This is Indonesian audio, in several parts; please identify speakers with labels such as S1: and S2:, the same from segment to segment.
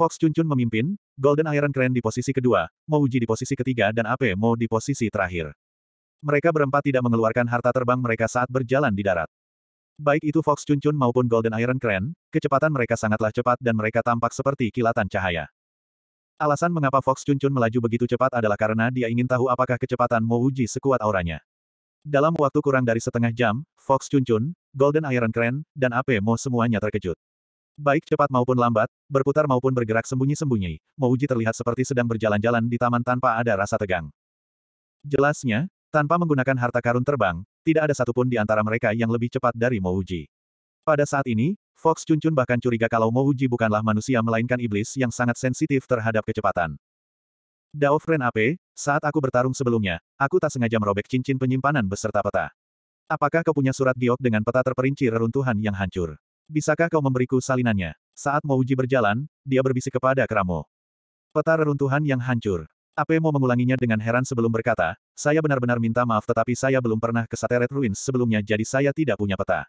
S1: Fox Chun-Chun memimpin, Golden Iron Crane di posisi kedua, Mouji di posisi ketiga dan AP Mo di posisi terakhir. Mereka berempat tidak mengeluarkan harta terbang mereka saat berjalan di darat. Baik itu Fox Chun-Chun maupun Golden Iron Crane, kecepatan mereka sangatlah cepat dan mereka tampak seperti kilatan cahaya. Alasan mengapa Fox Chun-Chun melaju begitu cepat adalah karena dia ingin tahu apakah kecepatan Mo Uji sekuat auranya. Dalam waktu kurang dari setengah jam, Fox Chun-Chun, Golden Iron Crane, dan AP Mo semuanya terkejut. Baik cepat maupun lambat, berputar maupun bergerak sembunyi-sembunyi, Mouji terlihat seperti sedang berjalan-jalan di taman tanpa ada rasa tegang. Jelasnya, tanpa menggunakan harta karun terbang, tidak ada satupun di antara mereka yang lebih cepat dari Mouji. Pada saat ini, Fox Chunchun bahkan curiga kalau Mouji bukanlah manusia melainkan iblis yang sangat sensitif terhadap kecepatan. Daofren Ape, saat aku bertarung sebelumnya, aku tak sengaja merobek cincin penyimpanan beserta peta. Apakah kau punya surat giok dengan peta terperinci reruntuhan yang hancur? Bisakah kau memberiku salinannya? Saat Mouji berjalan, dia berbisik kepada Kramo. Peta reruntuhan yang hancur. mau mengulanginya dengan heran sebelum berkata, saya benar-benar minta maaf tetapi saya belum pernah ke Sateret Ruins sebelumnya jadi saya tidak punya peta.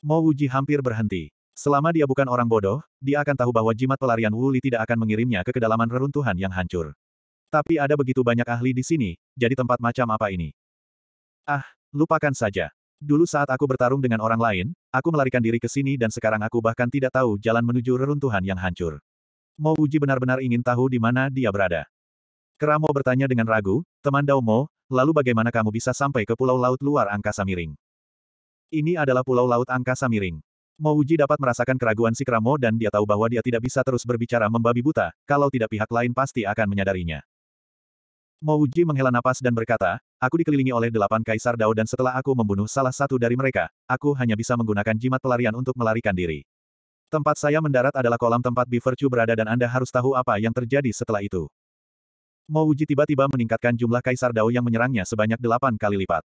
S1: Mouji hampir berhenti. Selama dia bukan orang bodoh, dia akan tahu bahwa jimat pelarian Wuli tidak akan mengirimnya ke kedalaman reruntuhan yang hancur. Tapi ada begitu banyak ahli di sini, jadi tempat macam apa ini? Ah, lupakan saja. Dulu saat aku bertarung dengan orang lain, aku melarikan diri ke sini dan sekarang aku bahkan tidak tahu jalan menuju reruntuhan yang hancur. Mo Uji benar-benar ingin tahu di mana dia berada. Keramo bertanya dengan ragu, teman Dao Mo, lalu bagaimana kamu bisa sampai ke pulau laut luar angkasa miring? Ini adalah pulau laut angkasa miring. Mo Uji dapat merasakan keraguan si Keramo dan dia tahu bahwa dia tidak bisa terus berbicara membabi buta, kalau tidak pihak lain pasti akan menyadarinya. Mo Mouji menghela napas dan berkata, aku dikelilingi oleh delapan kaisar Dao dan setelah aku membunuh salah satu dari mereka, aku hanya bisa menggunakan jimat pelarian untuk melarikan diri. Tempat saya mendarat adalah kolam tempat Bivercu berada dan Anda harus tahu apa yang terjadi setelah itu. Mo Mouji tiba-tiba meningkatkan jumlah kaisar Dao yang menyerangnya sebanyak delapan kali lipat.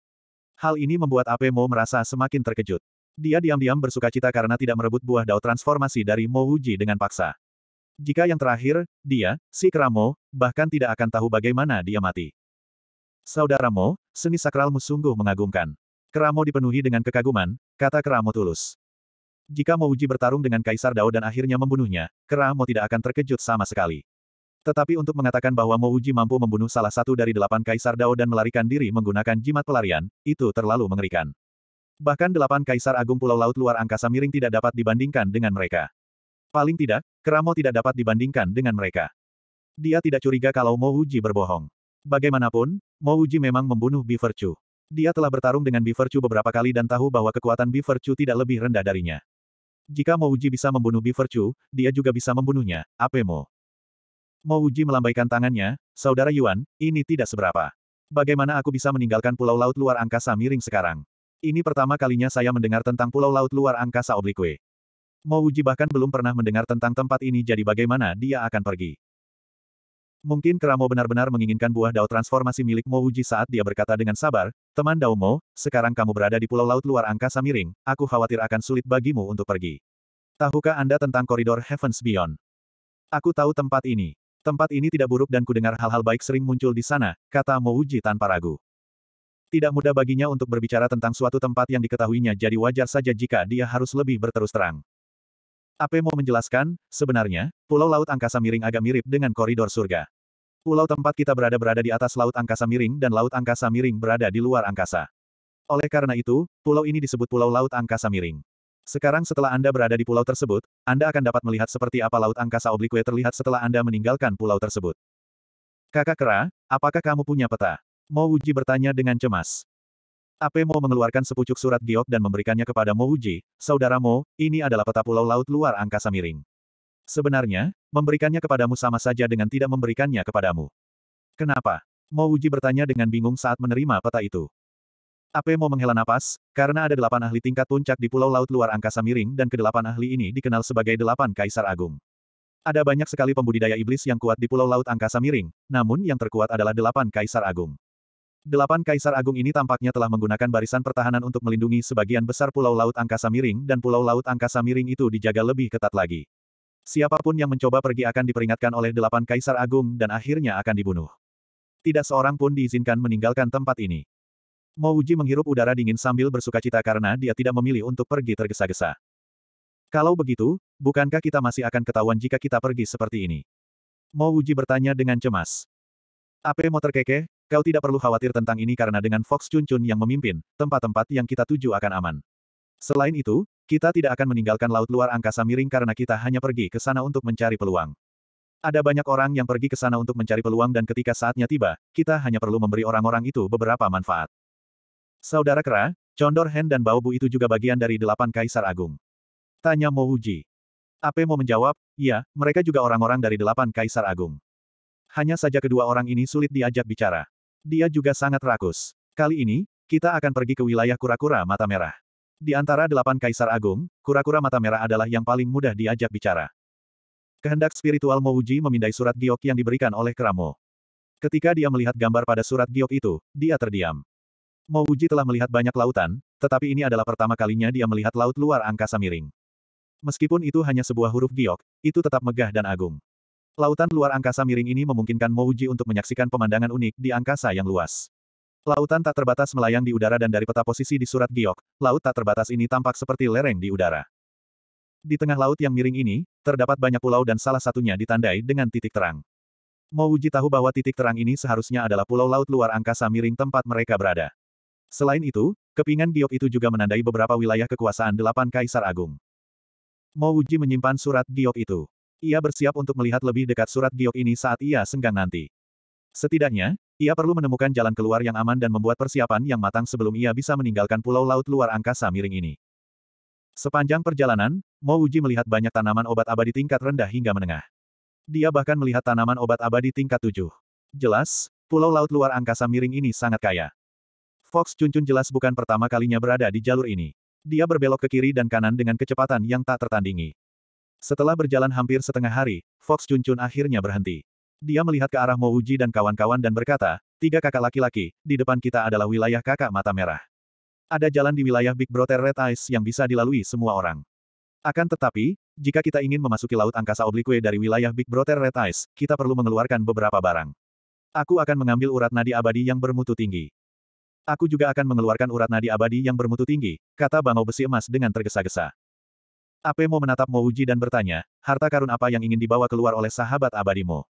S1: Hal ini membuat Ape Mo merasa semakin terkejut. Dia diam-diam bersuka cita karena tidak merebut buah dao transformasi dari Mo Wuji dengan paksa. Jika yang terakhir, dia, si Kramo, bahkan tidak akan tahu bagaimana dia mati. Saudara Mo, seni sakralmu sungguh mengagumkan. Kramo dipenuhi dengan kekaguman, kata Kramo tulus. Jika Mo Uji bertarung dengan Kaisar Dao dan akhirnya membunuhnya, Kramo tidak akan terkejut sama sekali. Tetapi untuk mengatakan bahwa Mo Uji mampu membunuh salah satu dari delapan Kaisar Dao dan melarikan diri menggunakan jimat pelarian, itu terlalu mengerikan. Bahkan delapan Kaisar Agung Pulau Laut Luar Angkasa Miring tidak dapat dibandingkan dengan mereka. Paling tidak, Kramo tidak dapat dibandingkan dengan mereka. Dia tidak curiga kalau Mouji berbohong. Bagaimanapun, Mouji memang membunuh Beaver Chu. Dia telah bertarung dengan Beaver Chu beberapa kali dan tahu bahwa kekuatan Beaver Chu tidak lebih rendah darinya. Jika Mouji bisa membunuh Beaver Chu, dia juga bisa membunuhnya, Apa mo? Mouji melambaikan tangannya, Saudara Yuan, ini tidak seberapa. Bagaimana aku bisa meninggalkan pulau laut luar angkasa miring sekarang? Ini pertama kalinya saya mendengar tentang pulau laut luar angkasa oblique. Mo Uji bahkan belum pernah mendengar tentang tempat ini jadi bagaimana dia akan pergi. Mungkin Keramo benar-benar menginginkan buah dao transformasi milik Mo Uji saat dia berkata dengan sabar, teman Dao Mo, sekarang kamu berada di pulau laut luar angkasa miring, aku khawatir akan sulit bagimu untuk pergi. Tahukah Anda tentang koridor Heavens Beyond? Aku tahu tempat ini. Tempat ini tidak buruk dan kudengar hal-hal baik sering muncul di sana, kata Mo Uji tanpa ragu. Tidak mudah baginya untuk berbicara tentang suatu tempat yang diketahuinya jadi wajar saja jika dia harus lebih berterus terang. Ape mau menjelaskan, sebenarnya, pulau laut angkasa miring agak mirip dengan koridor surga. Pulau tempat kita berada berada di atas laut angkasa miring dan laut angkasa miring berada di luar angkasa. Oleh karena itu, pulau ini disebut pulau laut angkasa miring. Sekarang setelah Anda berada di pulau tersebut, Anda akan dapat melihat seperti apa laut angkasa oblique terlihat setelah Anda meninggalkan pulau tersebut. Kakak Kera, apakah kamu punya peta? Mo Wuji bertanya dengan cemas. Ape Mo mengeluarkan sepucuk surat giok dan memberikannya kepada Mo Uji, Saudara Mo, ini adalah peta pulau laut luar angkasa miring. Sebenarnya, memberikannya kepadamu sama saja dengan tidak memberikannya kepadamu. Kenapa? Mo Uji bertanya dengan bingung saat menerima peta itu. Ape Mo menghela napas, karena ada delapan ahli tingkat puncak di pulau laut luar angkasa miring dan kedelapan ahli ini dikenal sebagai delapan kaisar agung. Ada banyak sekali pembudidaya iblis yang kuat di pulau laut angkasa miring, namun yang terkuat adalah delapan kaisar agung. Delapan kaisar agung ini tampaknya telah menggunakan barisan pertahanan untuk melindungi sebagian besar pulau laut angkasa miring dan pulau laut angkasa miring itu dijaga lebih ketat lagi. Siapapun yang mencoba pergi akan diperingatkan oleh delapan kaisar agung dan akhirnya akan dibunuh. Tidak seorang pun diizinkan meninggalkan tempat ini. Mouji menghirup udara dingin sambil bersukacita karena dia tidak memilih untuk pergi tergesa-gesa. Kalau begitu, bukankah kita masih akan ketahuan jika kita pergi seperti ini? Mouji bertanya dengan cemas. AP motor keke, kau tidak perlu khawatir tentang ini karena dengan Fox Chun Chun yang memimpin, tempat-tempat yang kita tuju akan aman. Selain itu, kita tidak akan meninggalkan laut luar angkasa miring karena kita hanya pergi ke sana untuk mencari peluang. Ada banyak orang yang pergi ke sana untuk mencari peluang dan ketika saatnya tiba, kita hanya perlu memberi orang-orang itu beberapa manfaat. Saudara Kera, Condor Hen dan Baobu itu juga bagian dari delapan kaisar agung. Tanya Mo Uji. Ape mau menjawab, ya, mereka juga orang-orang dari delapan kaisar agung. Hanya saja kedua orang ini sulit diajak bicara. Dia juga sangat rakus. Kali ini, kita akan pergi ke wilayah kura-kura mata merah. Di antara delapan kaisar agung, kura-kura mata merah adalah yang paling mudah diajak bicara. Kehendak spiritual Mouji memindai surat giok yang diberikan oleh Kramo. Ketika dia melihat gambar pada surat giok itu, dia terdiam. Mouji telah melihat banyak lautan, tetapi ini adalah pertama kalinya dia melihat laut luar angkasa miring. Meskipun itu hanya sebuah huruf giok, itu tetap megah dan agung. Lautan luar angkasa miring ini memungkinkan Mouji untuk menyaksikan pemandangan unik di angkasa yang luas. Lautan tak terbatas melayang di udara dan dari peta posisi di surat giok, laut tak terbatas ini tampak seperti lereng di udara. Di tengah laut yang miring ini, terdapat banyak pulau dan salah satunya ditandai dengan titik terang. Mouji tahu bahwa titik terang ini seharusnya adalah pulau laut luar angkasa miring tempat mereka berada. Selain itu, kepingan giok itu juga menandai beberapa wilayah kekuasaan delapan kaisar agung. Mouji menyimpan surat giok itu. Ia bersiap untuk melihat lebih dekat surat giok ini saat ia senggang nanti. Setidaknya, ia perlu menemukan jalan keluar yang aman dan membuat persiapan yang matang sebelum ia bisa meninggalkan pulau laut luar angkasa miring ini. Sepanjang perjalanan, Mo Uji melihat banyak tanaman obat abadi tingkat rendah hingga menengah. Dia bahkan melihat tanaman obat abadi tingkat tujuh. Jelas, pulau laut luar angkasa miring ini sangat kaya. Fox Chun jelas bukan pertama kalinya berada di jalur ini. Dia berbelok ke kiri dan kanan dengan kecepatan yang tak tertandingi. Setelah berjalan hampir setengah hari, Fox chun akhirnya berhenti. Dia melihat ke arah Mo Uji dan kawan-kawan dan berkata, tiga kakak laki-laki, di depan kita adalah wilayah kakak mata merah. Ada jalan di wilayah Big Brother Red Eyes yang bisa dilalui semua orang. Akan tetapi, jika kita ingin memasuki Laut Angkasa Oblique dari wilayah Big Brother Red Eyes, kita perlu mengeluarkan beberapa barang. Aku akan mengambil urat nadi abadi yang bermutu tinggi. Aku juga akan mengeluarkan urat nadi abadi yang bermutu tinggi, kata bangau besi emas dengan tergesa-gesa. Ape Mo menatap Mouji dan bertanya, harta karun apa yang ingin dibawa keluar oleh sahabat abadimu?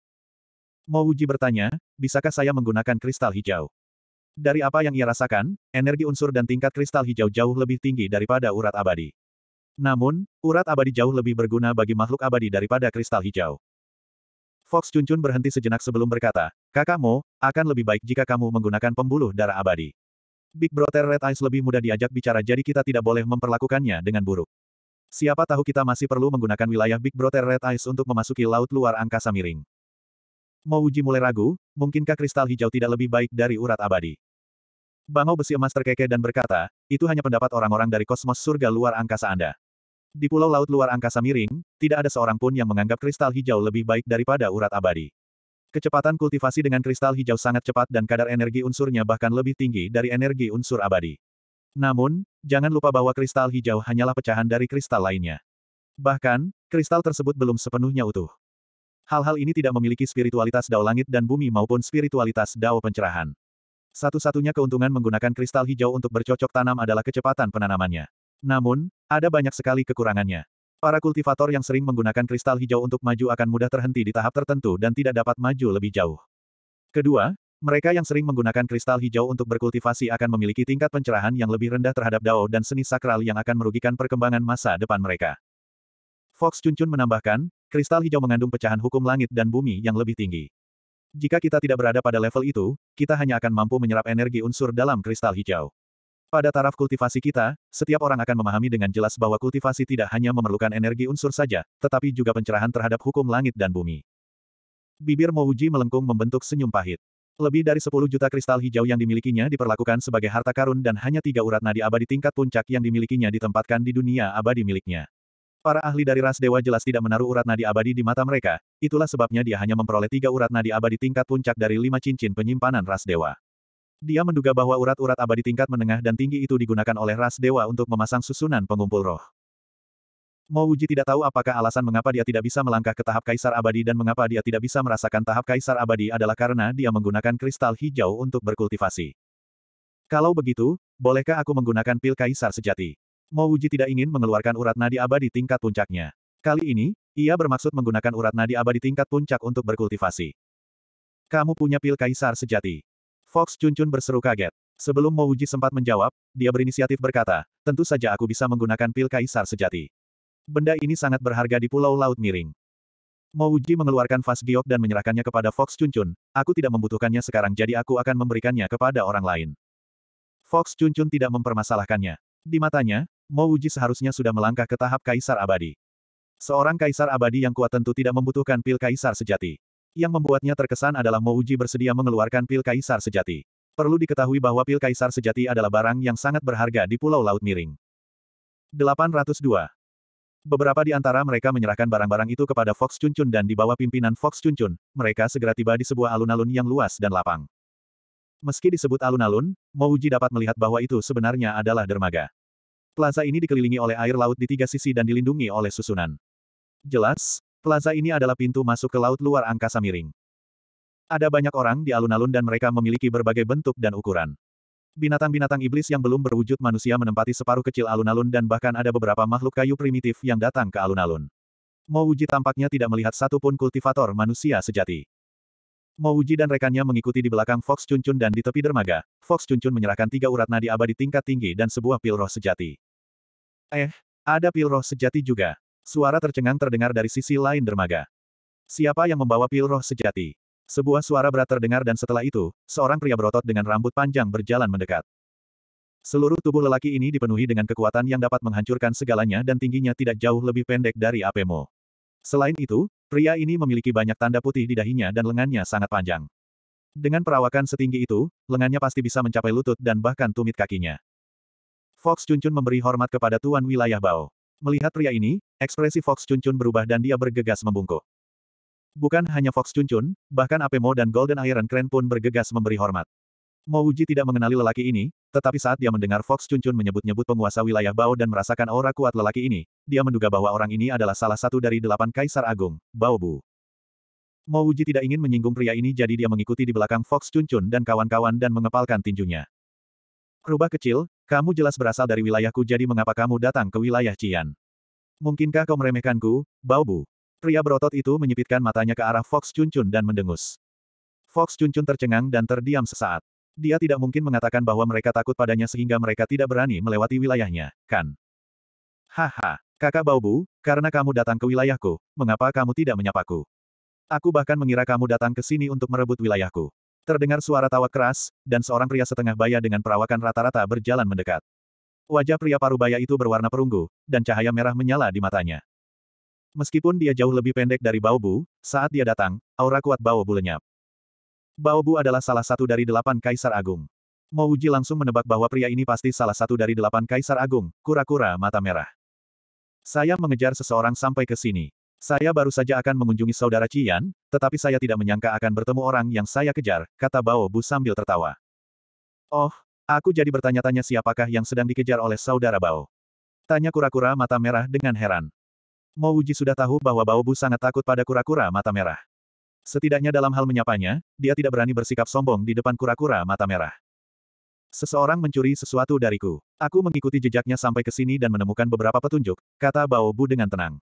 S1: Mouji bertanya, bisakah saya menggunakan kristal hijau? Dari apa yang ia rasakan, energi unsur dan tingkat kristal hijau jauh lebih tinggi daripada urat abadi. Namun, urat abadi jauh lebih berguna bagi makhluk abadi daripada kristal hijau. Fox Cuncun berhenti sejenak sebelum berkata, Kakakmu, akan lebih baik jika kamu menggunakan pembuluh darah abadi. Big Brother Red Eyes lebih mudah diajak bicara jadi kita tidak boleh memperlakukannya dengan buruk. Siapa tahu kita masih perlu menggunakan wilayah Big Brother Red Eyes untuk memasuki laut luar angkasa miring. uji mulai ragu, mungkinkah kristal hijau tidak lebih baik dari urat abadi? Bangau besi emas terkekeh dan berkata, itu hanya pendapat orang-orang dari kosmos surga luar angkasa Anda. Di pulau laut luar angkasa miring, tidak ada seorang pun yang menganggap kristal hijau lebih baik daripada urat abadi. Kecepatan kultivasi dengan kristal hijau sangat cepat dan kadar energi unsurnya bahkan lebih tinggi dari energi unsur abadi. Namun, jangan lupa bahwa kristal hijau hanyalah pecahan dari kristal lainnya. Bahkan, kristal tersebut belum sepenuhnya utuh. Hal-hal ini tidak memiliki spiritualitas dao langit dan bumi maupun spiritualitas dao pencerahan. Satu-satunya keuntungan menggunakan kristal hijau untuk bercocok tanam adalah kecepatan penanamannya. Namun, ada banyak sekali kekurangannya. Para kultivator yang sering menggunakan kristal hijau untuk maju akan mudah terhenti di tahap tertentu dan tidak dapat maju lebih jauh. Kedua, mereka yang sering menggunakan kristal hijau untuk berkultivasi akan memiliki tingkat pencerahan yang lebih rendah terhadap dao dan seni sakral yang akan merugikan perkembangan masa depan mereka. Fox Chun menambahkan, kristal hijau mengandung pecahan hukum langit dan bumi yang lebih tinggi. Jika kita tidak berada pada level itu, kita hanya akan mampu menyerap energi unsur dalam kristal hijau. Pada taraf kultivasi kita, setiap orang akan memahami dengan jelas bahwa kultivasi tidak hanya memerlukan energi unsur saja, tetapi juga pencerahan terhadap hukum langit dan bumi. Bibir Mouji melengkung membentuk senyum pahit. Lebih dari 10 juta kristal hijau yang dimilikinya diperlakukan sebagai harta karun dan hanya tiga urat nadi abadi tingkat puncak yang dimilikinya ditempatkan di dunia abadi miliknya. Para ahli dari ras dewa jelas tidak menaruh urat nadi abadi di mata mereka, itulah sebabnya dia hanya memperoleh tiga urat nadi abadi tingkat puncak dari lima cincin penyimpanan ras dewa. Dia menduga bahwa urat-urat abadi tingkat menengah dan tinggi itu digunakan oleh ras dewa untuk memasang susunan pengumpul roh. Mo Wuji tidak tahu apakah alasan mengapa dia tidak bisa melangkah ke tahap kaisar abadi dan mengapa dia tidak bisa merasakan tahap kaisar abadi adalah karena dia menggunakan kristal hijau untuk berkultivasi. Kalau begitu, bolehkah aku menggunakan pil kaisar sejati? Mo Wuji tidak ingin mengeluarkan urat nadi abadi tingkat puncaknya. Kali ini, ia bermaksud menggunakan urat nadi abadi tingkat puncak untuk berkultivasi. Kamu punya pil kaisar sejati. Fox Chun-Chun berseru kaget. Sebelum Mo Wuji sempat menjawab, dia berinisiatif berkata, tentu saja aku bisa menggunakan pil kaisar sejati benda ini sangat berharga di Pulau Laut Miring. Mouji mengeluarkan vas giok dan menyerahkannya kepada Fox Chun Chun. aku tidak membutuhkannya sekarang jadi aku akan memberikannya kepada orang lain. Fox Chun Chun tidak mempermasalahkannya. Di matanya, Uji seharusnya sudah melangkah ke tahap kaisar abadi. Seorang kaisar abadi yang kuat tentu tidak membutuhkan pil kaisar sejati. Yang membuatnya terkesan adalah Uji bersedia mengeluarkan pil kaisar sejati. Perlu diketahui bahwa pil kaisar sejati adalah barang yang sangat berharga di Pulau Laut Miring. 802. Beberapa di antara mereka menyerahkan barang-barang itu kepada Fox Chun Chun dan di bawah pimpinan Fox Chun Chun. mereka segera tiba di sebuah alun-alun yang luas dan lapang. Meski disebut alun-alun, Mouji dapat melihat bahwa itu sebenarnya adalah dermaga. Plaza ini dikelilingi oleh air laut di tiga sisi dan dilindungi oleh susunan. Jelas, plaza ini adalah pintu masuk ke laut luar angkasa miring. Ada banyak orang di alun-alun dan mereka memiliki berbagai bentuk dan ukuran. Binatang-binatang iblis yang belum berwujud manusia menempati separuh kecil alun-alun dan bahkan ada beberapa makhluk kayu primitif yang datang ke alun-alun. Mouji tampaknya tidak melihat satupun kultivator manusia sejati. Mouji dan rekannya mengikuti di belakang Fox Cuncun dan di tepi dermaga, Fox Cuncun menyerahkan tiga urat nadi abadi tingkat tinggi dan sebuah pil roh sejati. Eh, ada pil roh sejati juga. Suara tercengang terdengar dari sisi lain dermaga. Siapa yang membawa pil roh sejati? Sebuah suara berat terdengar dan setelah itu, seorang pria berotot dengan rambut panjang berjalan mendekat. Seluruh tubuh lelaki ini dipenuhi dengan kekuatan yang dapat menghancurkan segalanya dan tingginya tidak jauh lebih pendek dari Apemo. Selain itu, pria ini memiliki banyak tanda putih di dahinya dan lengannya sangat panjang. Dengan perawakan setinggi itu, lengannya pasti bisa mencapai lutut dan bahkan tumit kakinya. Fox Chunchun memberi hormat kepada Tuan Wilayah Bao. Melihat pria ini, ekspresi Fox Chunchun berubah dan dia bergegas membungkuk. Bukan hanya Fox Chunchun, bahkan Apemo dan Golden Iron Crane pun bergegas memberi hormat. Mouji tidak mengenali lelaki ini, tetapi saat dia mendengar Fox Chunchun menyebut-nyebut penguasa wilayah Bao dan merasakan aura kuat lelaki ini, dia menduga bahwa orang ini adalah salah satu dari delapan kaisar agung, Bao Bu. Mouji tidak ingin menyinggung pria ini jadi dia mengikuti di belakang Fox Chunchun dan kawan-kawan dan mengepalkan tinjunya. Rubah kecil, kamu jelas berasal dari wilayahku jadi mengapa kamu datang ke wilayah Cian? Mungkinkah kau meremehkanku, Bao Bu? Pria berotot itu menyipitkan matanya ke arah Fox Cuncun dan mendengus. Fox Cuncun tercengang dan terdiam sesaat. Dia tidak mungkin mengatakan bahwa mereka takut padanya sehingga mereka tidak berani melewati wilayahnya, kan? Haha, kakak Baobu, karena kamu datang ke wilayahku, mengapa kamu tidak menyapaku? Aku bahkan mengira kamu datang ke sini untuk merebut wilayahku. Terdengar suara tawa keras, dan seorang pria setengah baya dengan perawakan rata-rata berjalan mendekat. Wajah pria parubaya itu berwarna perunggu, dan cahaya merah menyala di matanya. Meskipun dia jauh lebih pendek dari Baobu, saat dia datang, aura kuat Baobu lenyap. Baobu adalah salah satu dari delapan kaisar agung. Mouji langsung menebak bahwa pria ini pasti salah satu dari delapan kaisar agung, kura-kura mata merah. Saya mengejar seseorang sampai ke sini. Saya baru saja akan mengunjungi saudara Cian, tetapi saya tidak menyangka akan bertemu orang yang saya kejar, kata Baobu sambil tertawa. Oh, aku jadi bertanya-tanya siapakah yang sedang dikejar oleh saudara Bao. Tanya kura-kura mata merah dengan heran. Mo Uji sudah tahu bahwa Bu sangat takut pada kura-kura mata merah. Setidaknya dalam hal menyapanya, dia tidak berani bersikap sombong di depan kura-kura mata merah. Seseorang mencuri sesuatu dariku. Aku mengikuti jejaknya sampai ke sini dan menemukan beberapa petunjuk, kata Bu dengan tenang.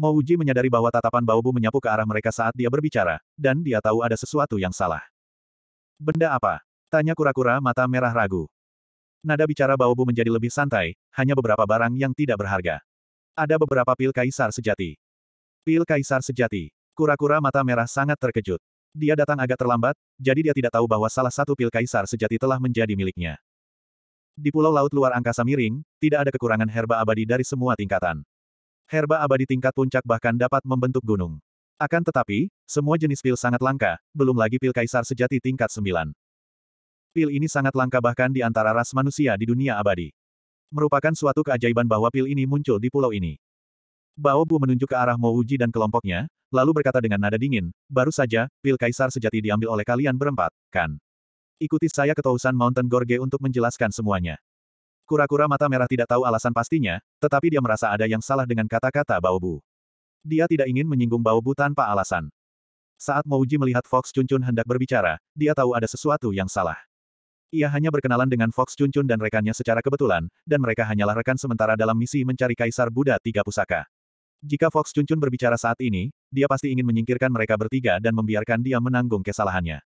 S1: Mo Uji menyadari bahwa tatapan Bu menyapu ke arah mereka saat dia berbicara, dan dia tahu ada sesuatu yang salah. Benda apa? Tanya kura-kura mata merah ragu. Nada bicara Bu menjadi lebih santai, hanya beberapa barang yang tidak berharga. Ada beberapa pil kaisar sejati. Pil kaisar sejati. Kura-kura mata merah sangat terkejut. Dia datang agak terlambat, jadi dia tidak tahu bahwa salah satu pil kaisar sejati telah menjadi miliknya. Di pulau laut luar angkasa miring, tidak ada kekurangan herba abadi dari semua tingkatan. Herba abadi tingkat puncak bahkan dapat membentuk gunung. Akan tetapi, semua jenis pil sangat langka, belum lagi pil kaisar sejati tingkat 9. Pil ini sangat langka bahkan di antara ras manusia di dunia abadi. Merupakan suatu keajaiban bahwa pil ini muncul di pulau ini. Bao Bu menunjuk ke arah Mouji dan kelompoknya, lalu berkata dengan nada dingin, baru saja, pil kaisar sejati diambil oleh kalian berempat, kan? Ikuti saya ke Tousan Mountain Gorge untuk menjelaskan semuanya. Kura-kura mata merah tidak tahu alasan pastinya, tetapi dia merasa ada yang salah dengan kata-kata Bao Bu. Dia tidak ingin menyinggung Bao Bu tanpa alasan. Saat Mouji melihat Fox Chun Chun hendak berbicara, dia tahu ada sesuatu yang salah. Ia hanya berkenalan dengan Fox Chunchun dan rekannya secara kebetulan, dan mereka hanyalah rekan sementara dalam misi mencari Kaisar Buddha Tiga Pusaka. Jika Fox Chunchun berbicara saat ini, dia pasti ingin menyingkirkan mereka bertiga dan membiarkan dia menanggung kesalahannya.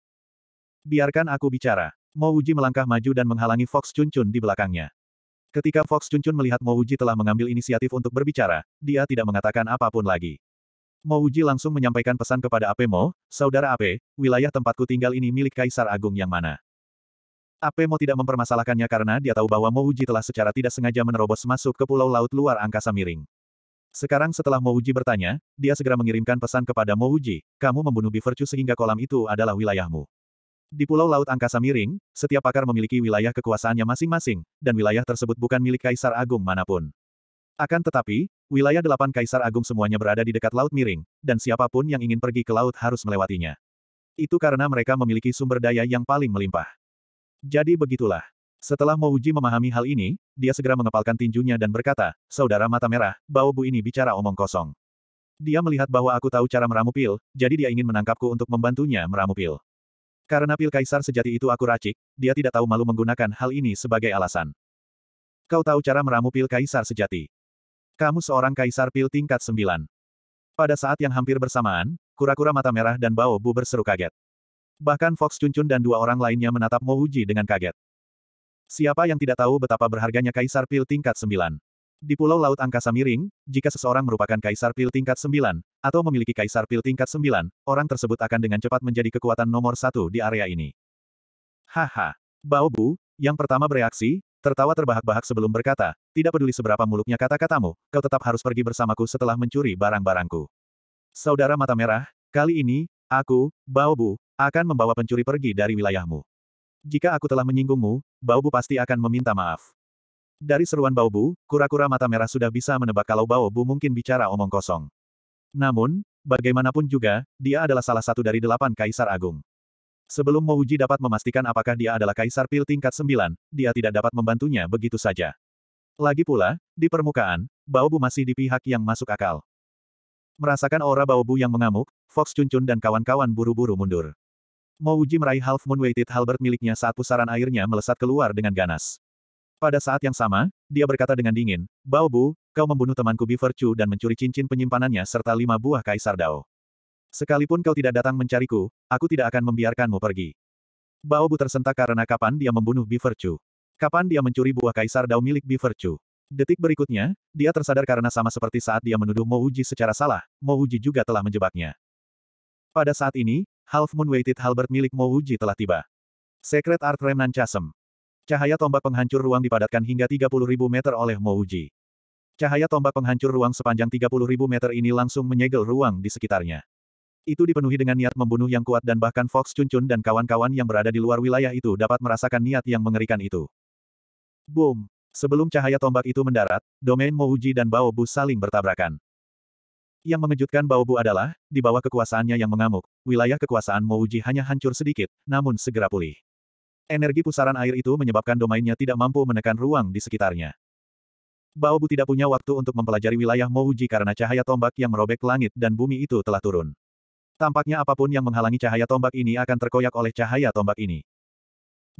S1: Biarkan aku bicara. Mo Uji melangkah maju dan menghalangi Fox Chunchun di belakangnya. Ketika Fox Chunchun melihat Mo Uji telah mengambil inisiatif untuk berbicara, dia tidak mengatakan apapun lagi. Mo Uji langsung menyampaikan pesan kepada Ape Mo, Saudara Ape, wilayah tempatku tinggal ini milik Kaisar Agung yang mana mo tidak mempermasalahkannya karena dia tahu bahwa Mouji telah secara tidak sengaja menerobos masuk ke pulau laut luar angkasa miring. Sekarang setelah Mouji bertanya, dia segera mengirimkan pesan kepada Mouji, kamu membunuh Bivercu sehingga kolam itu adalah wilayahmu. Di Pulau Laut Angkasa Miring, setiap pakar memiliki wilayah kekuasaannya masing-masing, dan wilayah tersebut bukan milik Kaisar Agung manapun. Akan tetapi, wilayah delapan Kaisar Agung semuanya berada di dekat Laut Miring, dan siapapun yang ingin pergi ke laut harus melewatinya. Itu karena mereka memiliki sumber daya yang paling melimpah. Jadi begitulah. Setelah Mo Uji memahami hal ini, dia segera mengepalkan tinjunya dan berkata, Saudara mata merah, bau bu ini bicara omong kosong. Dia melihat bahwa aku tahu cara meramu pil, jadi dia ingin menangkapku untuk membantunya meramu pil. Karena pil kaisar sejati itu aku racik, dia tidak tahu malu menggunakan hal ini sebagai alasan. Kau tahu cara meramu pil kaisar sejati. Kamu seorang kaisar pil tingkat sembilan. Pada saat yang hampir bersamaan, kura-kura mata merah dan bau Bu berseru kaget. Bahkan Fox Chunchun dan dua orang lainnya menatap Mo Uji dengan kaget. Siapa yang tidak tahu betapa berharganya Kaisar Pil tingkat 9? Di Pulau Laut Angkasa Miring, jika seseorang merupakan Kaisar Pil tingkat 9, atau memiliki Kaisar Pil tingkat 9, orang tersebut akan dengan cepat menjadi kekuatan nomor satu di area ini. Haha. Bao Bu, yang pertama bereaksi, tertawa terbahak-bahak sebelum berkata, tidak peduli seberapa muluknya kata-katamu, kau tetap harus pergi bersamaku setelah mencuri barang-barangku. Saudara mata merah, kali ini, aku, Bao Bu, akan membawa pencuri pergi dari wilayahmu. Jika aku telah menyinggungmu, Bu pasti akan meminta maaf. Dari seruan Bu, kura-kura mata merah sudah bisa menebak kalau Bu mungkin bicara omong kosong. Namun, bagaimanapun juga, dia adalah salah satu dari delapan kaisar agung. Sebelum Mouji dapat memastikan apakah dia adalah kaisar pil tingkat sembilan, dia tidak dapat membantunya begitu saja. Lagi pula, di permukaan, Bu masih di pihak yang masuk akal. Merasakan aura Bu yang mengamuk, Fox Cuncun dan kawan-kawan buru-buru mundur. Mo Mouji meraih Half Moon Weighted Halberd miliknya saat pusaran airnya melesat keluar dengan ganas. Pada saat yang sama, dia berkata dengan dingin, Bao Bu, kau membunuh temanku Beaver Chu dan mencuri cincin penyimpanannya serta lima buah kaisar Dao. Sekalipun kau tidak datang mencariku, aku tidak akan membiarkanmu pergi. Bao Bu tersentak karena kapan dia membunuh Beaver Chu. Kapan dia mencuri buah kaisar Dao milik Beaver Chu. Detik berikutnya, dia tersadar karena sama seperti saat dia menuduh Mo Uji secara salah, Mo Uji juga telah menjebaknya. Pada saat ini, Half Moon Weighted Halberd milik Mo Wuji telah tiba. Secret Art Remnant Chasm. Cahaya tombak penghancur ruang dipadatkan hingga 30.000 meter oleh Mo Wuji. Cahaya tombak penghancur ruang sepanjang 30.000 meter ini langsung menyegel ruang di sekitarnya. Itu dipenuhi dengan niat membunuh yang kuat dan bahkan Fox Chun Chun dan kawan-kawan yang berada di luar wilayah itu dapat merasakan niat yang mengerikan itu. Boom! Sebelum cahaya tombak itu mendarat, domain Mouji dan Bao Bu saling bertabrakan. Yang mengejutkan Bu adalah, di bawah kekuasaannya yang mengamuk, wilayah kekuasaan Mo Uji hanya hancur sedikit, namun segera pulih. Energi pusaran air itu menyebabkan domainnya tidak mampu menekan ruang di sekitarnya. Bu tidak punya waktu untuk mempelajari wilayah Mo Uji karena cahaya tombak yang merobek langit dan bumi itu telah turun. Tampaknya apapun yang menghalangi cahaya tombak ini akan terkoyak oleh cahaya tombak ini.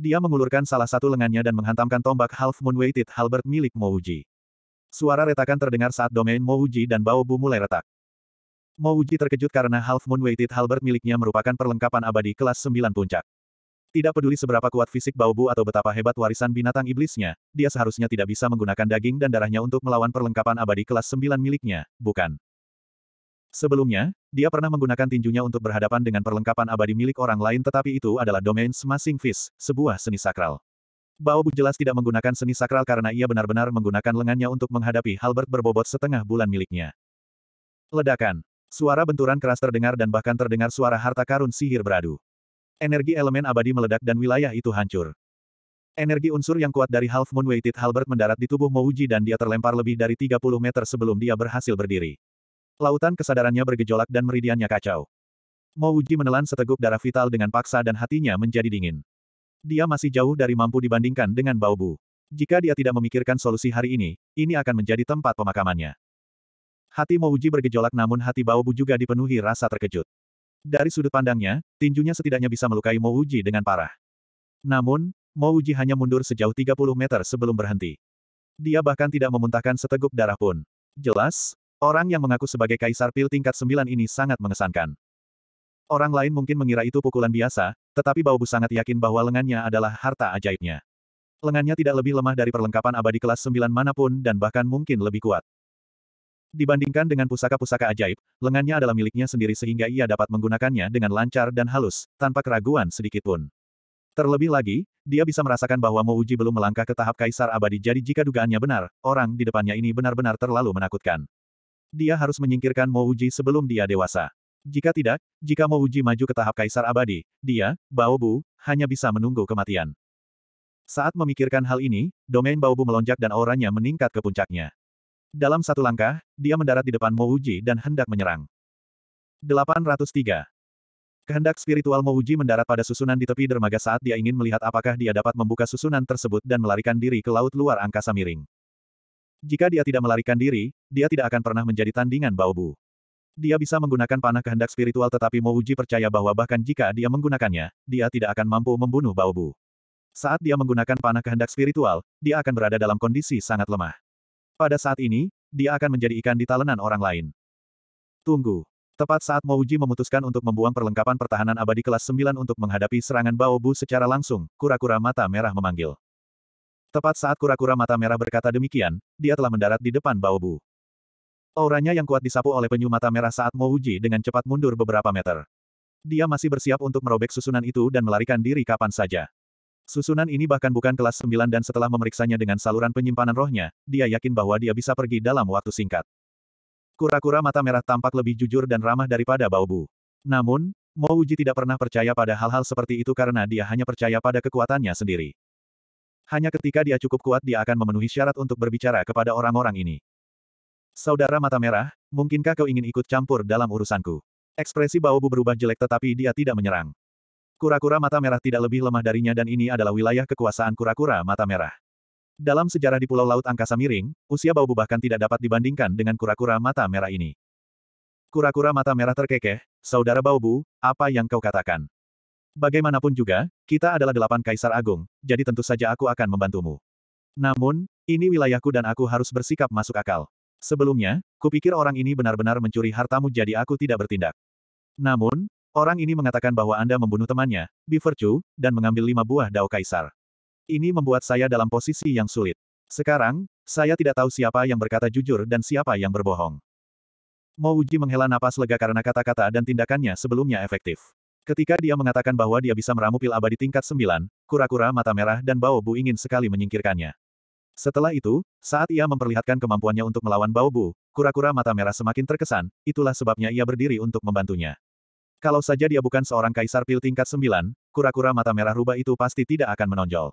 S1: Dia mengulurkan salah satu lengannya dan menghantamkan tombak Half Moon Weighted Halbert milik Mouji. Suara retakan terdengar saat domain Mouji dan Bu mulai retak. Mo terkejut karena Half Moon Weighted Halberd miliknya merupakan perlengkapan abadi kelas 9 puncak. Tidak peduli seberapa kuat fisik Baobu atau betapa hebat warisan binatang iblisnya, dia seharusnya tidak bisa menggunakan daging dan darahnya untuk melawan perlengkapan abadi kelas 9 miliknya, bukan? Sebelumnya, dia pernah menggunakan tinjunya untuk berhadapan dengan perlengkapan abadi milik orang lain tetapi itu adalah domain Smashing Fist, sebuah seni sakral. Baobu jelas tidak menggunakan seni sakral karena ia benar-benar menggunakan lengannya untuk menghadapi Halbert berbobot setengah bulan miliknya. Ledakan. Suara benturan keras terdengar dan bahkan terdengar suara harta karun sihir beradu. Energi elemen abadi meledak dan wilayah itu hancur. Energi unsur yang kuat dari Half Moon Weighted Halbert mendarat di tubuh Mouji dan dia terlempar lebih dari 30 meter sebelum dia berhasil berdiri. Lautan kesadarannya bergejolak dan meridiannya kacau. Mouji menelan seteguk darah vital dengan paksa dan hatinya menjadi dingin. Dia masih jauh dari mampu dibandingkan dengan Baobu. Jika dia tidak memikirkan solusi hari ini, ini akan menjadi tempat pemakamannya. Hati Mouji bergejolak namun hati Baobu juga dipenuhi rasa terkejut. Dari sudut pandangnya, tinjunya setidaknya bisa melukai Mouji dengan parah. Namun, Mouji hanya mundur sejauh 30 meter sebelum berhenti. Dia bahkan tidak memuntahkan seteguk darah pun. Jelas, orang yang mengaku sebagai Kaisar Pil tingkat 9 ini sangat mengesankan. Orang lain mungkin mengira itu pukulan biasa, tetapi Baobu sangat yakin bahwa lengannya adalah harta ajaibnya. Lengannya tidak lebih lemah dari perlengkapan abadi kelas 9 manapun dan bahkan mungkin lebih kuat. Dibandingkan dengan pusaka-pusaka ajaib, lengannya adalah miliknya sendiri sehingga ia dapat menggunakannya dengan lancar dan halus, tanpa keraguan sedikitpun. Terlebih lagi, dia bisa merasakan bahwa Mouji belum melangkah ke tahap kaisar abadi jadi jika dugaannya benar, orang di depannya ini benar-benar terlalu menakutkan. Dia harus menyingkirkan Mouji sebelum dia dewasa. Jika tidak, jika Mouji maju ke tahap kaisar abadi, dia, Baobu, hanya bisa menunggu kematian. Saat memikirkan hal ini, domain Baobu melonjak dan auranya meningkat ke puncaknya. Dalam satu langkah, dia mendarat di depan Mouji dan hendak menyerang. 803. Kehendak spiritual Mouji mendarat pada susunan di tepi dermaga saat dia ingin melihat apakah dia dapat membuka susunan tersebut dan melarikan diri ke laut luar angkasa miring. Jika dia tidak melarikan diri, dia tidak akan pernah menjadi tandingan Baobu. Dia bisa menggunakan panah kehendak spiritual tetapi Mouji percaya bahwa bahkan jika dia menggunakannya, dia tidak akan mampu membunuh Baobu. Saat dia menggunakan panah kehendak spiritual, dia akan berada dalam kondisi sangat lemah. Pada saat ini, dia akan menjadi ikan di talenan orang lain. Tunggu. Tepat saat Mouji memutuskan untuk membuang perlengkapan pertahanan abadi kelas 9 untuk menghadapi serangan Baobu secara langsung, kura-kura mata merah memanggil. Tepat saat kura-kura mata merah berkata demikian, dia telah mendarat di depan Baobu. Auranya yang kuat disapu oleh penyu mata merah saat Mouji dengan cepat mundur beberapa meter. Dia masih bersiap untuk merobek susunan itu dan melarikan diri kapan saja. Susunan ini bahkan bukan kelas 9 dan setelah memeriksanya dengan saluran penyimpanan rohnya, dia yakin bahwa dia bisa pergi dalam waktu singkat. Kura-kura mata merah tampak lebih jujur dan ramah daripada Baobu. Namun, Mo Mouji tidak pernah percaya pada hal-hal seperti itu karena dia hanya percaya pada kekuatannya sendiri. Hanya ketika dia cukup kuat dia akan memenuhi syarat untuk berbicara kepada orang-orang ini. Saudara mata merah, mungkinkah kau ingin ikut campur dalam urusanku? Ekspresi Baobu berubah jelek tetapi dia tidak menyerang. Kura-kura mata merah tidak lebih lemah darinya dan ini adalah wilayah kekuasaan kura-kura mata merah. Dalam sejarah di Pulau Laut Angkasa Miring, usia bu bahkan tidak dapat dibandingkan dengan kura-kura mata merah ini. Kura-kura mata merah terkekeh, Saudara bu, apa yang kau katakan? Bagaimanapun juga, kita adalah delapan kaisar agung, jadi tentu saja aku akan membantumu. Namun, ini wilayahku dan aku harus bersikap masuk akal. Sebelumnya, kupikir orang ini benar-benar mencuri hartamu jadi aku tidak bertindak. Namun, Orang ini mengatakan bahwa Anda membunuh temannya, Chu, dan mengambil lima buah dao kaisar. Ini membuat saya dalam posisi yang sulit. Sekarang, saya tidak tahu siapa yang berkata jujur dan siapa yang berbohong. Mo Uji menghela napas lega karena kata-kata dan tindakannya sebelumnya efektif. Ketika dia mengatakan bahwa dia bisa meramu pil abadi tingkat sembilan, kura-kura mata merah dan Bao Bu ingin sekali menyingkirkannya. Setelah itu, saat ia memperlihatkan kemampuannya untuk melawan Bao Bu, kura-kura mata merah semakin terkesan, itulah sebabnya ia berdiri untuk membantunya. Kalau saja dia bukan seorang kaisar pil tingkat sembilan, kura-kura mata merah rubah itu pasti tidak akan menonjol.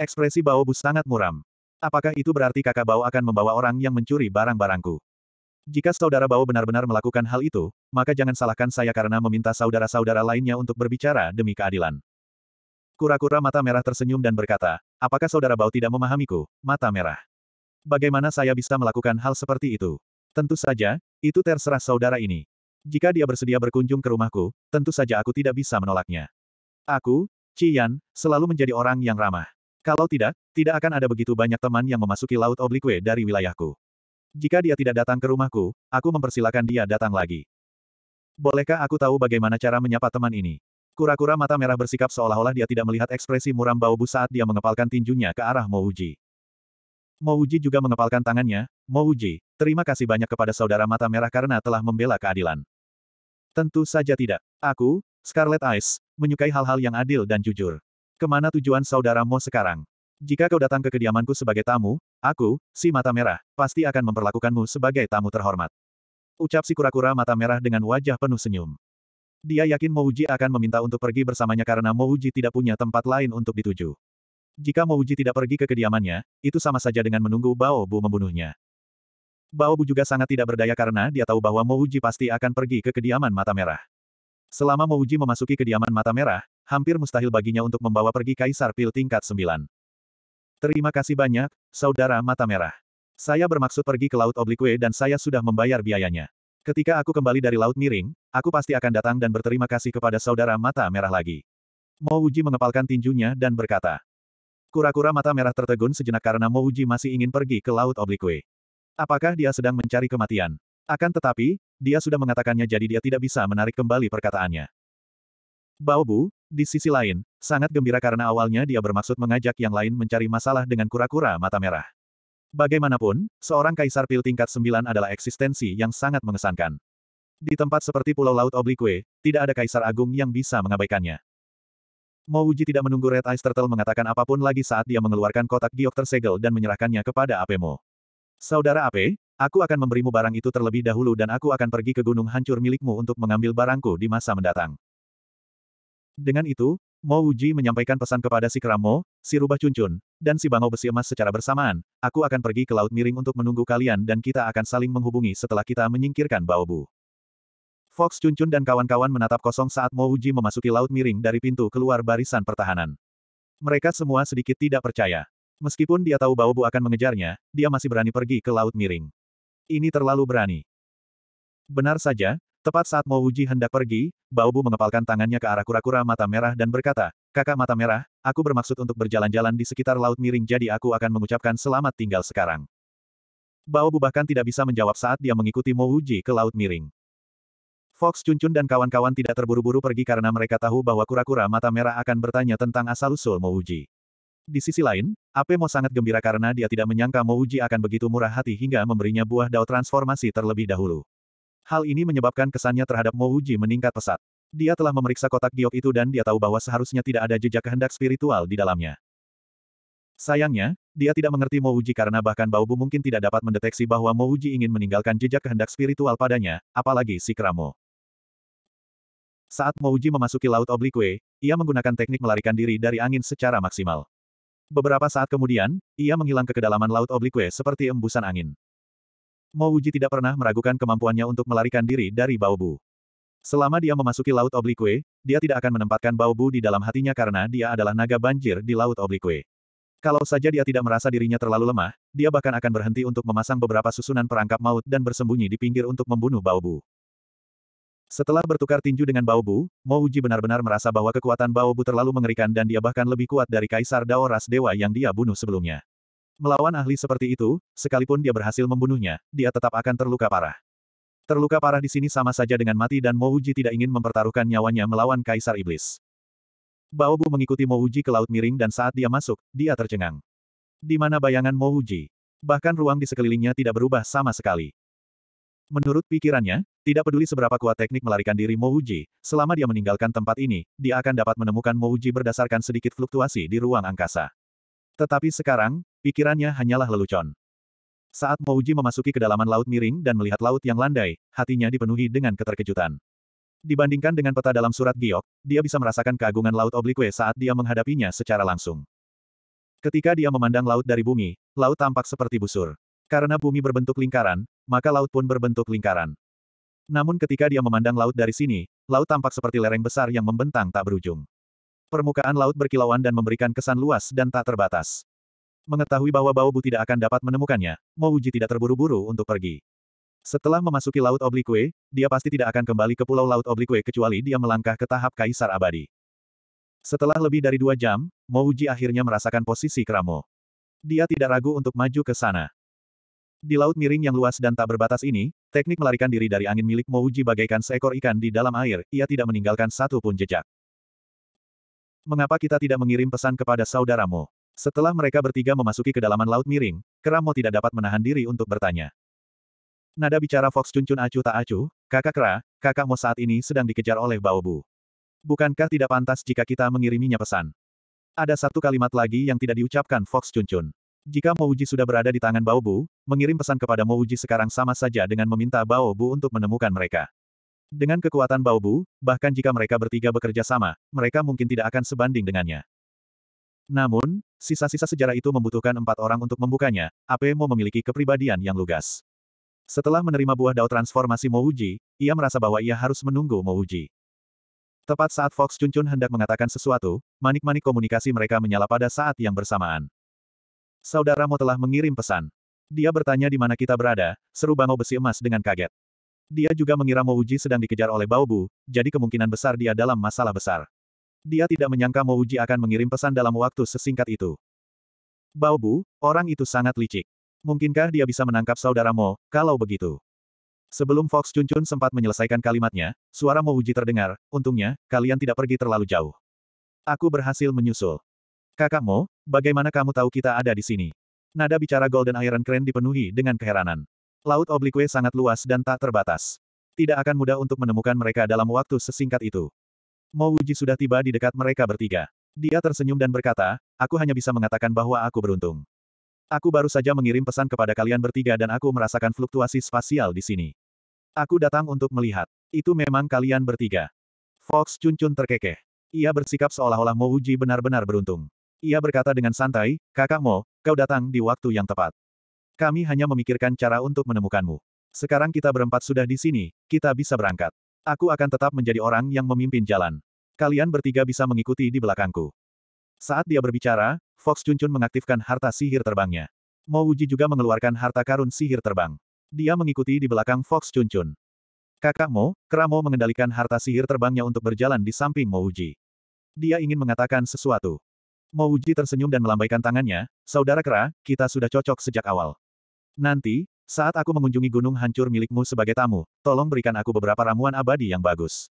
S1: Ekspresi Bao Bus sangat muram. Apakah itu berarti kakak Bao akan membawa orang yang mencuri barang-barangku? Jika saudara Bao benar-benar melakukan hal itu, maka jangan salahkan saya karena meminta saudara-saudara lainnya untuk berbicara demi keadilan. Kura-kura mata merah tersenyum dan berkata, apakah saudara Bao tidak memahamiku, mata merah? Bagaimana saya bisa melakukan hal seperti itu? Tentu saja, itu terserah saudara ini. Jika dia bersedia berkunjung ke rumahku, tentu saja aku tidak bisa menolaknya. Aku, Cian, selalu menjadi orang yang ramah. Kalau tidak, tidak akan ada begitu banyak teman yang memasuki Laut Oblique dari wilayahku. Jika dia tidak datang ke rumahku, aku mempersilahkan dia datang lagi. Bolehkah aku tahu bagaimana cara menyapa teman ini? Kura-kura mata merah bersikap seolah-olah dia tidak melihat ekspresi muram bau bu saat dia mengepalkan tinjunya ke arah Mouji. Mouji juga mengepalkan tangannya, Mouji, terima kasih banyak kepada saudara mata merah karena telah membela keadilan. Tentu saja tidak. Aku, Scarlet Eyes, menyukai hal-hal yang adil dan jujur. Kemana tujuan saudaramu sekarang? Jika kau datang ke kediamanku sebagai tamu, aku, si mata merah, pasti akan memperlakukanmu sebagai tamu terhormat. Ucap si kura-kura mata merah dengan wajah penuh senyum. Dia yakin Mouji akan meminta untuk pergi bersamanya karena Mouji tidak punya tempat lain untuk dituju. Jika Mouji tidak pergi ke kediamannya, itu sama saja dengan menunggu Bao Bu membunuhnya. Bao Bu juga sangat tidak berdaya karena dia tahu bahwa Uji pasti akan pergi ke kediaman mata merah. Selama Uji memasuki kediaman mata merah, hampir mustahil baginya untuk membawa pergi Kaisar Pil tingkat 9. Terima kasih banyak, Saudara Mata Merah. Saya bermaksud pergi ke Laut Oblique dan saya sudah membayar biayanya. Ketika aku kembali dari Laut Miring, aku pasti akan datang dan berterima kasih kepada Saudara Mata Merah lagi. Uji mengepalkan tinjunya dan berkata. Kura-kura mata merah tertegun sejenak karena Uji masih ingin pergi ke Laut Oblique. Apakah dia sedang mencari kematian? Akan tetapi, dia sudah mengatakannya jadi dia tidak bisa menarik kembali perkataannya. Bu, di sisi lain, sangat gembira karena awalnya dia bermaksud mengajak yang lain mencari masalah dengan kura-kura mata merah. Bagaimanapun, seorang kaisar pil tingkat 9 adalah eksistensi yang sangat mengesankan. Di tempat seperti Pulau Laut Oblique, tidak ada kaisar agung yang bisa mengabaikannya. Mouji tidak menunggu Red Ice Turtle mengatakan apapun lagi saat dia mengeluarkan kotak giok tersegel dan menyerahkannya kepada Apemo. Saudara Ape, aku akan memberimu barang itu terlebih dahulu dan aku akan pergi ke gunung hancur milikmu untuk mengambil barangku di masa mendatang. Dengan itu, Mo Wuji menyampaikan pesan kepada si Kramo, si Rubah Cuncun, dan si Bangau Besi Emas secara bersamaan, aku akan pergi ke Laut Miring untuk menunggu kalian dan kita akan saling menghubungi setelah kita menyingkirkan Baobu. Fox Cuncun dan kawan-kawan menatap kosong saat Mo Wuji memasuki Laut Miring dari pintu keluar barisan pertahanan. Mereka semua sedikit tidak percaya. Meskipun dia tahu bahwa Bu akan mengejarnya, dia masih berani pergi ke Laut Miring. Ini terlalu berani. Benar saja, tepat saat Mo Wuji hendak pergi, Baobu mengepalkan tangannya ke arah kura-kura mata merah dan berkata, Kakak mata merah, aku bermaksud untuk berjalan-jalan di sekitar Laut Miring jadi aku akan mengucapkan selamat tinggal sekarang. Baobu bahkan tidak bisa menjawab saat dia mengikuti Mo Wuji ke Laut Miring. Fox Cuncun dan kawan-kawan tidak terburu-buru pergi karena mereka tahu bahwa kura-kura mata merah akan bertanya tentang asal-usul Mo di sisi lain, Ape mo sangat gembira karena dia tidak menyangka Mo Uji akan begitu murah hati hingga memberinya buah dao transformasi terlebih dahulu. Hal ini menyebabkan kesannya terhadap Mo Uji meningkat pesat. Dia telah memeriksa kotak giok itu dan dia tahu bahwa seharusnya tidak ada jejak kehendak spiritual di dalamnya. Sayangnya, dia tidak mengerti Mo Uji karena bahkan Bu mungkin tidak dapat mendeteksi bahwa Mo Uji ingin meninggalkan jejak kehendak spiritual padanya, apalagi si Kramo. Saat Mo Uji memasuki Laut Oblique, ia menggunakan teknik melarikan diri dari angin secara maksimal. Beberapa saat kemudian, ia menghilang ke kedalaman laut oblique seperti embusan angin. Mouji tidak pernah meragukan kemampuannya untuk melarikan diri dari Baobu. Selama dia memasuki laut oblique, dia tidak akan menempatkan Baobu di dalam hatinya karena dia adalah naga banjir di laut oblique. Kalau saja dia tidak merasa dirinya terlalu lemah, dia bahkan akan berhenti untuk memasang beberapa susunan perangkap maut dan bersembunyi di pinggir untuk membunuh Baobu. Setelah bertukar tinju dengan Bao Bu, Mo Uji benar-benar merasa bahwa kekuatan Bao terlalu mengerikan dan dia bahkan lebih kuat dari Kaisar Dao Ras Dewa yang dia bunuh sebelumnya. Melawan ahli seperti itu, sekalipun dia berhasil membunuhnya, dia tetap akan terluka parah. Terluka parah di sini sama saja dengan mati dan Mo Uji tidak ingin mempertaruhkan nyawanya melawan Kaisar Iblis. Bao mengikuti Mo Uji ke Laut Miring dan saat dia masuk, dia tercengang. Di mana bayangan Mo Uji? Bahkan ruang di sekelilingnya tidak berubah sama sekali. Menurut pikirannya, tidak peduli seberapa kuat teknik melarikan diri Mouji, selama dia meninggalkan tempat ini, dia akan dapat menemukan Mouji berdasarkan sedikit fluktuasi di ruang angkasa. Tetapi sekarang, pikirannya hanyalah lelucon. Saat Mouji memasuki kedalaman laut miring dan melihat laut yang landai, hatinya dipenuhi dengan keterkejutan. Dibandingkan dengan peta dalam surat giok, dia bisa merasakan keagungan laut oblique saat dia menghadapinya secara langsung. Ketika dia memandang laut dari bumi, laut tampak seperti busur. Karena bumi berbentuk lingkaran, maka laut pun berbentuk lingkaran. Namun ketika dia memandang laut dari sini, laut tampak seperti lereng besar yang membentang tak berujung. Permukaan laut berkilauan dan memberikan kesan luas dan tak terbatas. Mengetahui bahwa bau Bu tidak akan dapat menemukannya, Mouji tidak terburu-buru untuk pergi. Setelah memasuki Laut Oblique, dia pasti tidak akan kembali ke Pulau Laut Oblique kecuali dia melangkah ke tahap Kaisar Abadi. Setelah lebih dari dua jam, Mouji akhirnya merasakan posisi Kramo. Dia tidak ragu untuk maju ke sana. Di laut miring yang luas dan tak berbatas ini, teknik melarikan diri dari angin milik Mouji bagaikan seekor ikan di dalam air, ia tidak meninggalkan satu pun jejak. Mengapa kita tidak mengirim pesan kepada saudaramu? Setelah mereka bertiga memasuki kedalaman laut miring, Keramo tidak dapat menahan diri untuk bertanya. Nada bicara Fox Cuncun acuh tak acuh, kakak Kra, kakakmu saat ini sedang dikejar oleh Baobu. Bukankah tidak pantas jika kita mengiriminya pesan? Ada satu kalimat lagi yang tidak diucapkan Fox Cuncun. Jika Mo Uji sudah berada di tangan Bao Bu, mengirim pesan kepada Mo Uji sekarang sama saja dengan meminta Bao Bu untuk menemukan mereka. Dengan kekuatan Bao Bu, bahkan jika mereka bertiga bekerja sama, mereka mungkin tidak akan sebanding dengannya. Namun, sisa-sisa sejarah itu membutuhkan empat orang untuk membukanya, Mo memiliki kepribadian yang lugas. Setelah menerima buah dao transformasi Mo Uji, ia merasa bahwa ia harus menunggu Mo Uji. Tepat saat Fox Chun Chun hendak mengatakan sesuatu, manik-manik komunikasi mereka menyala pada saat yang bersamaan. Saudaramu telah mengirim pesan. Dia bertanya di mana kita berada, seru Bango besi emas dengan kaget. Dia juga mengira Mo Uji sedang dikejar oleh Baobu, jadi kemungkinan besar dia dalam masalah besar. Dia tidak menyangka Mo Uji akan mengirim pesan dalam waktu sesingkat itu. Baobu, orang itu sangat licik. Mungkinkah dia bisa menangkap saudaramu? kalau begitu? Sebelum Fox Chunchun sempat menyelesaikan kalimatnya, suara Mo Uji terdengar, untungnya, kalian tidak pergi terlalu jauh. Aku berhasil menyusul. Kakak Mo, bagaimana kamu tahu kita ada di sini? Nada bicara Golden Iron Crane dipenuhi dengan keheranan. Laut oblique sangat luas dan tak terbatas. Tidak akan mudah untuk menemukan mereka dalam waktu sesingkat itu. Mo Wuji sudah tiba di dekat mereka bertiga. Dia tersenyum dan berkata, aku hanya bisa mengatakan bahwa aku beruntung. Aku baru saja mengirim pesan kepada kalian bertiga dan aku merasakan fluktuasi spasial di sini. Aku datang untuk melihat. Itu memang kalian bertiga. Fox Chun Chun terkekeh. Ia bersikap seolah-olah Mo Uji benar-benar beruntung. Ia berkata dengan santai, kakak Mo, kau datang di waktu yang tepat. Kami hanya memikirkan cara untuk menemukanmu. Sekarang kita berempat sudah di sini, kita bisa berangkat. Aku akan tetap menjadi orang yang memimpin jalan. Kalian bertiga bisa mengikuti di belakangku. Saat dia berbicara, Fox Chunchun mengaktifkan harta sihir terbangnya. Mo Wuji juga mengeluarkan harta karun sihir terbang. Dia mengikuti di belakang Fox Chunchun. Kakak Mo, Kramo mengendalikan harta sihir terbangnya untuk berjalan di samping Mo Wuji. Dia ingin mengatakan sesuatu. Mo Uji tersenyum dan melambaikan tangannya, Saudara Kera, kita sudah cocok sejak awal. Nanti, saat aku mengunjungi gunung hancur milikmu sebagai tamu, tolong berikan aku beberapa ramuan abadi yang bagus.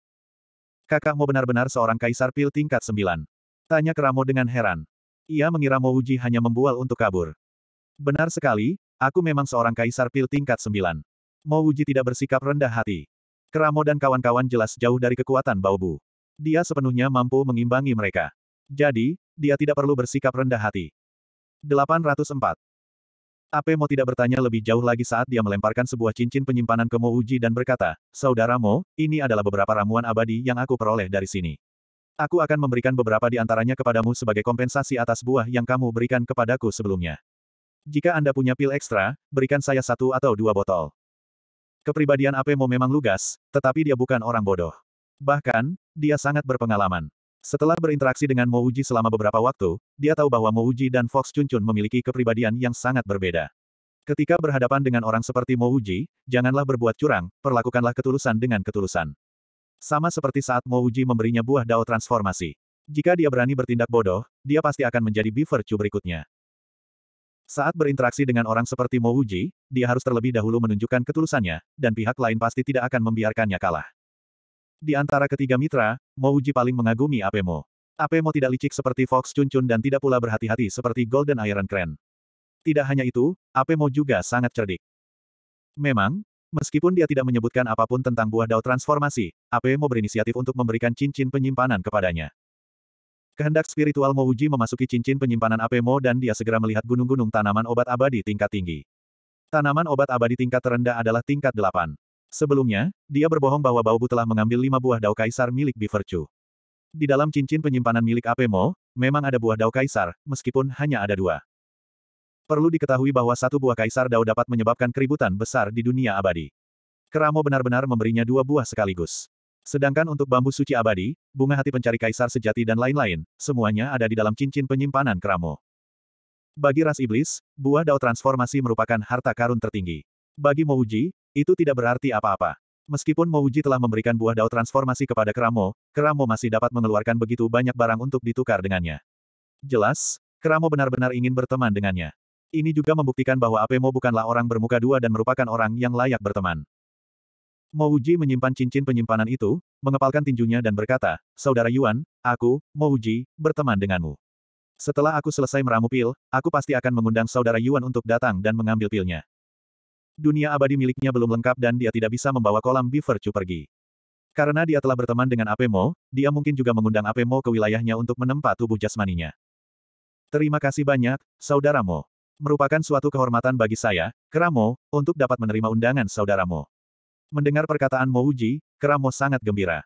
S1: Kakakmu benar-benar seorang kaisar pil tingkat sembilan. Tanya Keramo dengan heran. Ia mengira Mo Uji hanya membual untuk kabur. Benar sekali, aku memang seorang kaisar pil tingkat sembilan. Mo Uji tidak bersikap rendah hati. Keramo dan kawan-kawan jelas jauh dari kekuatan Baobu. Dia sepenuhnya mampu mengimbangi mereka. Jadi, dia tidak perlu bersikap rendah hati. 804. Ape Mo tidak bertanya lebih jauh lagi saat dia melemparkan sebuah cincin penyimpanan ke Mo Uji dan berkata, Saudara Mo, ini adalah beberapa ramuan abadi yang aku peroleh dari sini. Aku akan memberikan beberapa di antaranya kepadamu sebagai kompensasi atas buah yang kamu berikan kepadaku sebelumnya. Jika Anda punya pil ekstra, berikan saya satu atau dua botol. Kepribadian Ape Mo memang lugas, tetapi dia bukan orang bodoh. Bahkan, dia sangat berpengalaman. Setelah berinteraksi dengan Uji selama beberapa waktu, dia tahu bahwa Uji dan Fox Chunchun memiliki kepribadian yang sangat berbeda. Ketika berhadapan dengan orang seperti Uji, janganlah berbuat curang, perlakukanlah ketulusan dengan ketulusan. Sama seperti saat Uji memberinya buah dao transformasi. Jika dia berani bertindak bodoh, dia pasti akan menjadi Beaver Chu berikutnya. Saat berinteraksi dengan orang seperti Uji, dia harus terlebih dahulu menunjukkan ketulusannya, dan pihak lain pasti tidak akan membiarkannya kalah. Di antara ketiga mitra, Mo Uji paling mengagumi Apemo. Apemo tidak licik seperti Fox Chun Chun dan tidak pula berhati-hati seperti Golden Iron Crane. Tidak hanya itu, Apemo juga sangat cerdik. Memang, meskipun dia tidak menyebutkan apapun tentang buah dao transformasi, Apemo berinisiatif untuk memberikan cincin penyimpanan kepadanya. Kehendak spiritual Mo Uji memasuki cincin penyimpanan Apemo dan dia segera melihat gunung-gunung tanaman obat abadi tingkat tinggi. Tanaman obat abadi tingkat terendah adalah tingkat 8. Sebelumnya, dia berbohong bahwa Baobu telah mengambil lima buah dao kaisar milik Bivercu. Di dalam cincin penyimpanan milik Apemo, memang ada buah dao kaisar, meskipun hanya ada dua. Perlu diketahui bahwa satu buah kaisar dao dapat menyebabkan keributan besar di dunia abadi. Keramo benar-benar memberinya dua buah sekaligus. Sedangkan untuk bambu suci abadi, bunga hati pencari kaisar sejati dan lain-lain, semuanya ada di dalam cincin penyimpanan keramo. Bagi ras iblis, buah dao transformasi merupakan harta karun tertinggi. Bagi Mouji, itu tidak berarti apa-apa. Meskipun Mouji telah memberikan buah dao transformasi kepada Keramo, Keramo masih dapat mengeluarkan begitu banyak barang untuk ditukar dengannya. Jelas, Keramo benar-benar ingin berteman dengannya. Ini juga membuktikan bahwa Apemo bukanlah orang bermuka dua dan merupakan orang yang layak berteman. Mouji menyimpan cincin penyimpanan itu, mengepalkan tinjunya dan berkata, Saudara Yuan, aku, Mouji, berteman denganmu. Setelah aku selesai meramu pil, aku pasti akan mengundang Saudara Yuan untuk datang dan mengambil pilnya. Dunia abadi miliknya belum lengkap dan dia tidak bisa membawa kolam Beaver Chu pergi. Karena dia telah berteman dengan Apemo, dia mungkin juga mengundang Apemo ke wilayahnya untuk menempa tubuh jasmaninya. Terima kasih banyak, saudaramu. Merupakan suatu kehormatan bagi saya, Keramo, untuk dapat menerima undangan saudaramu. Mendengar perkataan Mouji, Keramo sangat gembira.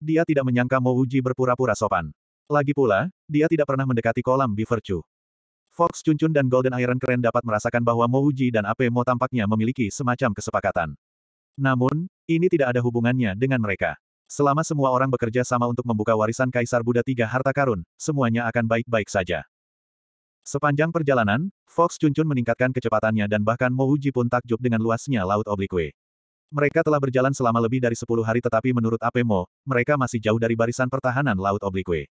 S1: Dia tidak menyangka Mouji berpura-pura sopan. Lagi pula, dia tidak pernah mendekati kolam Beaver Chu. Fox Chunchun dan Golden Iron Keren dapat merasakan bahwa Mo Uji dan Ape Mo tampaknya memiliki semacam kesepakatan. Namun, ini tidak ada hubungannya dengan mereka. Selama semua orang bekerja sama untuk membuka warisan Kaisar Buddha Tiga Harta Karun, semuanya akan baik-baik saja. Sepanjang perjalanan, Fox Chunchun meningkatkan kecepatannya dan bahkan Mo Uji pun takjub dengan luasnya Laut Oblique. Mereka telah berjalan selama lebih dari 10 hari tetapi menurut Ape Mo, mereka masih jauh dari barisan pertahanan Laut Oblique.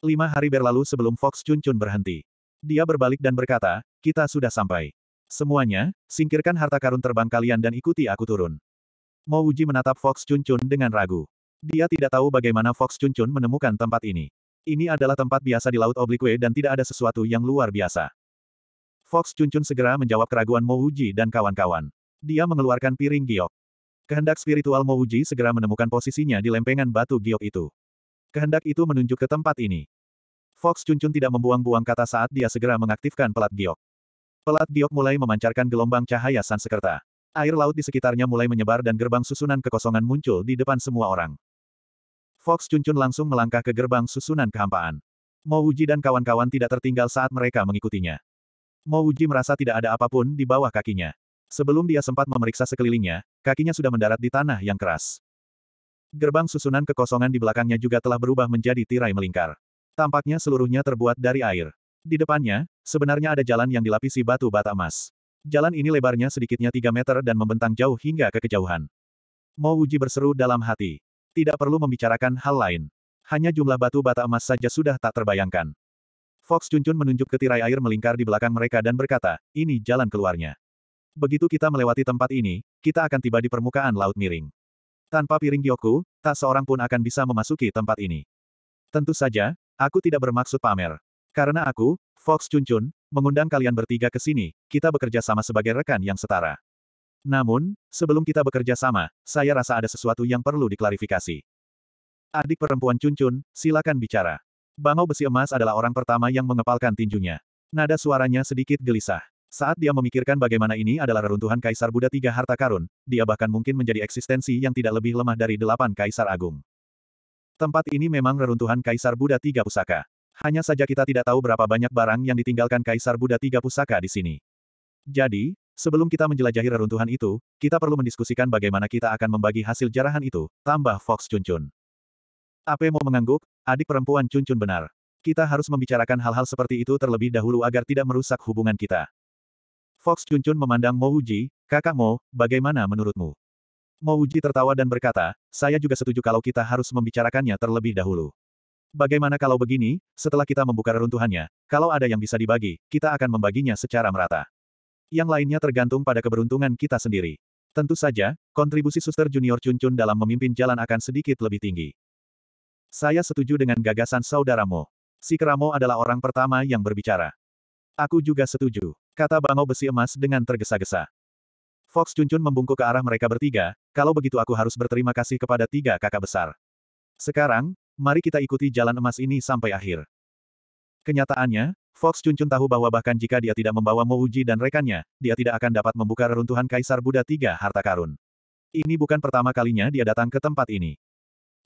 S1: Lima hari berlalu sebelum Fox Chunchun berhenti. Dia berbalik dan berkata, kita sudah sampai. Semuanya, singkirkan harta karun terbang kalian dan ikuti aku turun. Mo Uji menatap Fox Chun Chun dengan ragu. Dia tidak tahu bagaimana Fox Chun Chun menemukan tempat ini. Ini adalah tempat biasa di Laut Oblique dan tidak ada sesuatu yang luar biasa. Fox Chun Chun segera menjawab keraguan Mo Uji dan kawan-kawan. Dia mengeluarkan piring giok. Kehendak spiritual Mo Uji segera menemukan posisinya di lempengan batu giok itu. Kehendak itu menunjuk ke tempat ini. Fox Chunchun tidak membuang-buang kata saat dia segera mengaktifkan pelat giok. Pelat giok mulai memancarkan gelombang cahaya Sansekerta. Air laut di sekitarnya mulai menyebar dan gerbang susunan kekosongan muncul di depan semua orang. Fox Chunchun langsung melangkah ke gerbang susunan kehampaan. Mo Uji dan kawan-kawan tidak tertinggal saat mereka mengikutinya. Mo Uji merasa tidak ada apapun di bawah kakinya. Sebelum dia sempat memeriksa sekelilingnya, kakinya sudah mendarat di tanah yang keras. Gerbang susunan kekosongan di belakangnya juga telah berubah menjadi tirai melingkar. Tampaknya seluruhnya terbuat dari air. Di depannya, sebenarnya ada jalan yang dilapisi batu bata emas. Jalan ini lebarnya sedikitnya 3 meter dan membentang jauh hingga ke kejauhan. Mau Wuji berseru dalam hati. Tidak perlu membicarakan hal lain. Hanya jumlah batu bata emas saja sudah tak terbayangkan. Fox Junjun menunjuk ke tirai air melingkar di belakang mereka dan berkata, ini jalan keluarnya. Begitu kita melewati tempat ini, kita akan tiba di permukaan Laut Miring. Tanpa piring Gyoku, tak seorang pun akan bisa memasuki tempat ini. Tentu saja, Aku tidak bermaksud pamer. Karena aku, Fox Chun Chun, mengundang kalian bertiga ke sini, kita bekerja sama sebagai rekan yang setara. Namun, sebelum kita bekerja sama, saya rasa ada sesuatu yang perlu diklarifikasi. Adik perempuan Chun Chun, silakan bicara. Bangau besi emas adalah orang pertama yang mengepalkan tinjunya. Nada suaranya sedikit gelisah. Saat dia memikirkan bagaimana ini adalah reruntuhan Kaisar Buddha tiga harta karun, dia bahkan mungkin menjadi eksistensi yang tidak lebih lemah dari delapan Kaisar Agung. Tempat ini memang reruntuhan Kaisar Buddha Tiga Pusaka. Hanya saja kita tidak tahu berapa banyak barang yang ditinggalkan Kaisar Buddha Tiga Pusaka di sini. Jadi, sebelum kita menjelajahi reruntuhan itu, kita perlu mendiskusikan bagaimana kita akan membagi hasil jarahan itu, tambah Fox Chun-Chun. Ape mau mengangguk, adik perempuan Chun-Chun benar. Kita harus membicarakan hal-hal seperti itu terlebih dahulu agar tidak merusak hubungan kita. Fox Chun-Chun memandang Mo Uji, kakak Mo, bagaimana menurutmu? Mouji tertawa dan berkata, saya juga setuju kalau kita harus membicarakannya terlebih dahulu. Bagaimana kalau begini, setelah kita membuka reruntuhannya, kalau ada yang bisa dibagi, kita akan membaginya secara merata. Yang lainnya tergantung pada keberuntungan kita sendiri. Tentu saja, kontribusi suster junior Chun Chun dalam memimpin jalan akan sedikit lebih tinggi. Saya setuju dengan gagasan saudaramu. Si Keramo adalah orang pertama yang berbicara. Aku juga setuju, kata Bango Besi Emas dengan tergesa-gesa. Fox Chunchun membungkuk ke arah mereka bertiga, kalau begitu aku harus berterima kasih kepada tiga kakak besar. Sekarang, mari kita ikuti jalan emas ini sampai akhir. Kenyataannya, Fox Chunchun tahu bahwa bahkan jika dia tidak membawa Mouji dan rekannya, dia tidak akan dapat membuka reruntuhan Kaisar Buddha Tiga Harta Karun. Ini bukan pertama kalinya dia datang ke tempat ini.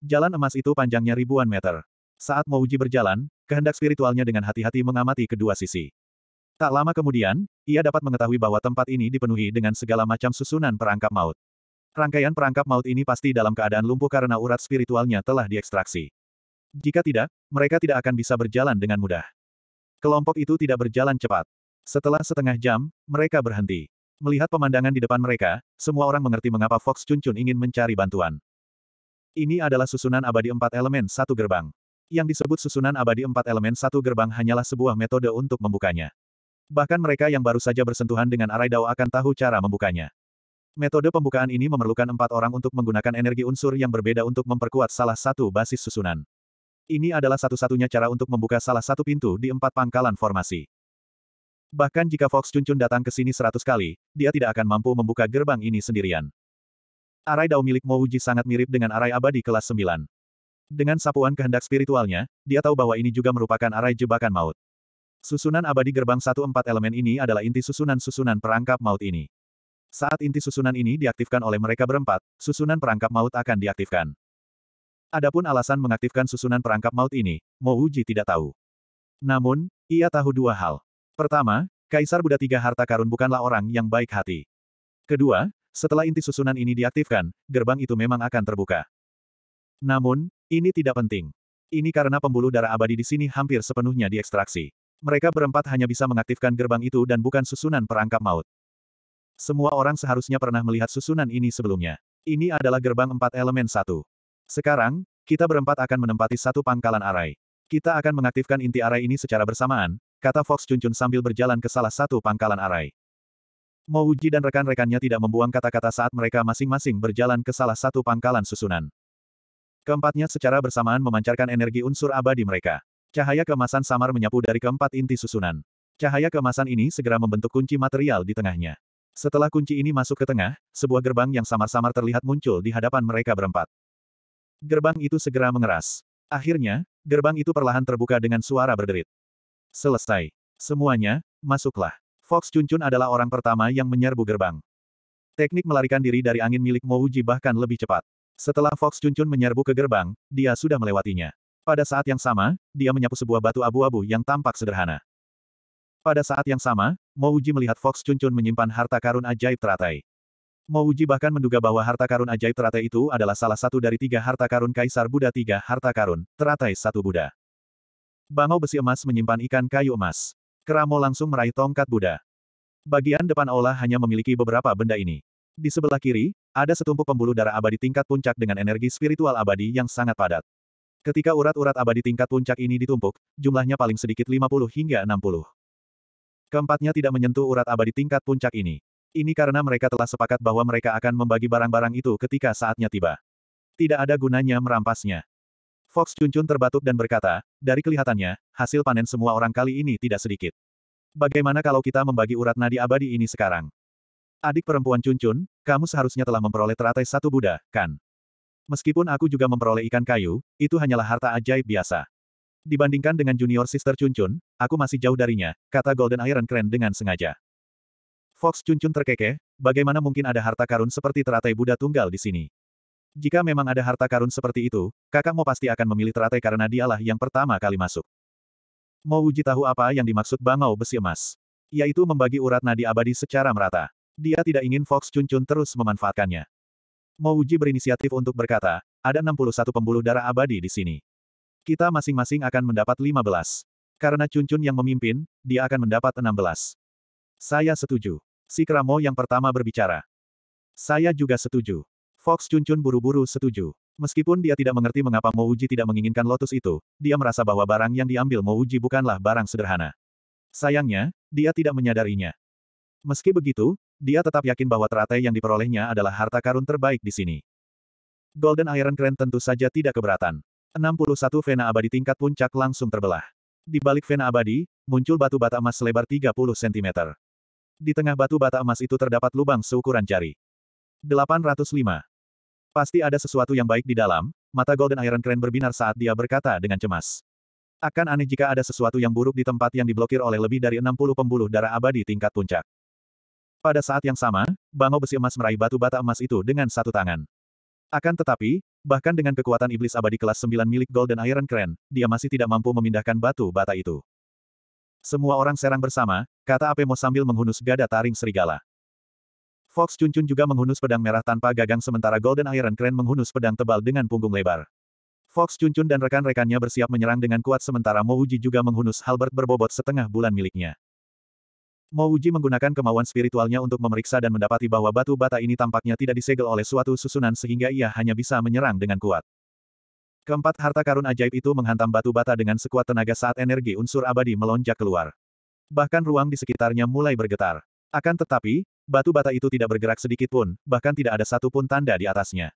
S1: Jalan emas itu panjangnya ribuan meter. Saat Mouji berjalan, kehendak spiritualnya dengan hati-hati mengamati kedua sisi. Tak lama kemudian, ia dapat mengetahui bahwa tempat ini dipenuhi dengan segala macam susunan perangkap maut. Rangkaian perangkap maut ini pasti dalam keadaan lumpuh karena urat spiritualnya telah diekstraksi. Jika tidak, mereka tidak akan bisa berjalan dengan mudah. Kelompok itu tidak berjalan cepat. Setelah setengah jam, mereka berhenti. Melihat pemandangan di depan mereka, semua orang mengerti mengapa Fox Chun-Chun ingin mencari bantuan. Ini adalah susunan abadi empat elemen satu gerbang. Yang disebut susunan abadi empat elemen satu gerbang hanyalah sebuah metode untuk membukanya. Bahkan mereka yang baru saja bersentuhan dengan arai dao akan tahu cara membukanya. Metode pembukaan ini memerlukan empat orang untuk menggunakan energi unsur yang berbeda untuk memperkuat salah satu basis susunan. Ini adalah satu-satunya cara untuk membuka salah satu pintu di empat pangkalan formasi. Bahkan jika Fox Chun-Chun datang ke sini seratus kali, dia tidak akan mampu membuka gerbang ini sendirian. Arai Dao milik Mo Uji sangat mirip dengan arai abadi kelas sembilan. Dengan sapuan kehendak spiritualnya, dia tahu bahwa ini juga merupakan arai jebakan maut. Susunan abadi gerbang satu empat elemen ini adalah inti susunan-susunan perangkap maut ini. Saat inti susunan ini diaktifkan oleh mereka berempat, susunan perangkap maut akan diaktifkan. Adapun alasan mengaktifkan susunan perangkap maut ini, Mo Uji tidak tahu. Namun, ia tahu dua hal. Pertama, Kaisar Buddha Tiga Harta Karun bukanlah orang yang baik hati. Kedua, setelah inti susunan ini diaktifkan, gerbang itu memang akan terbuka. Namun, ini tidak penting. Ini karena pembuluh darah abadi di sini hampir sepenuhnya diekstraksi. Mereka berempat hanya bisa mengaktifkan gerbang itu dan bukan susunan perangkap maut. Semua orang seharusnya pernah melihat susunan ini sebelumnya. Ini adalah gerbang empat elemen satu. Sekarang, kita berempat akan menempati satu pangkalan arai. Kita akan mengaktifkan inti arai ini secara bersamaan, kata Fox Cun sambil berjalan ke salah satu pangkalan arai. Mouji dan rekan-rekannya tidak membuang kata-kata saat mereka masing-masing berjalan ke salah satu pangkalan susunan. Keempatnya secara bersamaan memancarkan energi unsur abadi mereka. Cahaya kemasan samar menyapu dari keempat inti susunan. Cahaya kemasan ini segera membentuk kunci material di tengahnya. Setelah kunci ini masuk ke tengah, sebuah gerbang yang samar-samar terlihat muncul di hadapan mereka berempat. Gerbang itu segera mengeras. Akhirnya, gerbang itu perlahan terbuka dengan suara berderit. Selesai. Semuanya, masuklah. Fox Chunchun adalah orang pertama yang menyerbu gerbang. Teknik melarikan diri dari angin milik Mouji bahkan lebih cepat. Setelah Fox Chunchun menyerbu ke gerbang, dia sudah melewatinya. Pada saat yang sama, dia menyapu sebuah batu abu-abu yang tampak sederhana. Pada saat yang sama, Mouji melihat Fox Chun menyimpan harta karun ajaib teratai. Mouji bahkan menduga bahwa harta karun ajaib teratai itu adalah salah satu dari tiga harta karun Kaisar Buddha tiga harta karun, teratai satu Buddha. Bangau besi emas menyimpan ikan kayu emas. Keramo langsung meraih tongkat Buddha. Bagian depan Olah hanya memiliki beberapa benda ini. Di sebelah kiri, ada setumpuk pembuluh darah abadi tingkat puncak dengan energi spiritual abadi yang sangat padat. Ketika urat-urat abadi tingkat puncak ini ditumpuk, jumlahnya paling sedikit 50 hingga 60. Keempatnya tidak menyentuh urat abadi tingkat puncak ini. Ini karena mereka telah sepakat bahwa mereka akan membagi barang-barang itu ketika saatnya tiba. Tidak ada gunanya merampasnya. Fox Cuncun terbatuk dan berkata, dari kelihatannya, hasil panen semua orang kali ini tidak sedikit. Bagaimana kalau kita membagi urat nadi abadi ini sekarang? Adik perempuan Cuncun, kamu seharusnya telah memperoleh teratai satu Buddha, kan? Meskipun aku juga memperoleh ikan kayu, itu hanyalah harta ajaib biasa. Dibandingkan dengan junior sister Chun-Chun, aku masih jauh darinya, kata Golden Iron Crane dengan sengaja. Fox Chun-Chun terkekeh, bagaimana mungkin ada harta karun seperti teratai Buddha tunggal di sini? Jika memang ada harta karun seperti itu, kakak mau pasti akan memilih teratai karena dialah yang pertama kali masuk. Mau uji tahu apa yang dimaksud bangau besi emas? Yaitu membagi urat nadi abadi secara merata. Dia tidak ingin Fox Chun-Chun terus memanfaatkannya. Mo Uji berinisiatif untuk berkata, ada 61 pembuluh darah abadi di sini. Kita masing-masing akan mendapat 15. Karena Cuncun yang memimpin, dia akan mendapat 16. Saya setuju. Si Kramo yang pertama berbicara. Saya juga setuju. Fox Cuncun buru-buru setuju. Meskipun dia tidak mengerti mengapa Mo Uji tidak menginginkan lotus itu, dia merasa bahwa barang yang diambil Mo Uji bukanlah barang sederhana. Sayangnya, dia tidak menyadarinya. Meski begitu, dia tetap yakin bahwa teratai yang diperolehnya adalah harta karun terbaik di sini. Golden Iron Crane tentu saja tidak keberatan. 61 Vena Abadi tingkat puncak langsung terbelah. Di balik Vena Abadi, muncul batu bata emas selebar 30 cm. Di tengah batu bata emas itu terdapat lubang seukuran jari. 805. Pasti ada sesuatu yang baik di dalam, mata Golden Iron Crane berbinar saat dia berkata dengan cemas. Akan aneh jika ada sesuatu yang buruk di tempat yang diblokir oleh lebih dari 60 pembuluh darah abadi tingkat puncak. Pada saat yang sama, bangau besi emas meraih batu bata emas itu dengan satu tangan. Akan tetapi, bahkan dengan kekuatan iblis abadi kelas 9 milik Golden Iron Crane, dia masih tidak mampu memindahkan batu bata itu. Semua orang serang bersama, kata Apemo sambil menghunus gada taring serigala. Fox Chun Chun juga menghunus pedang merah tanpa gagang sementara Golden Iron Crane menghunus pedang tebal dengan punggung lebar. Fox Chun Chun dan rekan-rekannya bersiap menyerang dengan kuat sementara Mo juga menghunus halberd berbobot setengah bulan miliknya. Mouji menggunakan kemauan spiritualnya untuk memeriksa dan mendapati bahwa batu bata ini tampaknya tidak disegel oleh suatu susunan sehingga ia hanya bisa menyerang dengan kuat. Keempat harta karun ajaib itu menghantam batu bata dengan sekuat tenaga saat energi unsur abadi melonjak keluar. Bahkan ruang di sekitarnya mulai bergetar. Akan tetapi, batu bata itu tidak bergerak sedikit pun, bahkan tidak ada satupun tanda di atasnya.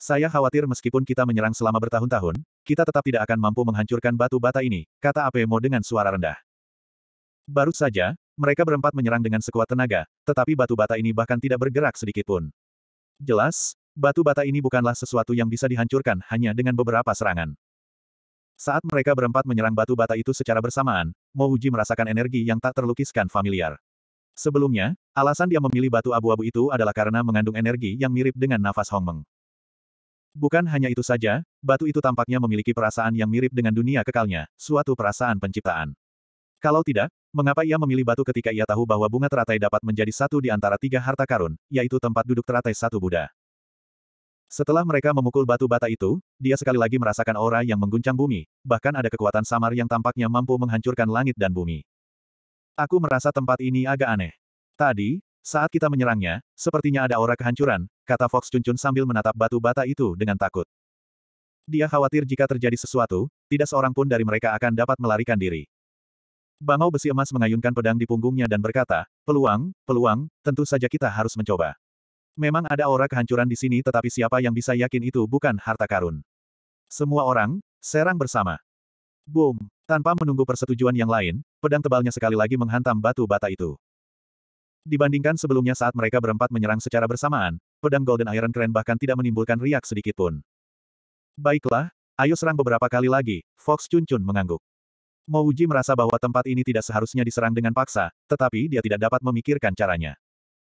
S1: Saya khawatir meskipun kita menyerang selama bertahun-tahun, kita tetap tidak akan mampu menghancurkan batu bata ini, kata Apemo dengan suara rendah. Baru saja, mereka berempat menyerang dengan sekuat tenaga, tetapi batu bata ini bahkan tidak bergerak sedikitpun. Jelas, batu bata ini bukanlah sesuatu yang bisa dihancurkan hanya dengan beberapa serangan. Saat mereka berempat menyerang batu bata itu secara bersamaan, Mouji merasakan energi yang tak terlukiskan familiar. Sebelumnya, alasan dia memilih batu abu-abu itu adalah karena mengandung energi yang mirip dengan nafas Hongmeng. Bukan hanya itu saja, batu itu tampaknya memiliki perasaan yang mirip dengan dunia kekalnya, suatu perasaan penciptaan. Kalau tidak, Mengapa ia memilih batu ketika ia tahu bahwa bunga teratai dapat menjadi satu di antara tiga harta karun, yaitu tempat duduk teratai satu Buddha. Setelah mereka memukul batu bata itu, dia sekali lagi merasakan aura yang mengguncang bumi, bahkan ada kekuatan samar yang tampaknya mampu menghancurkan langit dan bumi. Aku merasa tempat ini agak aneh. Tadi, saat kita menyerangnya, sepertinya ada aura kehancuran, kata Fox Cuncun sambil menatap batu bata itu dengan takut. Dia khawatir jika terjadi sesuatu, tidak seorang pun dari mereka akan dapat melarikan diri. Bangau besi emas mengayunkan pedang di punggungnya dan berkata, peluang, peluang, tentu saja kita harus mencoba. Memang ada aura kehancuran di sini tetapi siapa yang bisa yakin itu bukan harta karun. Semua orang, serang bersama. Boom! Tanpa menunggu persetujuan yang lain, pedang tebalnya sekali lagi menghantam batu bata itu. Dibandingkan sebelumnya saat mereka berempat menyerang secara bersamaan, pedang Golden Iron Crane bahkan tidak menimbulkan riak sedikitpun. Baiklah, ayo serang beberapa kali lagi, Fox Chun Chun mengangguk. Mo Uji merasa bahwa tempat ini tidak seharusnya diserang dengan paksa, tetapi dia tidak dapat memikirkan caranya.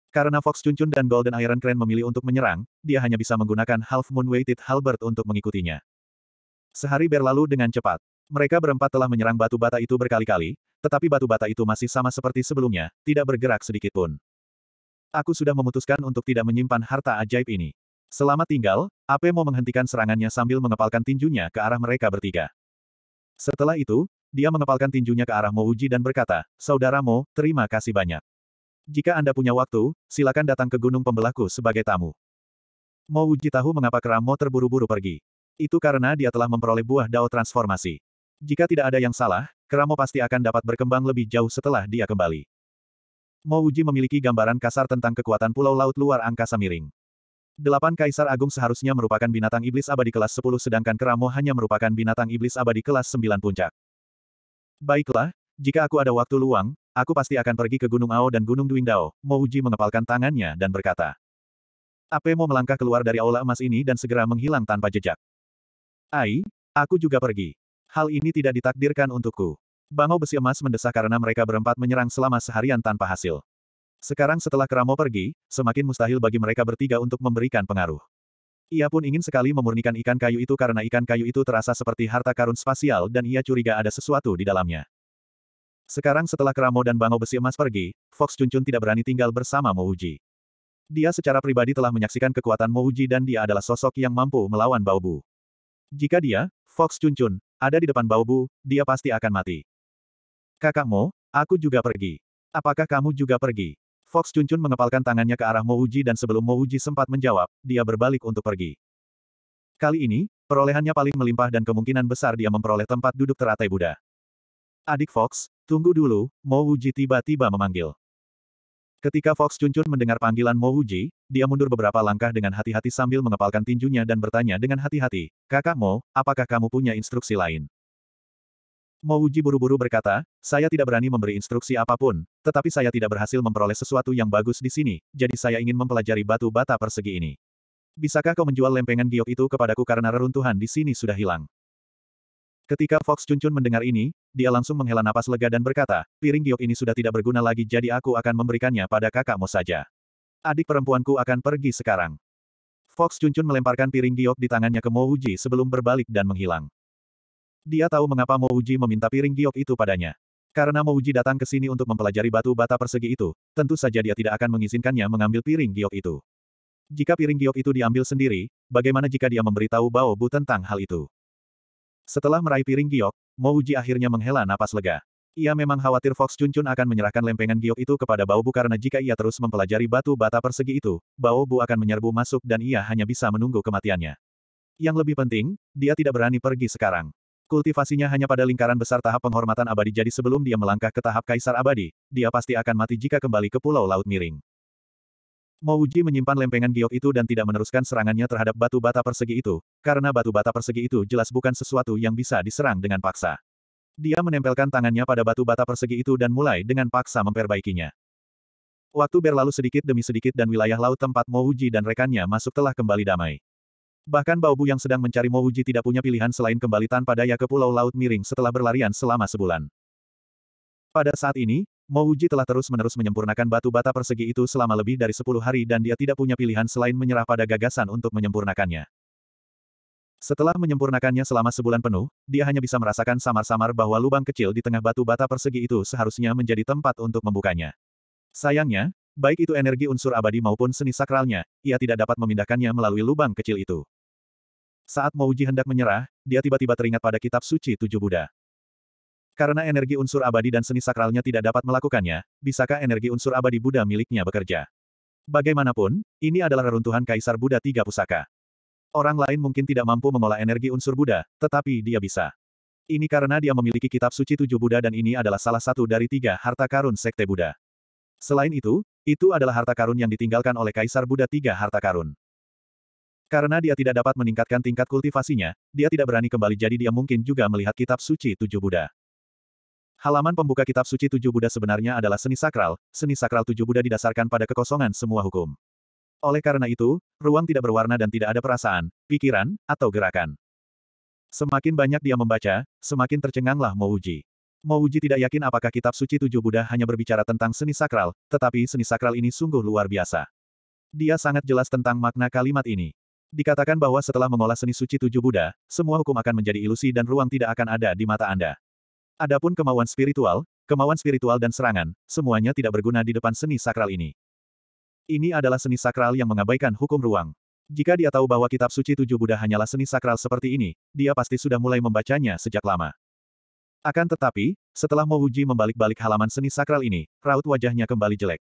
S1: Karena Fox Chunchun dan Golden Iron Crane memilih untuk menyerang, dia hanya bisa menggunakan Half Moon Weighted Halbert untuk mengikutinya. Sehari berlalu dengan cepat. Mereka berempat telah menyerang batu bata itu berkali-kali, tetapi batu bata itu masih sama seperti sebelumnya, tidak bergerak sedikit pun. Aku sudah memutuskan untuk tidak menyimpan harta ajaib ini. Selama tinggal, Ape mau menghentikan serangannya sambil mengepalkan tinjunya ke arah mereka bertiga. Setelah itu, dia mengepalkan tinjunya ke arah Mo Uji dan berkata, Saudara Mo, terima kasih banyak. Jika Anda punya waktu, silakan datang ke Gunung Pembelaku sebagai tamu. Mo Uji tahu mengapa Keram Mo terburu-buru pergi. Itu karena dia telah memperoleh buah dao transformasi. Jika tidak ada yang salah, Mo pasti akan dapat berkembang lebih jauh setelah dia kembali. Mo Uji memiliki gambaran kasar tentang kekuatan pulau laut luar angkasa miring. Delapan kaisar agung seharusnya merupakan binatang iblis abadi kelas 10 sedangkan Keramo hanya merupakan binatang iblis abadi kelas 9 puncak. Baiklah, jika aku ada waktu luang, aku pasti akan pergi ke Gunung Ao dan Gunung Mo Uji mengepalkan tangannya dan berkata. Ape Mo melangkah keluar dari aula emas ini dan segera menghilang tanpa jejak. Ai, aku juga pergi. Hal ini tidak ditakdirkan untukku. Bangau besi emas mendesak karena mereka berempat menyerang selama seharian tanpa hasil. Sekarang setelah Keramo pergi, semakin mustahil bagi mereka bertiga untuk memberikan pengaruh. Ia pun ingin sekali memurnikan ikan kayu itu karena ikan kayu itu terasa seperti harta karun spasial dan ia curiga ada sesuatu di dalamnya. Sekarang setelah Kramo dan Bango Besi Emas pergi, Fox Chun tidak berani tinggal bersama Mo Uji. Dia secara pribadi telah menyaksikan kekuatan Mo Uji dan dia adalah sosok yang mampu melawan Baobu. Jika dia, Fox Chun, ada di depan Baobu, dia pasti akan mati. Kakak Mo, aku juga pergi. Apakah kamu juga pergi? Fox Chunchun mengepalkan tangannya ke arah Mo Uji dan sebelum Mo Uji sempat menjawab, dia berbalik untuk pergi. Kali ini, perolehannya paling melimpah dan kemungkinan besar dia memperoleh tempat duduk teratai Buddha. Adik Fox, tunggu dulu, Mo Uji tiba-tiba memanggil. Ketika Fox Chunchun mendengar panggilan Mo Uji, dia mundur beberapa langkah dengan hati-hati sambil mengepalkan tinjunya dan bertanya dengan hati-hati, Kakak Mo, apakah kamu punya instruksi lain? Mo Uji buru-buru berkata, saya tidak berani memberi instruksi apapun, tetapi saya tidak berhasil memperoleh sesuatu yang bagus di sini, jadi saya ingin mempelajari batu bata persegi ini. Bisakah kau menjual lempengan giok itu kepadaku karena reruntuhan di sini sudah hilang? Ketika Fox Cun mendengar ini, dia langsung menghela napas lega dan berkata, piring giok ini sudah tidak berguna lagi jadi aku akan memberikannya pada kakakmu saja. Adik perempuanku akan pergi sekarang. Fox Cun melemparkan piring giok di tangannya ke Mo Uji sebelum berbalik dan menghilang. Dia tahu mengapa Mouji meminta piring giok itu padanya. Karena Mouji datang ke sini untuk mempelajari batu bata persegi itu, tentu saja dia tidak akan mengizinkannya mengambil piring giok itu. Jika piring giok itu diambil sendiri, bagaimana jika dia memberitahu Bao Bu tentang hal itu? Setelah meraih piring giok, Mouji akhirnya menghela napas lega. Ia memang khawatir Fox Chun Chun akan menyerahkan lempengan giok itu kepada Bao Bu karena jika ia terus mempelajari batu bata persegi itu, Bao Bu akan menyerbu masuk dan ia hanya bisa menunggu kematiannya. Yang lebih penting, dia tidak berani pergi sekarang. Kultivasinya hanya pada lingkaran besar tahap penghormatan abadi jadi sebelum dia melangkah ke tahap kaisar abadi, dia pasti akan mati jika kembali ke Pulau Laut Miring. Mouji menyimpan lempengan giok itu dan tidak meneruskan serangannya terhadap batu bata persegi itu, karena batu bata persegi itu jelas bukan sesuatu yang bisa diserang dengan paksa. Dia menempelkan tangannya pada batu bata persegi itu dan mulai dengan paksa memperbaikinya. Waktu berlalu sedikit demi sedikit dan wilayah laut tempat Mouji dan rekannya masuk telah kembali damai. Bahkan Baobu yang sedang mencari Mouji tidak punya pilihan selain kembali tanpa daya ke Pulau Laut Miring setelah berlarian selama sebulan. Pada saat ini, Mouji telah terus-menerus menyempurnakan batu bata persegi itu selama lebih dari 10 hari dan dia tidak punya pilihan selain menyerah pada gagasan untuk menyempurnakannya. Setelah menyempurnakannya selama sebulan penuh, dia hanya bisa merasakan samar-samar bahwa lubang kecil di tengah batu bata persegi itu seharusnya menjadi tempat untuk membukanya. Sayangnya, baik itu energi unsur abadi maupun seni sakralnya, ia tidak dapat memindahkannya melalui lubang kecil itu. Saat Mouji hendak menyerah, dia tiba-tiba teringat pada kitab suci tujuh Buddha. Karena energi unsur abadi dan seni sakralnya tidak dapat melakukannya, bisakah energi unsur abadi Buddha miliknya bekerja? Bagaimanapun, ini adalah reruntuhan Kaisar Buddha Tiga Pusaka. Orang lain mungkin tidak mampu mengolah energi unsur Buddha, tetapi dia bisa. Ini karena dia memiliki kitab suci tujuh Buddha dan ini adalah salah satu dari tiga harta karun Sekte Buddha. Selain itu, itu adalah harta karun yang ditinggalkan oleh Kaisar Buddha Tiga Harta Karun. Karena dia tidak dapat meningkatkan tingkat kultivasinya, dia tidak berani kembali jadi dia mungkin juga melihat kitab suci tujuh Buddha. Halaman pembuka kitab suci tujuh Buddha sebenarnya adalah seni sakral, seni sakral tujuh Buddha didasarkan pada kekosongan semua hukum. Oleh karena itu, ruang tidak berwarna dan tidak ada perasaan, pikiran, atau gerakan. Semakin banyak dia membaca, semakin tercenganglah Mouji. Mouji tidak yakin apakah kitab suci tujuh Buddha hanya berbicara tentang seni sakral, tetapi seni sakral ini sungguh luar biasa. Dia sangat jelas tentang makna kalimat ini. Dikatakan bahwa setelah mengolah seni suci tujuh Buddha, semua hukum akan menjadi ilusi dan ruang tidak akan ada di mata Anda. Adapun kemauan spiritual, kemauan spiritual dan serangan, semuanya tidak berguna di depan seni sakral ini. Ini adalah seni sakral yang mengabaikan hukum ruang. Jika dia tahu bahwa kitab suci tujuh Buddha hanyalah seni sakral seperti ini, dia pasti sudah mulai membacanya sejak lama. Akan tetapi, setelah Mouji membalik-balik halaman seni sakral ini, raut wajahnya kembali jelek.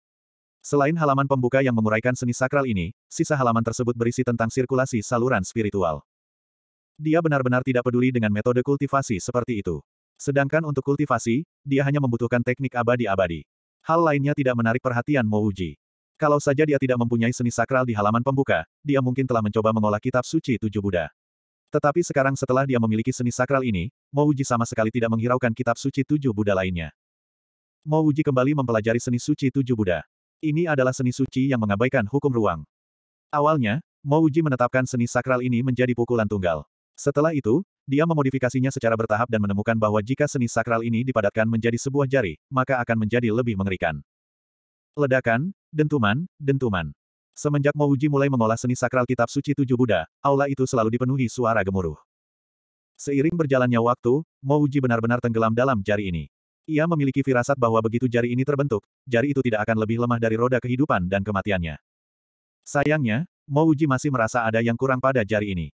S1: Selain halaman pembuka yang menguraikan seni sakral ini, sisa halaman tersebut berisi tentang sirkulasi saluran spiritual. Dia benar-benar tidak peduli dengan metode kultivasi seperti itu. Sedangkan untuk kultivasi, dia hanya membutuhkan teknik abadi-abadi. Hal lainnya tidak menarik perhatian Mouji. Kalau saja dia tidak mempunyai seni sakral di halaman pembuka, dia mungkin telah mencoba mengolah kitab suci tujuh Buddha. Tetapi sekarang setelah dia memiliki seni sakral ini, Mouji sama sekali tidak menghiraukan kitab suci tujuh Buddha lainnya. Mouji kembali mempelajari seni suci tujuh Buddha. Ini adalah seni suci yang mengabaikan hukum ruang. Awalnya, Mouji menetapkan seni sakral ini menjadi pukulan tunggal. Setelah itu, dia memodifikasinya secara bertahap dan menemukan bahwa jika seni sakral ini dipadatkan menjadi sebuah jari, maka akan menjadi lebih mengerikan. Ledakan, dentuman, dentuman. Semenjak Mouji mulai mengolah seni sakral kitab suci tujuh Buddha, aula itu selalu dipenuhi suara gemuruh. Seiring berjalannya waktu, Mouji benar-benar tenggelam dalam jari ini. Ia memiliki firasat bahwa begitu jari ini terbentuk, jari itu tidak akan lebih lemah dari roda kehidupan dan kematiannya. Sayangnya, Mouji masih merasa ada yang kurang pada jari ini.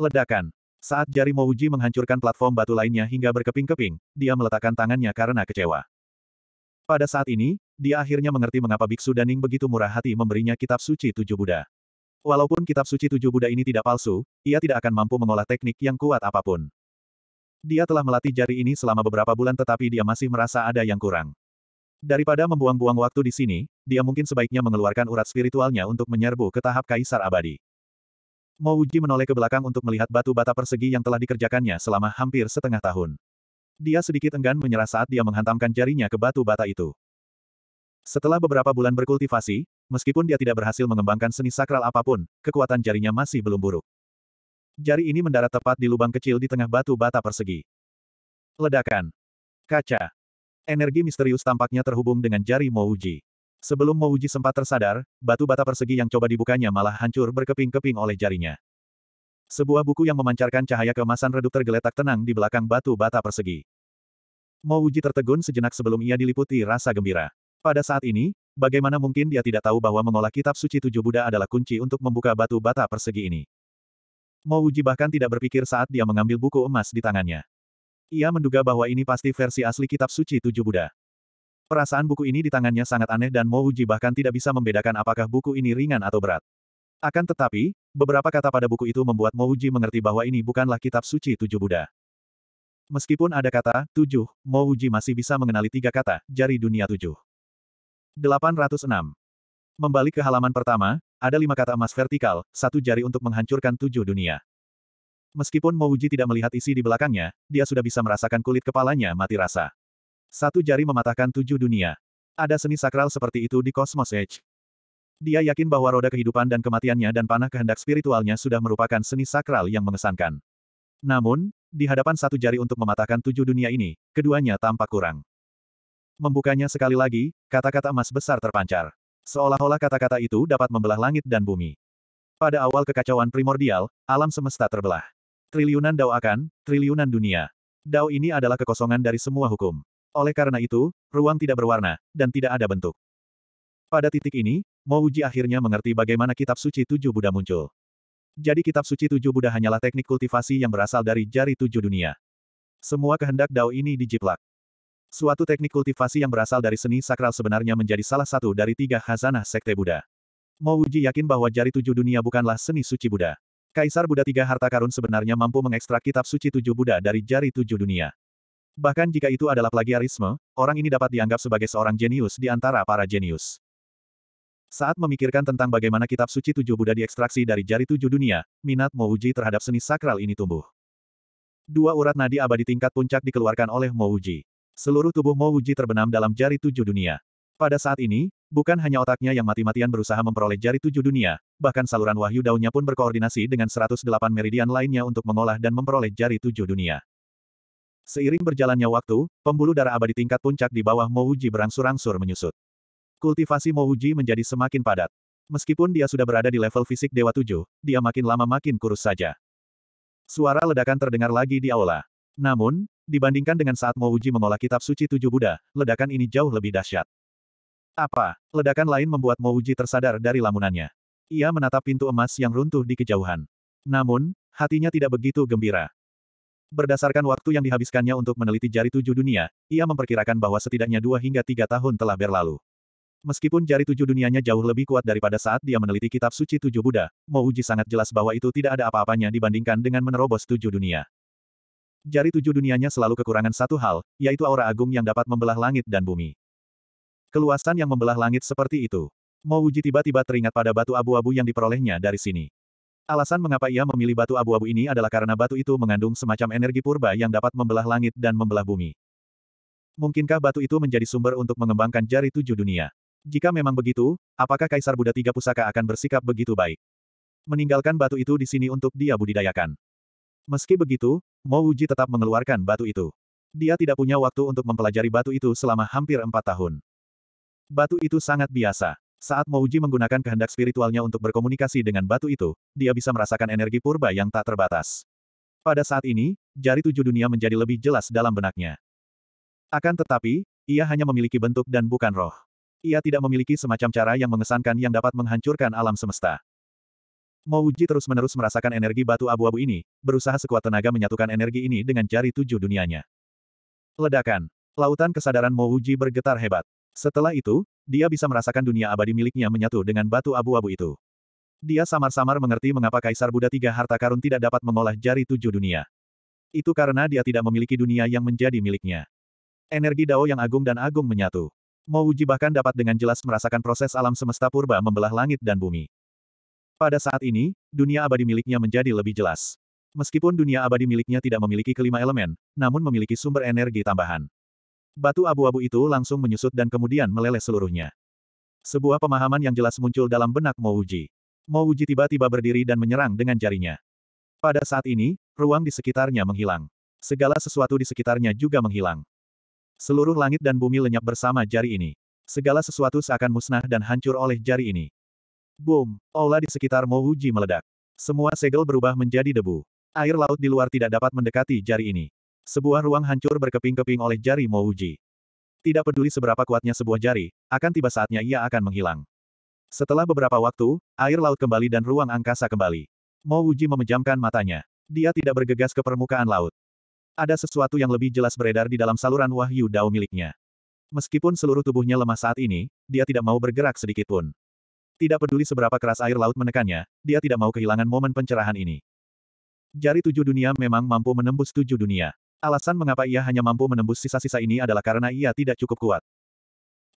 S1: Ledakan. Saat jari Mouji menghancurkan platform batu lainnya hingga berkeping-keping, dia meletakkan tangannya karena kecewa. Pada saat ini, dia akhirnya mengerti mengapa Biksu Daning begitu murah hati memberinya kitab suci tujuh Buddha. Walaupun kitab suci tujuh Buddha ini tidak palsu, ia tidak akan mampu mengolah teknik yang kuat apapun. Dia telah melatih jari ini selama beberapa bulan tetapi dia masih merasa ada yang kurang. Daripada membuang-buang waktu di sini, dia mungkin sebaiknya mengeluarkan urat spiritualnya untuk menyerbu ke tahap kaisar abadi. Mouji menoleh ke belakang untuk melihat batu bata persegi yang telah dikerjakannya selama hampir setengah tahun. Dia sedikit enggan menyerah saat dia menghantamkan jarinya ke batu bata itu. Setelah beberapa bulan berkultivasi, meskipun dia tidak berhasil mengembangkan seni sakral apapun, kekuatan jarinya masih belum buruk. Jari ini mendarat tepat di lubang kecil di tengah batu bata persegi. Ledakan. Kaca. Energi misterius tampaknya terhubung dengan jari Mouji. Sebelum Mouji sempat tersadar, batu bata persegi yang coba dibukanya malah hancur berkeping-keping oleh jarinya. Sebuah buku yang memancarkan cahaya kemasan redup tergeletak tenang di belakang batu bata persegi. Mouji tertegun sejenak sebelum ia diliputi rasa gembira. Pada saat ini, bagaimana mungkin dia tidak tahu bahwa mengolah kitab suci tujuh Buddha adalah kunci untuk membuka batu bata persegi ini. Mo Uji bahkan tidak berpikir saat dia mengambil buku emas di tangannya. Ia menduga bahwa ini pasti versi asli kitab suci tujuh Buddha. Perasaan buku ini di tangannya sangat aneh dan Mo Uji bahkan tidak bisa membedakan apakah buku ini ringan atau berat. Akan tetapi, beberapa kata pada buku itu membuat Mo Uji mengerti bahwa ini bukanlah kitab suci tujuh Buddha. Meskipun ada kata, tujuh, Mo Uji masih bisa mengenali tiga kata, jari dunia tujuh. 806. Membalik ke halaman pertama, ada lima kata emas vertikal, satu jari untuk menghancurkan tujuh dunia. Meskipun Mouji tidak melihat isi di belakangnya, dia sudah bisa merasakan kulit kepalanya mati rasa. Satu jari mematahkan tujuh dunia. Ada seni sakral seperti itu di Cosmos Edge. Dia yakin bahwa roda kehidupan dan kematiannya dan panah kehendak spiritualnya sudah merupakan seni sakral yang mengesankan. Namun, di hadapan satu jari untuk mematahkan tujuh dunia ini, keduanya tampak kurang. Membukanya sekali lagi, kata-kata emas besar terpancar. Seolah-olah kata-kata itu dapat membelah langit dan bumi. Pada awal kekacauan primordial, alam semesta terbelah. Triliunan dao akan, triliunan dunia. Dao ini adalah kekosongan dari semua hukum. Oleh karena itu, ruang tidak berwarna, dan tidak ada bentuk. Pada titik ini, Mouji akhirnya mengerti bagaimana kitab suci tujuh Buddha muncul. Jadi kitab suci tujuh Buddha hanyalah teknik kultivasi yang berasal dari jari tujuh dunia. Semua kehendak Dao ini dijiplak. Suatu teknik kultivasi yang berasal dari seni sakral sebenarnya menjadi salah satu dari tiga khazanah sekte Buddha. Mouji yakin bahwa jari tujuh dunia bukanlah seni suci Buddha. Kaisar Buddha tiga harta karun sebenarnya mampu mengekstrak kitab suci tujuh Buddha dari jari tujuh dunia. Bahkan jika itu adalah plagiarisme, orang ini dapat dianggap sebagai seorang jenius di antara para jenius. Saat memikirkan tentang bagaimana kitab suci tujuh Buddha diekstraksi dari jari tujuh dunia, minat Mouji terhadap seni sakral ini tumbuh. Dua urat nadi abadi tingkat puncak dikeluarkan oleh Mouji. Seluruh tubuh Mo Wuji terbenam dalam jari tujuh dunia. Pada saat ini, bukan hanya otaknya yang mati-matian berusaha memperoleh jari tujuh dunia, bahkan saluran wahyu daunnya pun berkoordinasi dengan 108 meridian lainnya untuk mengolah dan memperoleh jari tujuh dunia. Seiring berjalannya waktu, pembuluh darah abadi tingkat puncak di bawah Mo Wuji berangsur-angsur menyusut. Kultivasi Mo Wuji menjadi semakin padat. Meskipun dia sudah berada di level fisik Dewa Tujuh, dia makin lama makin kurus saja. Suara ledakan terdengar lagi di aula. Namun, dibandingkan dengan saat Mouji mengolah kitab suci tujuh Buddha, ledakan ini jauh lebih dahsyat. Apa? Ledakan lain membuat Mouji tersadar dari lamunannya. Ia menatap pintu emas yang runtuh di kejauhan. Namun, hatinya tidak begitu gembira. Berdasarkan waktu yang dihabiskannya untuk meneliti jari tujuh dunia, ia memperkirakan bahwa setidaknya dua hingga tiga tahun telah berlalu. Meskipun jari tujuh dunianya jauh lebih kuat daripada saat dia meneliti kitab suci tujuh Buddha, Mouji sangat jelas bahwa itu tidak ada apa-apanya dibandingkan dengan menerobos tujuh dunia. Jari tujuh dunianya selalu kekurangan satu hal, yaitu aura agung yang dapat membelah langit dan bumi. Keluasan yang membelah langit seperti itu. Mouji tiba-tiba teringat pada batu abu-abu yang diperolehnya dari sini. Alasan mengapa ia memilih batu abu-abu ini adalah karena batu itu mengandung semacam energi purba yang dapat membelah langit dan membelah bumi. Mungkinkah batu itu menjadi sumber untuk mengembangkan jari tujuh dunia? Jika memang begitu, apakah Kaisar Buddha Tiga Pusaka akan bersikap begitu baik? Meninggalkan batu itu di sini untuk dia budidayakan. Meski begitu, Mo Wuji tetap mengeluarkan batu itu. Dia tidak punya waktu untuk mempelajari batu itu selama hampir empat tahun. Batu itu sangat biasa. Saat Mo Wuji menggunakan kehendak spiritualnya untuk berkomunikasi dengan batu itu, dia bisa merasakan energi purba yang tak terbatas. Pada saat ini, jari tujuh dunia menjadi lebih jelas dalam benaknya. Akan tetapi, ia hanya memiliki bentuk dan bukan roh. Ia tidak memiliki semacam cara yang mengesankan yang dapat menghancurkan alam semesta. Mouji terus-menerus merasakan energi batu abu-abu ini, berusaha sekuat tenaga menyatukan energi ini dengan jari tujuh dunianya. Ledakan. Lautan kesadaran Mouji bergetar hebat. Setelah itu, dia bisa merasakan dunia abadi miliknya menyatu dengan batu abu-abu itu. Dia samar-samar mengerti mengapa Kaisar Buddha Tiga Harta Karun tidak dapat mengolah jari tujuh dunia. Itu karena dia tidak memiliki dunia yang menjadi miliknya. Energi Dao yang agung dan agung menyatu. Mouji bahkan dapat dengan jelas merasakan proses alam semesta purba membelah langit dan bumi. Pada saat ini, dunia abadi miliknya menjadi lebih jelas. Meskipun dunia abadi miliknya tidak memiliki kelima elemen, namun memiliki sumber energi tambahan. Batu abu-abu itu langsung menyusut dan kemudian meleleh seluruhnya. Sebuah pemahaman yang jelas muncul dalam benak Mouji. Mouji tiba-tiba berdiri dan menyerang dengan jarinya. Pada saat ini, ruang di sekitarnya menghilang. Segala sesuatu di sekitarnya juga menghilang. Seluruh langit dan bumi lenyap bersama jari ini. Segala sesuatu seakan musnah dan hancur oleh jari ini. Boom! Aula di sekitar Mouji meledak. Semua segel berubah menjadi debu. Air laut di luar tidak dapat mendekati jari ini. Sebuah ruang hancur berkeping-keping oleh jari Mouji. Tidak peduli seberapa kuatnya sebuah jari, akan tiba saatnya ia akan menghilang. Setelah beberapa waktu, air laut kembali dan ruang angkasa kembali. Mouji memejamkan matanya. Dia tidak bergegas ke permukaan laut. Ada sesuatu yang lebih jelas beredar di dalam saluran wahyu dao miliknya. Meskipun seluruh tubuhnya lemah saat ini, dia tidak mau bergerak sedikitpun. Tidak peduli seberapa keras air laut menekannya, dia tidak mau kehilangan momen pencerahan ini. Jari tujuh dunia memang mampu menembus tujuh dunia. Alasan mengapa ia hanya mampu menembus sisa-sisa ini adalah karena ia tidak cukup kuat.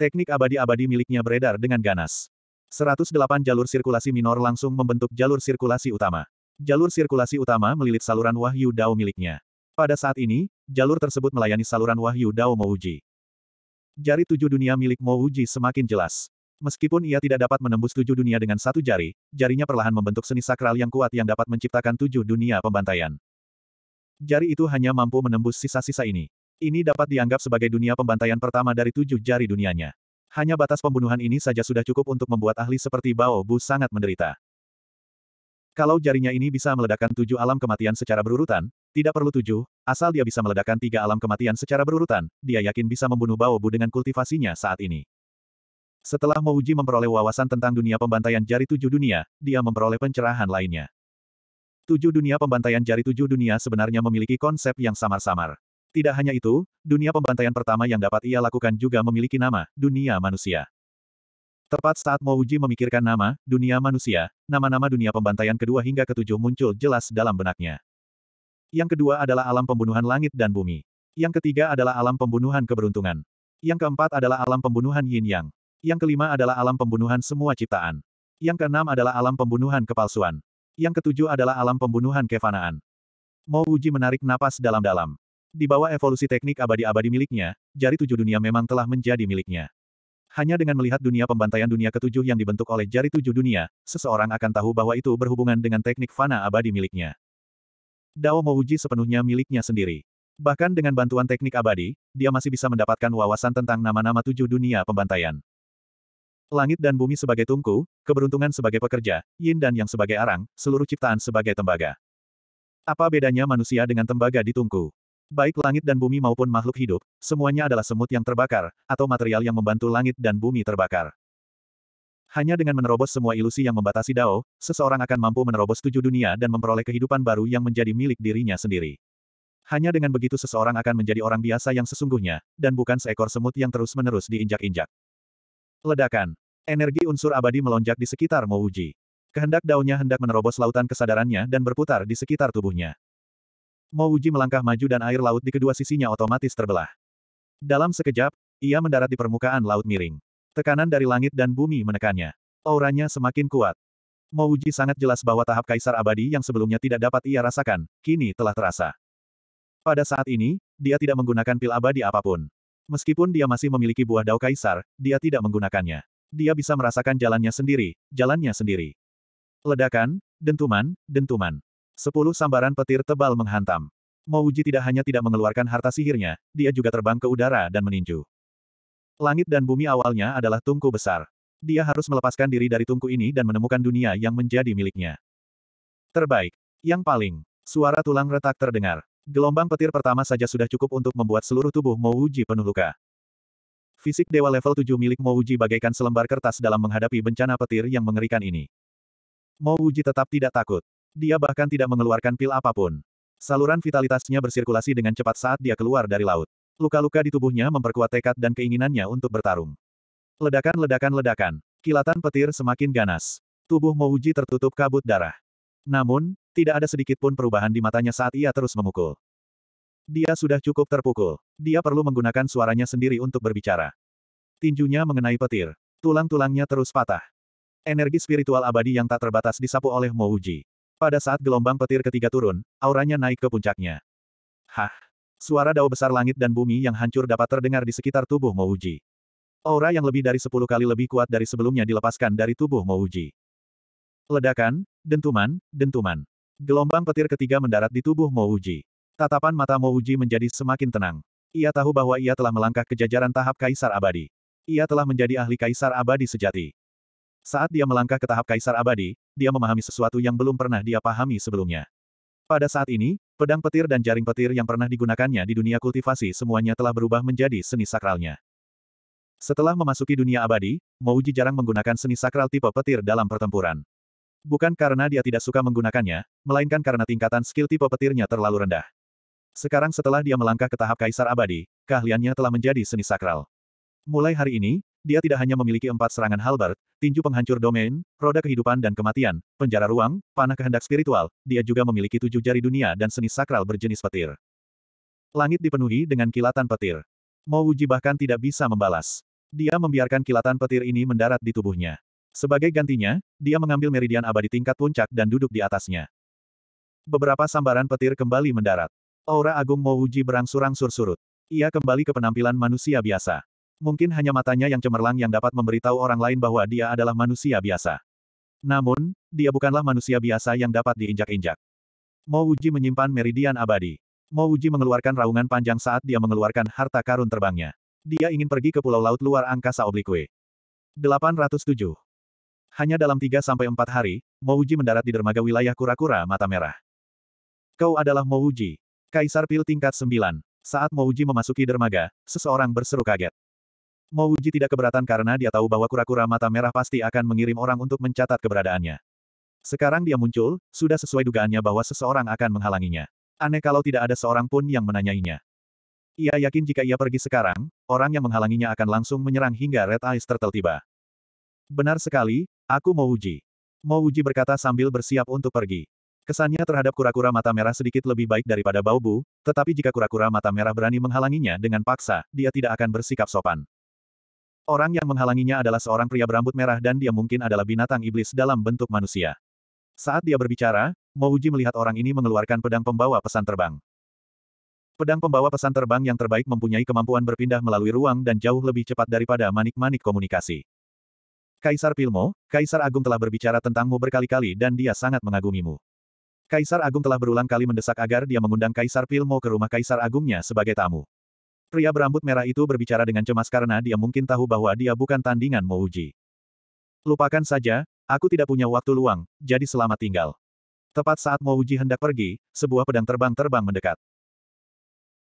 S1: Teknik abadi-abadi miliknya beredar dengan ganas. 108 jalur sirkulasi minor langsung membentuk jalur sirkulasi utama. Jalur sirkulasi utama melilit saluran wahyu Dao miliknya. Pada saat ini, jalur tersebut melayani saluran wahyu Dao Mouji. Jari tujuh dunia milik Mouji semakin jelas. Meskipun ia tidak dapat menembus tujuh dunia dengan satu jari, jarinya perlahan membentuk seni sakral yang kuat yang dapat menciptakan tujuh dunia pembantaian. Jari itu hanya mampu menembus sisa-sisa ini. Ini dapat dianggap sebagai dunia pembantaian pertama dari tujuh jari dunianya. Hanya batas pembunuhan ini saja sudah cukup untuk membuat ahli seperti Bao Bu sangat menderita. Kalau jarinya ini bisa meledakkan tujuh alam kematian secara berurutan, tidak perlu tujuh, asal dia bisa meledakkan tiga alam kematian secara berurutan, dia yakin bisa membunuh Bao Bu dengan kultivasinya saat ini. Setelah Mouji memperoleh wawasan tentang dunia pembantaian jari tujuh dunia, dia memperoleh pencerahan lainnya. Tujuh dunia pembantaian jari tujuh dunia sebenarnya memiliki konsep yang samar-samar. Tidak hanya itu, dunia pembantaian pertama yang dapat ia lakukan juga memiliki nama, dunia manusia. Tepat saat Mouji memikirkan nama, dunia manusia, nama-nama dunia pembantaian kedua hingga ketujuh muncul jelas dalam benaknya. Yang kedua adalah alam pembunuhan langit dan bumi. Yang ketiga adalah alam pembunuhan keberuntungan. Yang keempat adalah alam pembunuhan yin yang. Yang kelima adalah alam pembunuhan semua ciptaan. Yang keenam adalah alam pembunuhan kepalsuan. Yang ketujuh adalah alam pembunuhan kefanaan. Mo Uji menarik napas dalam-dalam. Di bawah evolusi teknik abadi-abadi miliknya, jari tujuh dunia memang telah menjadi miliknya. Hanya dengan melihat dunia pembantaian dunia ketujuh yang dibentuk oleh jari tujuh dunia, seseorang akan tahu bahwa itu berhubungan dengan teknik fana abadi miliknya. Dao Mouji sepenuhnya miliknya sendiri. Bahkan dengan bantuan teknik abadi, dia masih bisa mendapatkan wawasan tentang nama-nama tujuh dunia pembantaian. Langit dan bumi sebagai tungku, keberuntungan sebagai pekerja, yin dan yang sebagai arang, seluruh ciptaan sebagai tembaga. Apa bedanya manusia dengan tembaga di tungku? Baik langit dan bumi maupun makhluk hidup, semuanya adalah semut yang terbakar, atau material yang membantu langit dan bumi terbakar. Hanya dengan menerobos semua ilusi yang membatasi Dao, seseorang akan mampu menerobos tujuh dunia dan memperoleh kehidupan baru yang menjadi milik dirinya sendiri. Hanya dengan begitu seseorang akan menjadi orang biasa yang sesungguhnya, dan bukan seekor semut yang terus-menerus diinjak-injak. Ledakan Energi unsur abadi melonjak di sekitar Mo Uji. Kehendak daunnya hendak menerobos lautan kesadarannya dan berputar di sekitar tubuhnya. Mo Uji melangkah maju dan air laut di kedua sisinya otomatis terbelah. Dalam sekejap, ia mendarat di permukaan laut miring. Tekanan dari langit dan bumi menekannya. Auranya semakin kuat. Mo Uji sangat jelas bahwa tahap kaisar abadi yang sebelumnya tidak dapat ia rasakan, kini telah terasa. Pada saat ini, dia tidak menggunakan pil abadi apapun. Meskipun dia masih memiliki buah dao kaisar, dia tidak menggunakannya dia bisa merasakan jalannya sendiri, jalannya sendiri. Ledakan, dentuman, dentuman. Sepuluh sambaran petir tebal menghantam. Mouji tidak hanya tidak mengeluarkan harta sihirnya, dia juga terbang ke udara dan meninju. Langit dan bumi awalnya adalah tungku besar. Dia harus melepaskan diri dari tungku ini dan menemukan dunia yang menjadi miliknya. Terbaik. Yang paling. Suara tulang retak terdengar. Gelombang petir pertama saja sudah cukup untuk membuat seluruh tubuh Mouji penuh luka. Fisik dewa level 7 milik Mouji bagaikan selembar kertas dalam menghadapi bencana petir yang mengerikan ini. Mouji tetap tidak takut. Dia bahkan tidak mengeluarkan pil apapun. Saluran vitalitasnya bersirkulasi dengan cepat saat dia keluar dari laut. Luka-luka di tubuhnya memperkuat tekad dan keinginannya untuk bertarung. Ledakan-ledakan-ledakan. Kilatan petir semakin ganas. Tubuh Mouji tertutup kabut darah. Namun, tidak ada sedikit pun perubahan di matanya saat ia terus memukul. Dia sudah cukup terpukul. Dia perlu menggunakan suaranya sendiri untuk berbicara. Tinjunya mengenai petir. Tulang-tulangnya terus patah. Energi spiritual abadi yang tak terbatas disapu oleh Mouji. Pada saat gelombang petir ketiga turun, auranya naik ke puncaknya. Hah! Suara dao besar langit dan bumi yang hancur dapat terdengar di sekitar tubuh Mouji. Aura yang lebih dari sepuluh kali lebih kuat dari sebelumnya dilepaskan dari tubuh Mouji. Ledakan, dentuman, dentuman. Gelombang petir ketiga mendarat di tubuh Mouji. Tatapan mata Mouji menjadi semakin tenang. Ia tahu bahwa ia telah melangkah ke jajaran tahap Kaisar Abadi. Ia telah menjadi ahli Kaisar Abadi sejati. Saat dia melangkah ke tahap Kaisar Abadi, dia memahami sesuatu yang belum pernah dia pahami sebelumnya. Pada saat ini, pedang petir dan jaring petir yang pernah digunakannya di dunia kultivasi semuanya telah berubah menjadi seni sakralnya. Setelah memasuki dunia abadi, Mouji jarang menggunakan seni sakral tipe petir dalam pertempuran. Bukan karena dia tidak suka menggunakannya, melainkan karena tingkatan skill tipe petirnya terlalu rendah. Sekarang setelah dia melangkah ke tahap kaisar abadi, keahliannya telah menjadi seni sakral. Mulai hari ini, dia tidak hanya memiliki empat serangan halbert, tinju penghancur domain, roda kehidupan dan kematian, penjara ruang, panah kehendak spiritual, dia juga memiliki tujuh jari dunia dan seni sakral berjenis petir. Langit dipenuhi dengan kilatan petir. Mau uji bahkan tidak bisa membalas. Dia membiarkan kilatan petir ini mendarat di tubuhnya. Sebagai gantinya, dia mengambil meridian abadi tingkat puncak dan duduk di atasnya. Beberapa sambaran petir kembali mendarat. Aura Agung Mouji berangsur-angsur surut. Ia kembali ke penampilan manusia biasa. Mungkin hanya matanya yang cemerlang yang dapat memberitahu orang lain bahwa dia adalah manusia biasa. Namun, dia bukanlah manusia biasa yang dapat diinjak-injak. Mouji menyimpan meridian abadi. Mouji mengeluarkan raungan panjang saat dia mengeluarkan harta karun terbangnya. Dia ingin pergi ke pulau laut luar angkasa oblique. 807. Hanya dalam 3-4 hari, Mouji mendarat di dermaga wilayah kura-kura mata merah. Kau adalah Mouji, Kaisar Pil tingkat 9. Saat Mouji memasuki dermaga, seseorang berseru kaget. Mouji tidak keberatan karena dia tahu bahwa kura-kura mata merah pasti akan mengirim orang untuk mencatat keberadaannya. Sekarang dia muncul, sudah sesuai dugaannya bahwa seseorang akan menghalanginya. Aneh kalau tidak ada seorang pun yang menanyainya. Ia yakin jika ia pergi sekarang, orang yang menghalanginya akan langsung menyerang hingga Red Eyes Turtle tiba. Benar sekali, aku Mouji. Mouji berkata sambil bersiap untuk pergi. Kesannya terhadap kura-kura mata merah sedikit lebih baik daripada Bu, tetapi jika kura-kura mata merah berani menghalanginya dengan paksa, dia tidak akan bersikap sopan. Orang yang menghalanginya adalah seorang pria berambut merah dan dia mungkin adalah binatang iblis dalam bentuk manusia. Saat dia berbicara, Mouji melihat orang ini mengeluarkan pedang pembawa pesan terbang. Pedang pembawa pesan terbang yang terbaik mempunyai kemampuan berpindah melalui ruang dan jauh lebih cepat daripada manik-manik komunikasi. Kaisar Pilmo, Kaisar Agung telah berbicara tentangmu berkali-kali dan dia sangat mengagumimu. Kaisar Agung telah berulang kali mendesak agar dia mengundang Kaisar Pilmo ke rumah Kaisar Agungnya sebagai tamu. Pria berambut merah itu berbicara dengan cemas karena dia mungkin tahu bahwa dia bukan tandingan Mouji. Lupakan saja, aku tidak punya waktu luang, jadi selamat tinggal. Tepat saat Mouji hendak pergi, sebuah pedang terbang-terbang mendekat.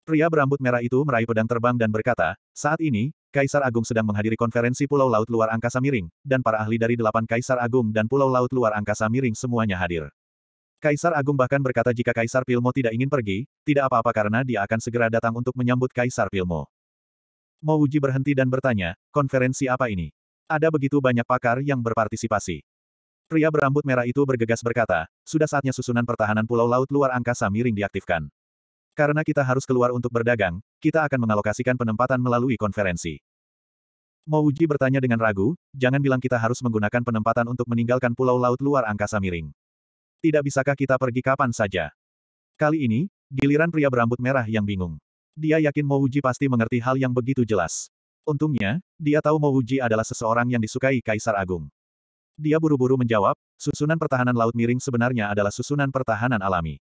S1: Pria berambut merah itu meraih pedang terbang dan berkata, saat ini, Kaisar Agung sedang menghadiri konferensi Pulau Laut Luar Angkasa Miring, dan para ahli dari delapan Kaisar Agung dan Pulau Laut Luar Angkasa Miring semuanya hadir. Kaisar Agung bahkan berkata jika Kaisar Pilmo tidak ingin pergi, tidak apa-apa karena dia akan segera datang untuk menyambut Kaisar Pilmo. Mo Uji berhenti dan bertanya, konferensi apa ini? Ada begitu banyak pakar yang berpartisipasi. Pria berambut merah itu bergegas berkata, sudah saatnya susunan pertahanan pulau laut luar angkasa miring diaktifkan. Karena kita harus keluar untuk berdagang, kita akan mengalokasikan penempatan melalui konferensi. Mouji bertanya dengan ragu, jangan bilang kita harus menggunakan penempatan untuk meninggalkan pulau laut luar angkasa miring. Tidak bisakah kita pergi kapan saja? Kali ini, giliran pria berambut merah yang bingung. Dia yakin Mouji pasti mengerti hal yang begitu jelas. Untungnya, dia tahu Mouji adalah seseorang yang disukai Kaisar Agung. Dia buru-buru menjawab, susunan pertahanan laut miring sebenarnya adalah susunan pertahanan alami.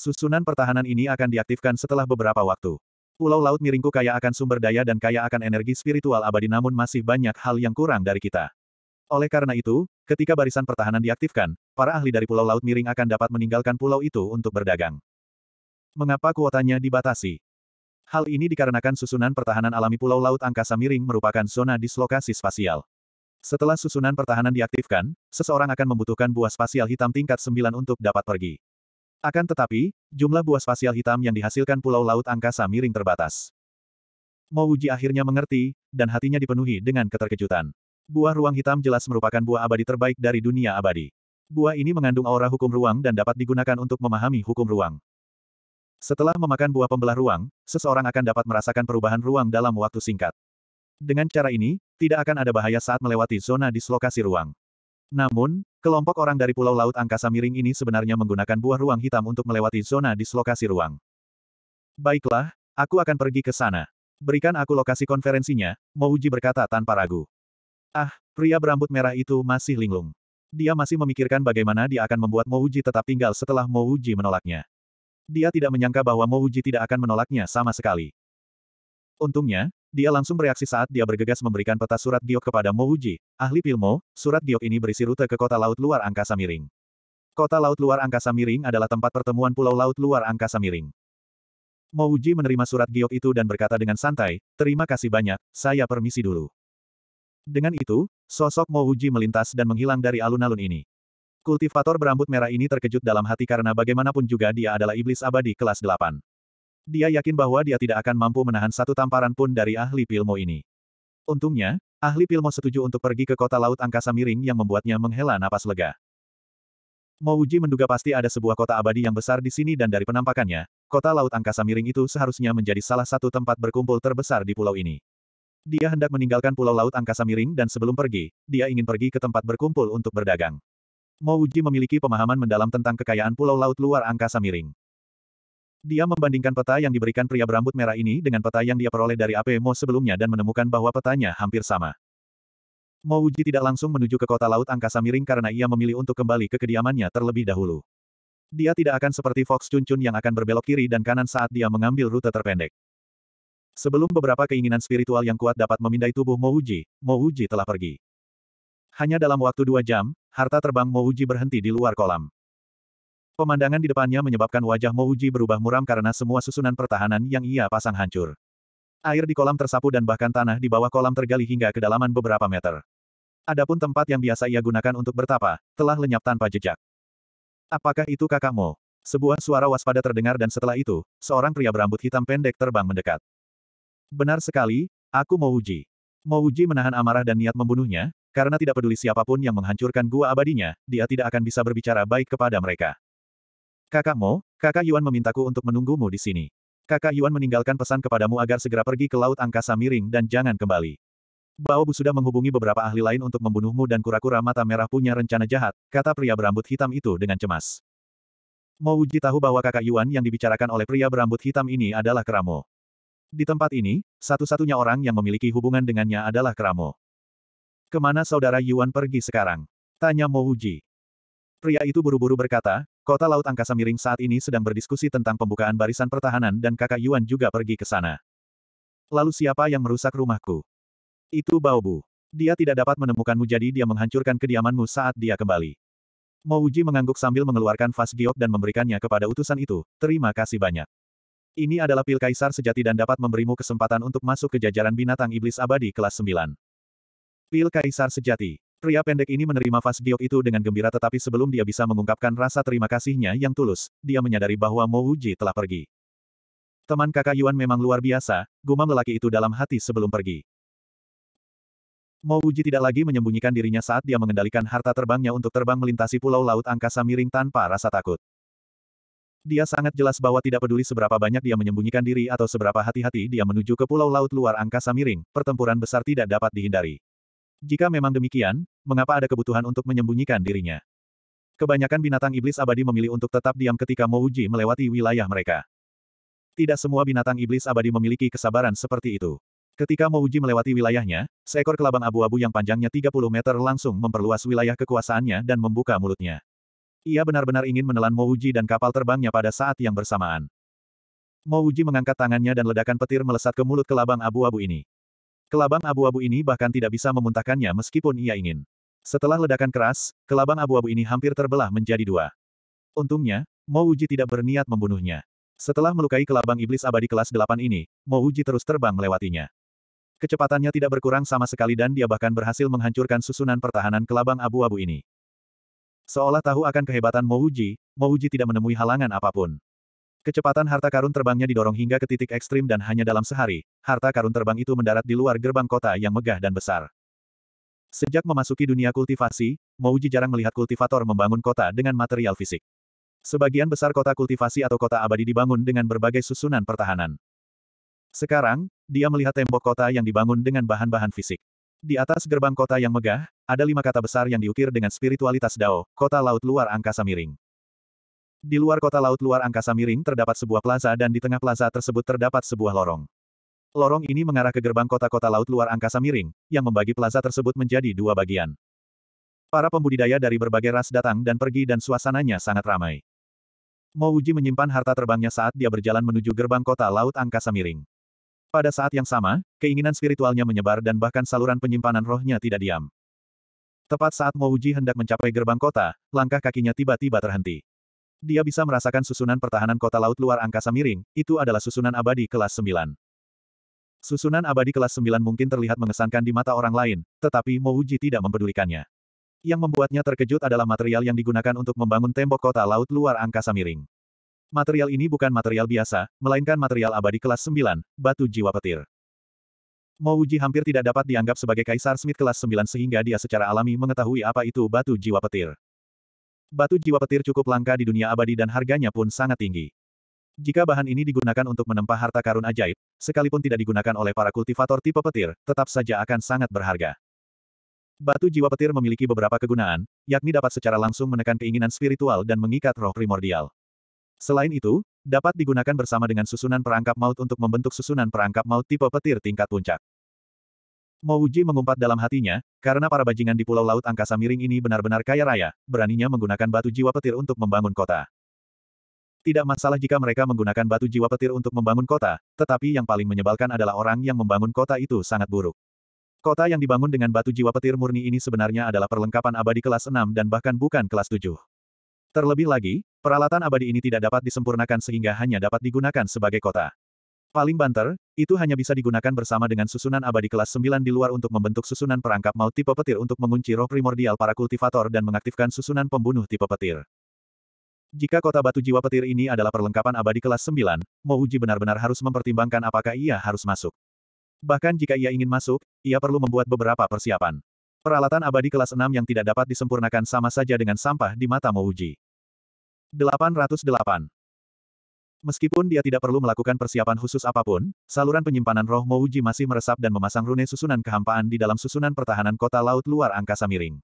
S1: Susunan pertahanan ini akan diaktifkan setelah beberapa waktu. Pulau laut miringku kaya akan sumber daya dan kaya akan energi spiritual abadi namun masih banyak hal yang kurang dari kita. Oleh karena itu, ketika barisan pertahanan diaktifkan, para ahli dari Pulau Laut Miring akan dapat meninggalkan pulau itu untuk berdagang. Mengapa kuotanya dibatasi? Hal ini dikarenakan susunan pertahanan alami Pulau Laut Angkasa Miring merupakan zona dislokasi spasial. Setelah susunan pertahanan diaktifkan, seseorang akan membutuhkan buah spasial hitam tingkat 9 untuk dapat pergi. Akan tetapi, jumlah buah spasial hitam yang dihasilkan Pulau Laut Angkasa Miring terbatas. Mouji akhirnya mengerti, dan hatinya dipenuhi dengan keterkejutan. Buah ruang hitam jelas merupakan buah abadi terbaik dari dunia abadi. Buah ini mengandung aura hukum ruang dan dapat digunakan untuk memahami hukum ruang. Setelah memakan buah pembelah ruang, seseorang akan dapat merasakan perubahan ruang dalam waktu singkat. Dengan cara ini, tidak akan ada bahaya saat melewati zona dislokasi ruang. Namun, kelompok orang dari Pulau Laut Angkasa Miring ini sebenarnya menggunakan buah ruang hitam untuk melewati zona dislokasi ruang. Baiklah, aku akan pergi ke sana. Berikan aku lokasi konferensinya, Mouji berkata tanpa ragu. Ah, pria berambut merah itu masih linglung. Dia masih memikirkan bagaimana dia akan membuat Mouji tetap tinggal setelah Mouji menolaknya. Dia tidak menyangka bahwa Mouji tidak akan menolaknya sama sekali. Untungnya, dia langsung bereaksi saat dia bergegas memberikan peta surat giok kepada Mouji, ahli Pilmo, surat giok ini berisi rute ke kota laut luar angkasa miring. Kota laut luar angkasa miring adalah tempat pertemuan pulau laut luar angkasa miring. Mouji menerima surat giok itu dan berkata dengan santai, terima kasih banyak, saya permisi dulu. Dengan itu, sosok Mo Uji melintas dan menghilang dari alun-alun ini. Kultivator berambut merah ini terkejut dalam hati karena bagaimanapun juga dia adalah iblis abadi kelas 8. Dia yakin bahwa dia tidak akan mampu menahan satu tamparan pun dari ahli pilmo ini. Untungnya, ahli pilmo setuju untuk pergi ke kota laut angkasa miring yang membuatnya menghela napas lega. Mouji menduga pasti ada sebuah kota abadi yang besar di sini dan dari penampakannya, kota laut angkasa miring itu seharusnya menjadi salah satu tempat berkumpul terbesar di pulau ini. Dia hendak meninggalkan pulau laut angkasa miring dan sebelum pergi, dia ingin pergi ke tempat berkumpul untuk berdagang. Mo Uji memiliki pemahaman mendalam tentang kekayaan pulau laut luar angkasa miring. Dia membandingkan peta yang diberikan pria berambut merah ini dengan peta yang dia peroleh dari AP Mo sebelumnya dan menemukan bahwa petanya hampir sama. Mo Uji tidak langsung menuju ke kota laut angkasa miring karena ia memilih untuk kembali ke kediamannya terlebih dahulu. Dia tidak akan seperti Fox Chun Chun yang akan berbelok kiri dan kanan saat dia mengambil rute terpendek. Sebelum beberapa keinginan spiritual yang kuat dapat memindai tubuh Mouji, Mouji telah pergi. Hanya dalam waktu dua jam, harta terbang Mouji berhenti di luar kolam. Pemandangan di depannya menyebabkan wajah Mouji berubah muram karena semua susunan pertahanan yang ia pasang hancur. Air di kolam tersapu dan bahkan tanah di bawah kolam tergali hingga kedalaman beberapa meter. Adapun tempat yang biasa ia gunakan untuk bertapa, telah lenyap tanpa jejak. Apakah itu kakakmu? Sebuah suara waspada terdengar dan setelah itu, seorang pria berambut hitam pendek terbang mendekat. Benar sekali, aku mau uji. Mau uji menahan amarah dan niat membunuhnya, karena tidak peduli siapapun yang menghancurkan gua abadinya, dia tidak akan bisa berbicara baik kepada mereka. Kakak Mo, kakak Yuan memintaku untuk menunggumu di sini. Kakak Yuan meninggalkan pesan kepadamu agar segera pergi ke Laut Angkasa Miring dan jangan kembali. Bao Bu sudah menghubungi beberapa ahli lain untuk membunuhmu dan kura-kura mata merah punya rencana jahat, kata pria berambut hitam itu dengan cemas. Mo Uji tahu bahwa kakak Yuan yang dibicarakan oleh pria berambut hitam ini adalah Keramo. Di tempat ini, satu-satunya orang yang memiliki hubungan dengannya adalah Kramo. Kemana saudara Yuan pergi sekarang? Tanya Mo Uji. Pria itu buru-buru berkata, kota Laut Angkasa Miring saat ini sedang berdiskusi tentang pembukaan barisan pertahanan dan kakak Yuan juga pergi ke sana. Lalu siapa yang merusak rumahku? Itu Baobu. Dia tidak dapat menemukanmu jadi dia menghancurkan kediamanmu saat dia kembali. Mo Uji mengangguk sambil mengeluarkan vas giok dan memberikannya kepada utusan itu, terima kasih banyak. Ini adalah pil kaisar sejati dan dapat memberimu kesempatan untuk masuk ke jajaran binatang iblis abadi kelas 9. Pil kaisar sejati. Pria pendek ini menerima Fas Giok itu dengan gembira tetapi sebelum dia bisa mengungkapkan rasa terima kasihnya yang tulus, dia menyadari bahwa Mo Wuji telah pergi. Teman kakak Yuan memang luar biasa, gumam lelaki itu dalam hati sebelum pergi. Mo Wuji tidak lagi menyembunyikan dirinya saat dia mengendalikan harta terbangnya untuk terbang melintasi pulau laut angkasa miring tanpa rasa takut. Dia sangat jelas bahwa tidak peduli seberapa banyak dia menyembunyikan diri atau seberapa hati-hati dia menuju ke pulau laut luar angkasa miring, pertempuran besar tidak dapat dihindari. Jika memang demikian, mengapa ada kebutuhan untuk menyembunyikan dirinya? Kebanyakan binatang iblis abadi memilih untuk tetap diam ketika Mouji melewati wilayah mereka. Tidak semua binatang iblis abadi memiliki kesabaran seperti itu. Ketika Mouji melewati wilayahnya, seekor kelabang abu-abu yang panjangnya 30 meter langsung memperluas wilayah kekuasaannya dan membuka mulutnya. Ia benar-benar ingin menelan Mouji dan kapal terbangnya pada saat yang bersamaan. Mouji mengangkat tangannya dan ledakan petir melesat ke mulut kelabang abu-abu ini. Kelabang abu-abu ini bahkan tidak bisa memuntahkannya meskipun ia ingin. Setelah ledakan keras, kelabang abu-abu ini hampir terbelah menjadi dua. Untungnya, Mouji tidak berniat membunuhnya. Setelah melukai kelabang iblis abadi kelas 8 ini, Mouji terus terbang melewatinya. Kecepatannya tidak berkurang sama sekali dan dia bahkan berhasil menghancurkan susunan pertahanan kelabang abu-abu ini. Seolah tahu akan kehebatan Mouji, Mouji tidak menemui halangan apapun. Kecepatan harta karun terbangnya didorong hingga ke titik ekstrim dan hanya dalam sehari, harta karun terbang itu mendarat di luar gerbang kota yang megah dan besar. Sejak memasuki dunia kultivasi, Mouji jarang melihat kultivator membangun kota dengan material fisik. Sebagian besar kota kultivasi atau kota abadi dibangun dengan berbagai susunan pertahanan. Sekarang, dia melihat tembok kota yang dibangun dengan bahan-bahan fisik. Di atas gerbang kota yang megah, ada lima kata besar yang diukir dengan spiritualitas Dao, kota laut luar angkasa miring. Di luar kota laut luar angkasa miring terdapat sebuah plaza dan di tengah plaza tersebut terdapat sebuah lorong. Lorong ini mengarah ke gerbang kota-kota laut luar angkasa miring, yang membagi plaza tersebut menjadi dua bagian. Para pembudidaya dari berbagai ras datang dan pergi dan suasananya sangat ramai. Mouji Uji menyimpan harta terbangnya saat dia berjalan menuju gerbang kota laut angkasa miring. Pada saat yang sama, keinginan spiritualnya menyebar dan bahkan saluran penyimpanan rohnya tidak diam. Tepat saat Mouji hendak mencapai gerbang kota, langkah kakinya tiba-tiba terhenti. Dia bisa merasakan susunan pertahanan kota laut luar angkasa miring, itu adalah susunan abadi kelas 9. Susunan abadi kelas 9 mungkin terlihat mengesankan di mata orang lain, tetapi Mouji tidak mempedulikannya. Yang membuatnya terkejut adalah material yang digunakan untuk membangun tembok kota laut luar angkasa miring. Material ini bukan material biasa, melainkan material abadi kelas 9, batu jiwa petir. Mouji hampir tidak dapat dianggap sebagai Kaisar Smith kelas 9 sehingga dia secara alami mengetahui apa itu batu jiwa petir. Batu jiwa petir cukup langka di dunia abadi dan harganya pun sangat tinggi. Jika bahan ini digunakan untuk menempa harta karun ajaib, sekalipun tidak digunakan oleh para kultivator tipe petir, tetap saja akan sangat berharga. Batu jiwa petir memiliki beberapa kegunaan, yakni dapat secara langsung menekan keinginan spiritual dan mengikat roh primordial. Selain itu, dapat digunakan bersama dengan susunan perangkap maut untuk membentuk susunan perangkap maut tipe petir tingkat puncak. Mouji mengumpat dalam hatinya, karena para bajingan di Pulau Laut Angkasa Miring ini benar-benar kaya raya, beraninya menggunakan batu jiwa petir untuk membangun kota. Tidak masalah jika mereka menggunakan batu jiwa petir untuk membangun kota, tetapi yang paling menyebalkan adalah orang yang membangun kota itu sangat buruk. Kota yang dibangun dengan batu jiwa petir murni ini sebenarnya adalah perlengkapan abadi kelas 6 dan bahkan bukan kelas 7. Terlebih lagi, Peralatan abadi ini tidak dapat disempurnakan sehingga hanya dapat digunakan sebagai kota. Paling banter, itu hanya bisa digunakan bersama dengan susunan abadi kelas 9 di luar untuk membentuk susunan perangkap maut tipe petir untuk mengunci roh primordial para kultivator dan mengaktifkan susunan pembunuh tipe petir. Jika kota batu jiwa petir ini adalah perlengkapan abadi kelas 9, Mouji benar-benar harus mempertimbangkan apakah ia harus masuk. Bahkan jika ia ingin masuk, ia perlu membuat beberapa persiapan. Peralatan abadi kelas 6 yang tidak dapat disempurnakan sama saja dengan sampah di mata Mouji. 808. Meskipun dia tidak perlu melakukan persiapan khusus apapun, saluran penyimpanan roh Mouji masih meresap dan memasang rune susunan kehampaan di dalam susunan pertahanan kota laut luar angkasa miring.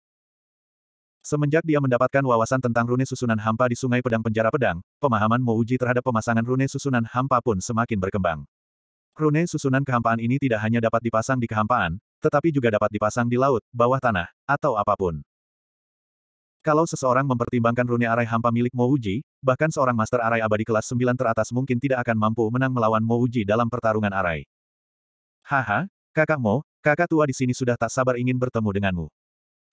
S1: Semenjak dia mendapatkan wawasan tentang rune susunan hampa di Sungai Pedang Penjara Pedang, pemahaman Mouji terhadap pemasangan rune susunan hampa pun semakin berkembang. Rune susunan kehampaan ini tidak hanya dapat dipasang di kehampaan, tetapi juga dapat dipasang di laut, bawah tanah, atau apapun. Kalau seseorang mempertimbangkan rune arai hampa milik Mo Uji, bahkan seorang master arai abadi kelas 9 teratas mungkin tidak akan mampu menang melawan Mo Uji dalam pertarungan arai. Haha, kakak Mo, kakak tua di sini sudah tak sabar ingin bertemu denganmu.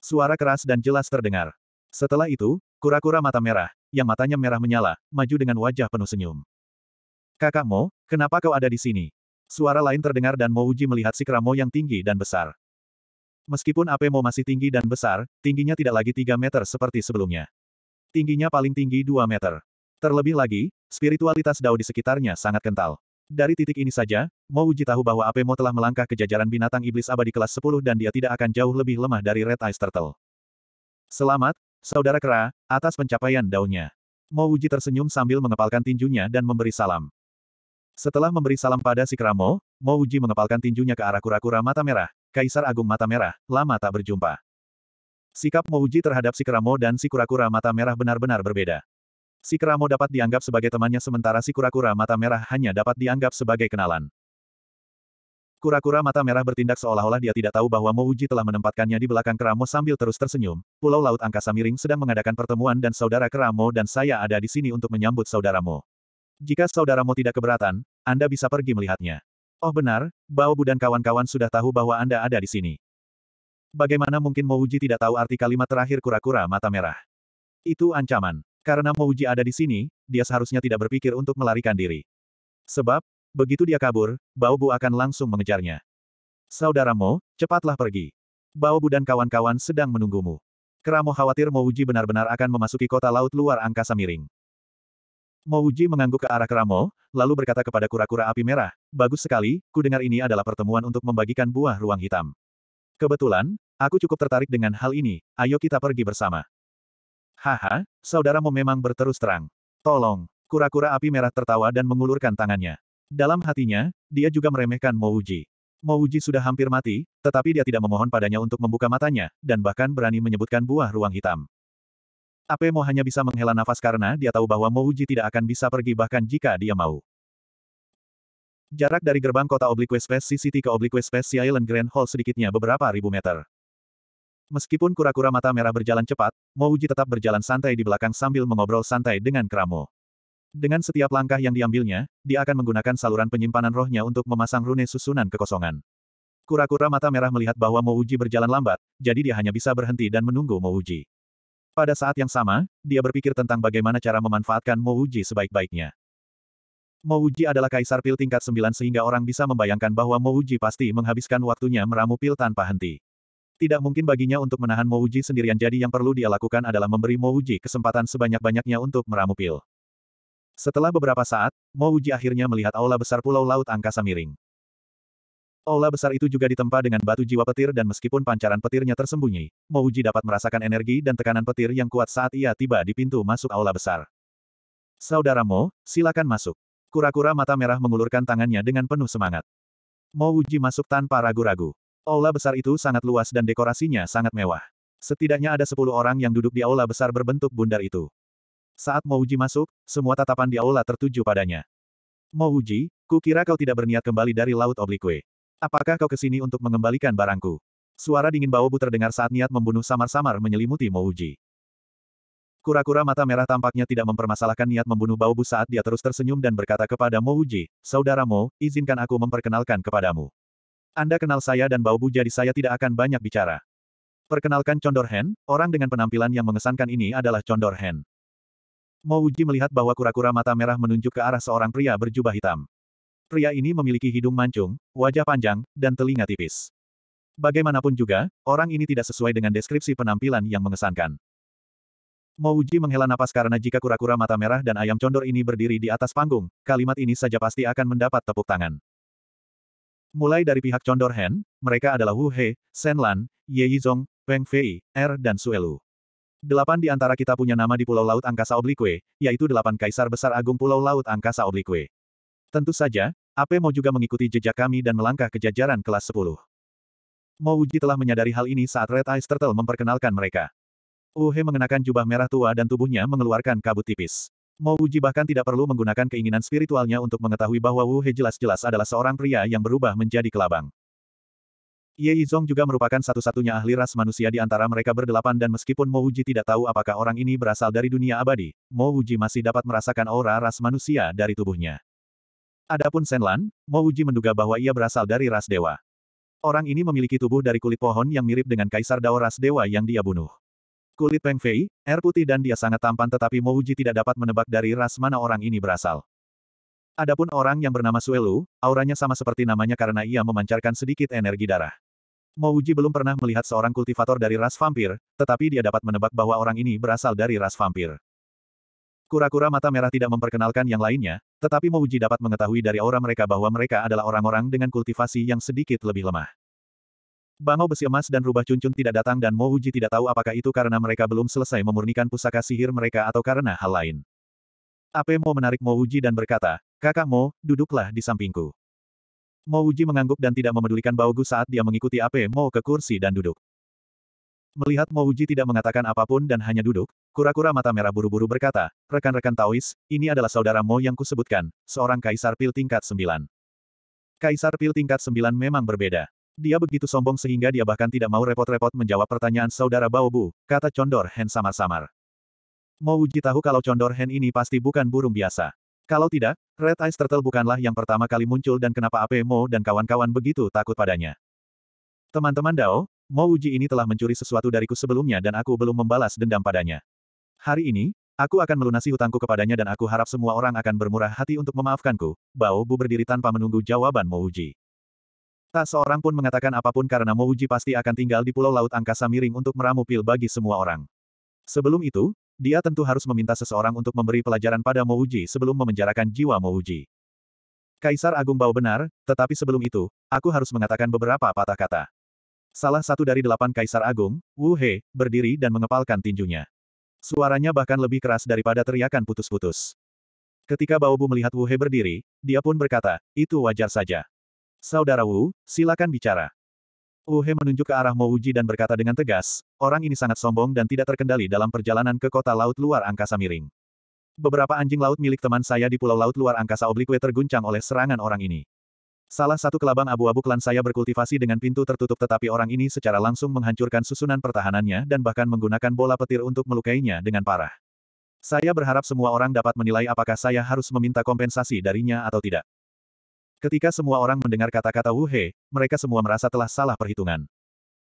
S1: Suara keras dan jelas terdengar. Setelah itu, kura-kura mata merah, yang matanya merah menyala, maju dengan wajah penuh senyum. Kakak Mo, kenapa kau ada di sini? Suara lain terdengar dan Mo Uji melihat si Kramo yang tinggi dan besar. Meskipun AP masih tinggi dan besar, tingginya tidak lagi 3 meter seperti sebelumnya. Tingginya paling tinggi 2 meter. Terlebih lagi, spiritualitas Dao di sekitarnya sangat kental. Dari titik ini saja, Mo Uji tahu bahwa AP telah melangkah ke jajaran binatang iblis abadi kelas 10 dan dia tidak akan jauh lebih lemah dari Red Ice Turtle. Selamat, Saudara Kera, atas pencapaian daunnya. Mo Uji tersenyum sambil mengepalkan tinjunya dan memberi salam. Setelah memberi salam pada si Kramo, Mo Uji mengepalkan tinjunya ke arah kura-kura mata merah, Kaisar Agung Mata Merah, lama tak berjumpa. Sikap Mouji terhadap si Keramo dan si Kura Mata Merah benar-benar berbeda. Si Keramo dapat dianggap sebagai temannya sementara si Kura Mata Merah hanya dapat dianggap sebagai kenalan. Kura Kura Mata Merah bertindak seolah-olah dia tidak tahu bahwa Mouji telah menempatkannya di belakang Keramo sambil terus tersenyum. Pulau Laut Angkasa Miring sedang mengadakan pertemuan dan saudara Keramo dan saya ada di sini untuk menyambut saudaramu. Jika saudaramu tidak keberatan, Anda bisa pergi melihatnya. Oh benar, Bao Bu dan kawan-kawan sudah tahu bahwa Anda ada di sini. Bagaimana mungkin Mouji tidak tahu arti kalimat terakhir kura-kura mata merah? Itu ancaman. Karena Mouji ada di sini, dia seharusnya tidak berpikir untuk melarikan diri. Sebab, begitu dia kabur, Bao Bu akan langsung mengejarnya. Saudaramu, cepatlah pergi. Bao Bu dan kawan-kawan sedang menunggumu. Keramo khawatir Mouji benar-benar akan memasuki kota laut luar angkasa miring. Mouji mengangguk ke arah Keramo, lalu berkata kepada kura-kura api merah, Bagus sekali, ku dengar ini adalah pertemuan untuk membagikan buah ruang hitam. Kebetulan, aku cukup tertarik dengan hal ini, ayo kita pergi bersama. Haha, saudaramu memang berterus terang. Tolong, kura-kura api merah tertawa dan mengulurkan tangannya. Dalam hatinya, dia juga meremehkan Mouji. Mouji sudah hampir mati, tetapi dia tidak memohon padanya untuk membuka matanya, dan bahkan berani menyebutkan buah ruang hitam. Ape Mo hanya bisa menghela nafas karena dia tahu bahwa Mo Uji tidak akan bisa pergi bahkan jika dia mau. Jarak dari gerbang kota Oblique Space City ke Oblique Space Island Grand Hall sedikitnya beberapa ribu meter. Meskipun kura-kura mata merah berjalan cepat, Mo Uji tetap berjalan santai di belakang sambil mengobrol santai dengan Kramo. Dengan setiap langkah yang diambilnya, dia akan menggunakan saluran penyimpanan rohnya untuk memasang rune susunan kekosongan. Kura-kura mata merah melihat bahwa Mo Uji berjalan lambat, jadi dia hanya bisa berhenti dan menunggu Mo Uji. Pada saat yang sama, dia berpikir tentang bagaimana cara memanfaatkan Mouji sebaik-baiknya. Mouji adalah kaisar pil tingkat 9 sehingga orang bisa membayangkan bahwa Mouji pasti menghabiskan waktunya meramu pil tanpa henti. Tidak mungkin baginya untuk menahan Mouji sendirian jadi yang perlu dia lakukan adalah memberi Mouji kesempatan sebanyak-banyaknya untuk meramu pil. Setelah beberapa saat, Mouji akhirnya melihat aula besar pulau laut angkasa miring. Aula besar itu juga ditempa dengan batu jiwa petir dan meskipun pancaran petirnya tersembunyi, Mouji dapat merasakan energi dan tekanan petir yang kuat saat ia tiba di pintu masuk aula besar. Saudara Mo, silakan masuk. Kura-kura mata merah mengulurkan tangannya dengan penuh semangat. Mouji masuk tanpa ragu-ragu. Aula besar itu sangat luas dan dekorasinya sangat mewah. Setidaknya ada sepuluh orang yang duduk di aula besar berbentuk bundar itu. Saat Mouji masuk, semua tatapan di aula tertuju padanya. Mouji, kukira kau tidak berniat kembali dari Laut Oblique. Apakah kau kesini untuk mengembalikan barangku? Suara dingin Baobu terdengar saat niat membunuh samar-samar menyelimuti Mouji. Kura-kura mata merah tampaknya tidak mempermasalahkan niat membunuh Baobu saat dia terus tersenyum dan berkata kepada Mouji, Saudara Mo, izinkan aku memperkenalkan kepadamu. Anda kenal saya dan Baobu jadi saya tidak akan banyak bicara. Perkenalkan Condor Hen, orang dengan penampilan yang mengesankan ini adalah Condor Hen. Mouji melihat bahwa kura-kura mata merah menunjuk ke arah seorang pria berjubah hitam. Pria ini memiliki hidung mancung, wajah panjang, dan telinga tipis. Bagaimanapun juga, orang ini tidak sesuai dengan deskripsi penampilan yang mengesankan. Mouji menghela napas karena jika kura-kura mata merah dan ayam condor ini berdiri di atas panggung, kalimat ini saja pasti akan mendapat tepuk tangan. Mulai dari pihak condor Hen, mereka adalah Wu He, Shen Lan, Ye Yi Yizong, Peng Fei, Er dan Suelu. Delapan di antara kita punya nama di Pulau Laut Angkasa Oblique, yaitu delapan kaisar besar agung Pulau Laut Angkasa Oblique. Tentu saja, AP mau juga mengikuti jejak kami dan melangkah ke jajaran kelas 10. Mo Uji telah menyadari hal ini saat Red Eyes Turtle memperkenalkan mereka. Uhe mengenakan jubah merah tua dan tubuhnya mengeluarkan kabut tipis. Mo Uji bahkan tidak perlu menggunakan keinginan spiritualnya untuk mengetahui bahwa He jelas-jelas adalah seorang pria yang berubah menjadi kelabang. Ye Yizong juga merupakan satu-satunya ahli ras manusia di antara mereka berdelapan dan meskipun Mo Uji tidak tahu apakah orang ini berasal dari dunia abadi, Mo Uji masih dapat merasakan aura ras manusia dari tubuhnya. Adapun Senlan, Mo Mouji menduga bahwa ia berasal dari ras dewa. Orang ini memiliki tubuh dari kulit pohon yang mirip dengan kaisar Dao ras dewa yang dia bunuh. Kulit Peng air putih dan dia sangat tampan tetapi Mo Mouji tidak dapat menebak dari ras mana orang ini berasal. Adapun orang yang bernama Suelu, auranya sama seperti namanya karena ia memancarkan sedikit energi darah. Mo Mouji belum pernah melihat seorang kultivator dari ras vampir, tetapi dia dapat menebak bahwa orang ini berasal dari ras vampir. Kura-kura mata merah tidak memperkenalkan yang lainnya, tetapi Mouji dapat mengetahui dari aura mereka bahwa mereka adalah orang-orang dengan kultivasi yang sedikit lebih lemah. Bangau besi emas dan rubah cuncun tidak datang dan Mouji tidak tahu apakah itu karena mereka belum selesai memurnikan pusaka sihir mereka atau karena hal lain. Ape Mo menarik Mouji dan berkata, kakak Mo, duduklah di sampingku. Mouji mengangguk dan tidak memedulikan Gu saat dia mengikuti Ape Mo ke kursi dan duduk. Melihat Mo Mouji tidak mengatakan apapun dan hanya duduk, kura-kura mata merah buru-buru berkata, rekan-rekan Taois, ini adalah saudara Mo yang kusebutkan, seorang Kaisar Pil tingkat sembilan. Kaisar Pil tingkat sembilan memang berbeda. Dia begitu sombong sehingga dia bahkan tidak mau repot-repot menjawab pertanyaan saudara Baobu, kata Condor Hen samar-samar. Mouji tahu kalau Condor Hen ini pasti bukan burung biasa. Kalau tidak, Red Eyes Turtle bukanlah yang pertama kali muncul dan kenapa AP Mo dan kawan-kawan begitu takut padanya. Teman-teman Dao, Mo Uji ini telah mencuri sesuatu dariku sebelumnya dan aku belum membalas dendam padanya. Hari ini, aku akan melunasi hutangku kepadanya dan aku harap semua orang akan bermurah hati untuk memaafkanku, Bao Bu berdiri tanpa menunggu jawaban Mo Uji. Tak seorang pun mengatakan apapun karena Mo Uji pasti akan tinggal di Pulau Laut Angkasa Miring untuk meramu pil bagi semua orang. Sebelum itu, dia tentu harus meminta seseorang untuk memberi pelajaran pada Mo Uji sebelum memenjarakan jiwa Mo Uji. Kaisar Agung Bao benar, tetapi sebelum itu, aku harus mengatakan beberapa patah kata. Salah satu dari delapan kaisar agung, Wu He, berdiri dan mengepalkan tinjunya. Suaranya bahkan lebih keras daripada teriakan putus-putus. Ketika Bu melihat Wu He berdiri, dia pun berkata, itu wajar saja. Saudara Wu, silakan bicara. Wu He menunjuk ke arah Mo Uji dan berkata dengan tegas, orang ini sangat sombong dan tidak terkendali dalam perjalanan ke kota laut luar angkasa miring. Beberapa anjing laut milik teman saya di pulau laut luar angkasa oblique terguncang oleh serangan orang ini. Salah satu kelabang abu-abu klan saya berkultivasi dengan pintu tertutup tetapi orang ini secara langsung menghancurkan susunan pertahanannya dan bahkan menggunakan bola petir untuk melukainya dengan parah. Saya berharap semua orang dapat menilai apakah saya harus meminta kompensasi darinya atau tidak. Ketika semua orang mendengar kata-kata Wu He, mereka semua merasa telah salah perhitungan.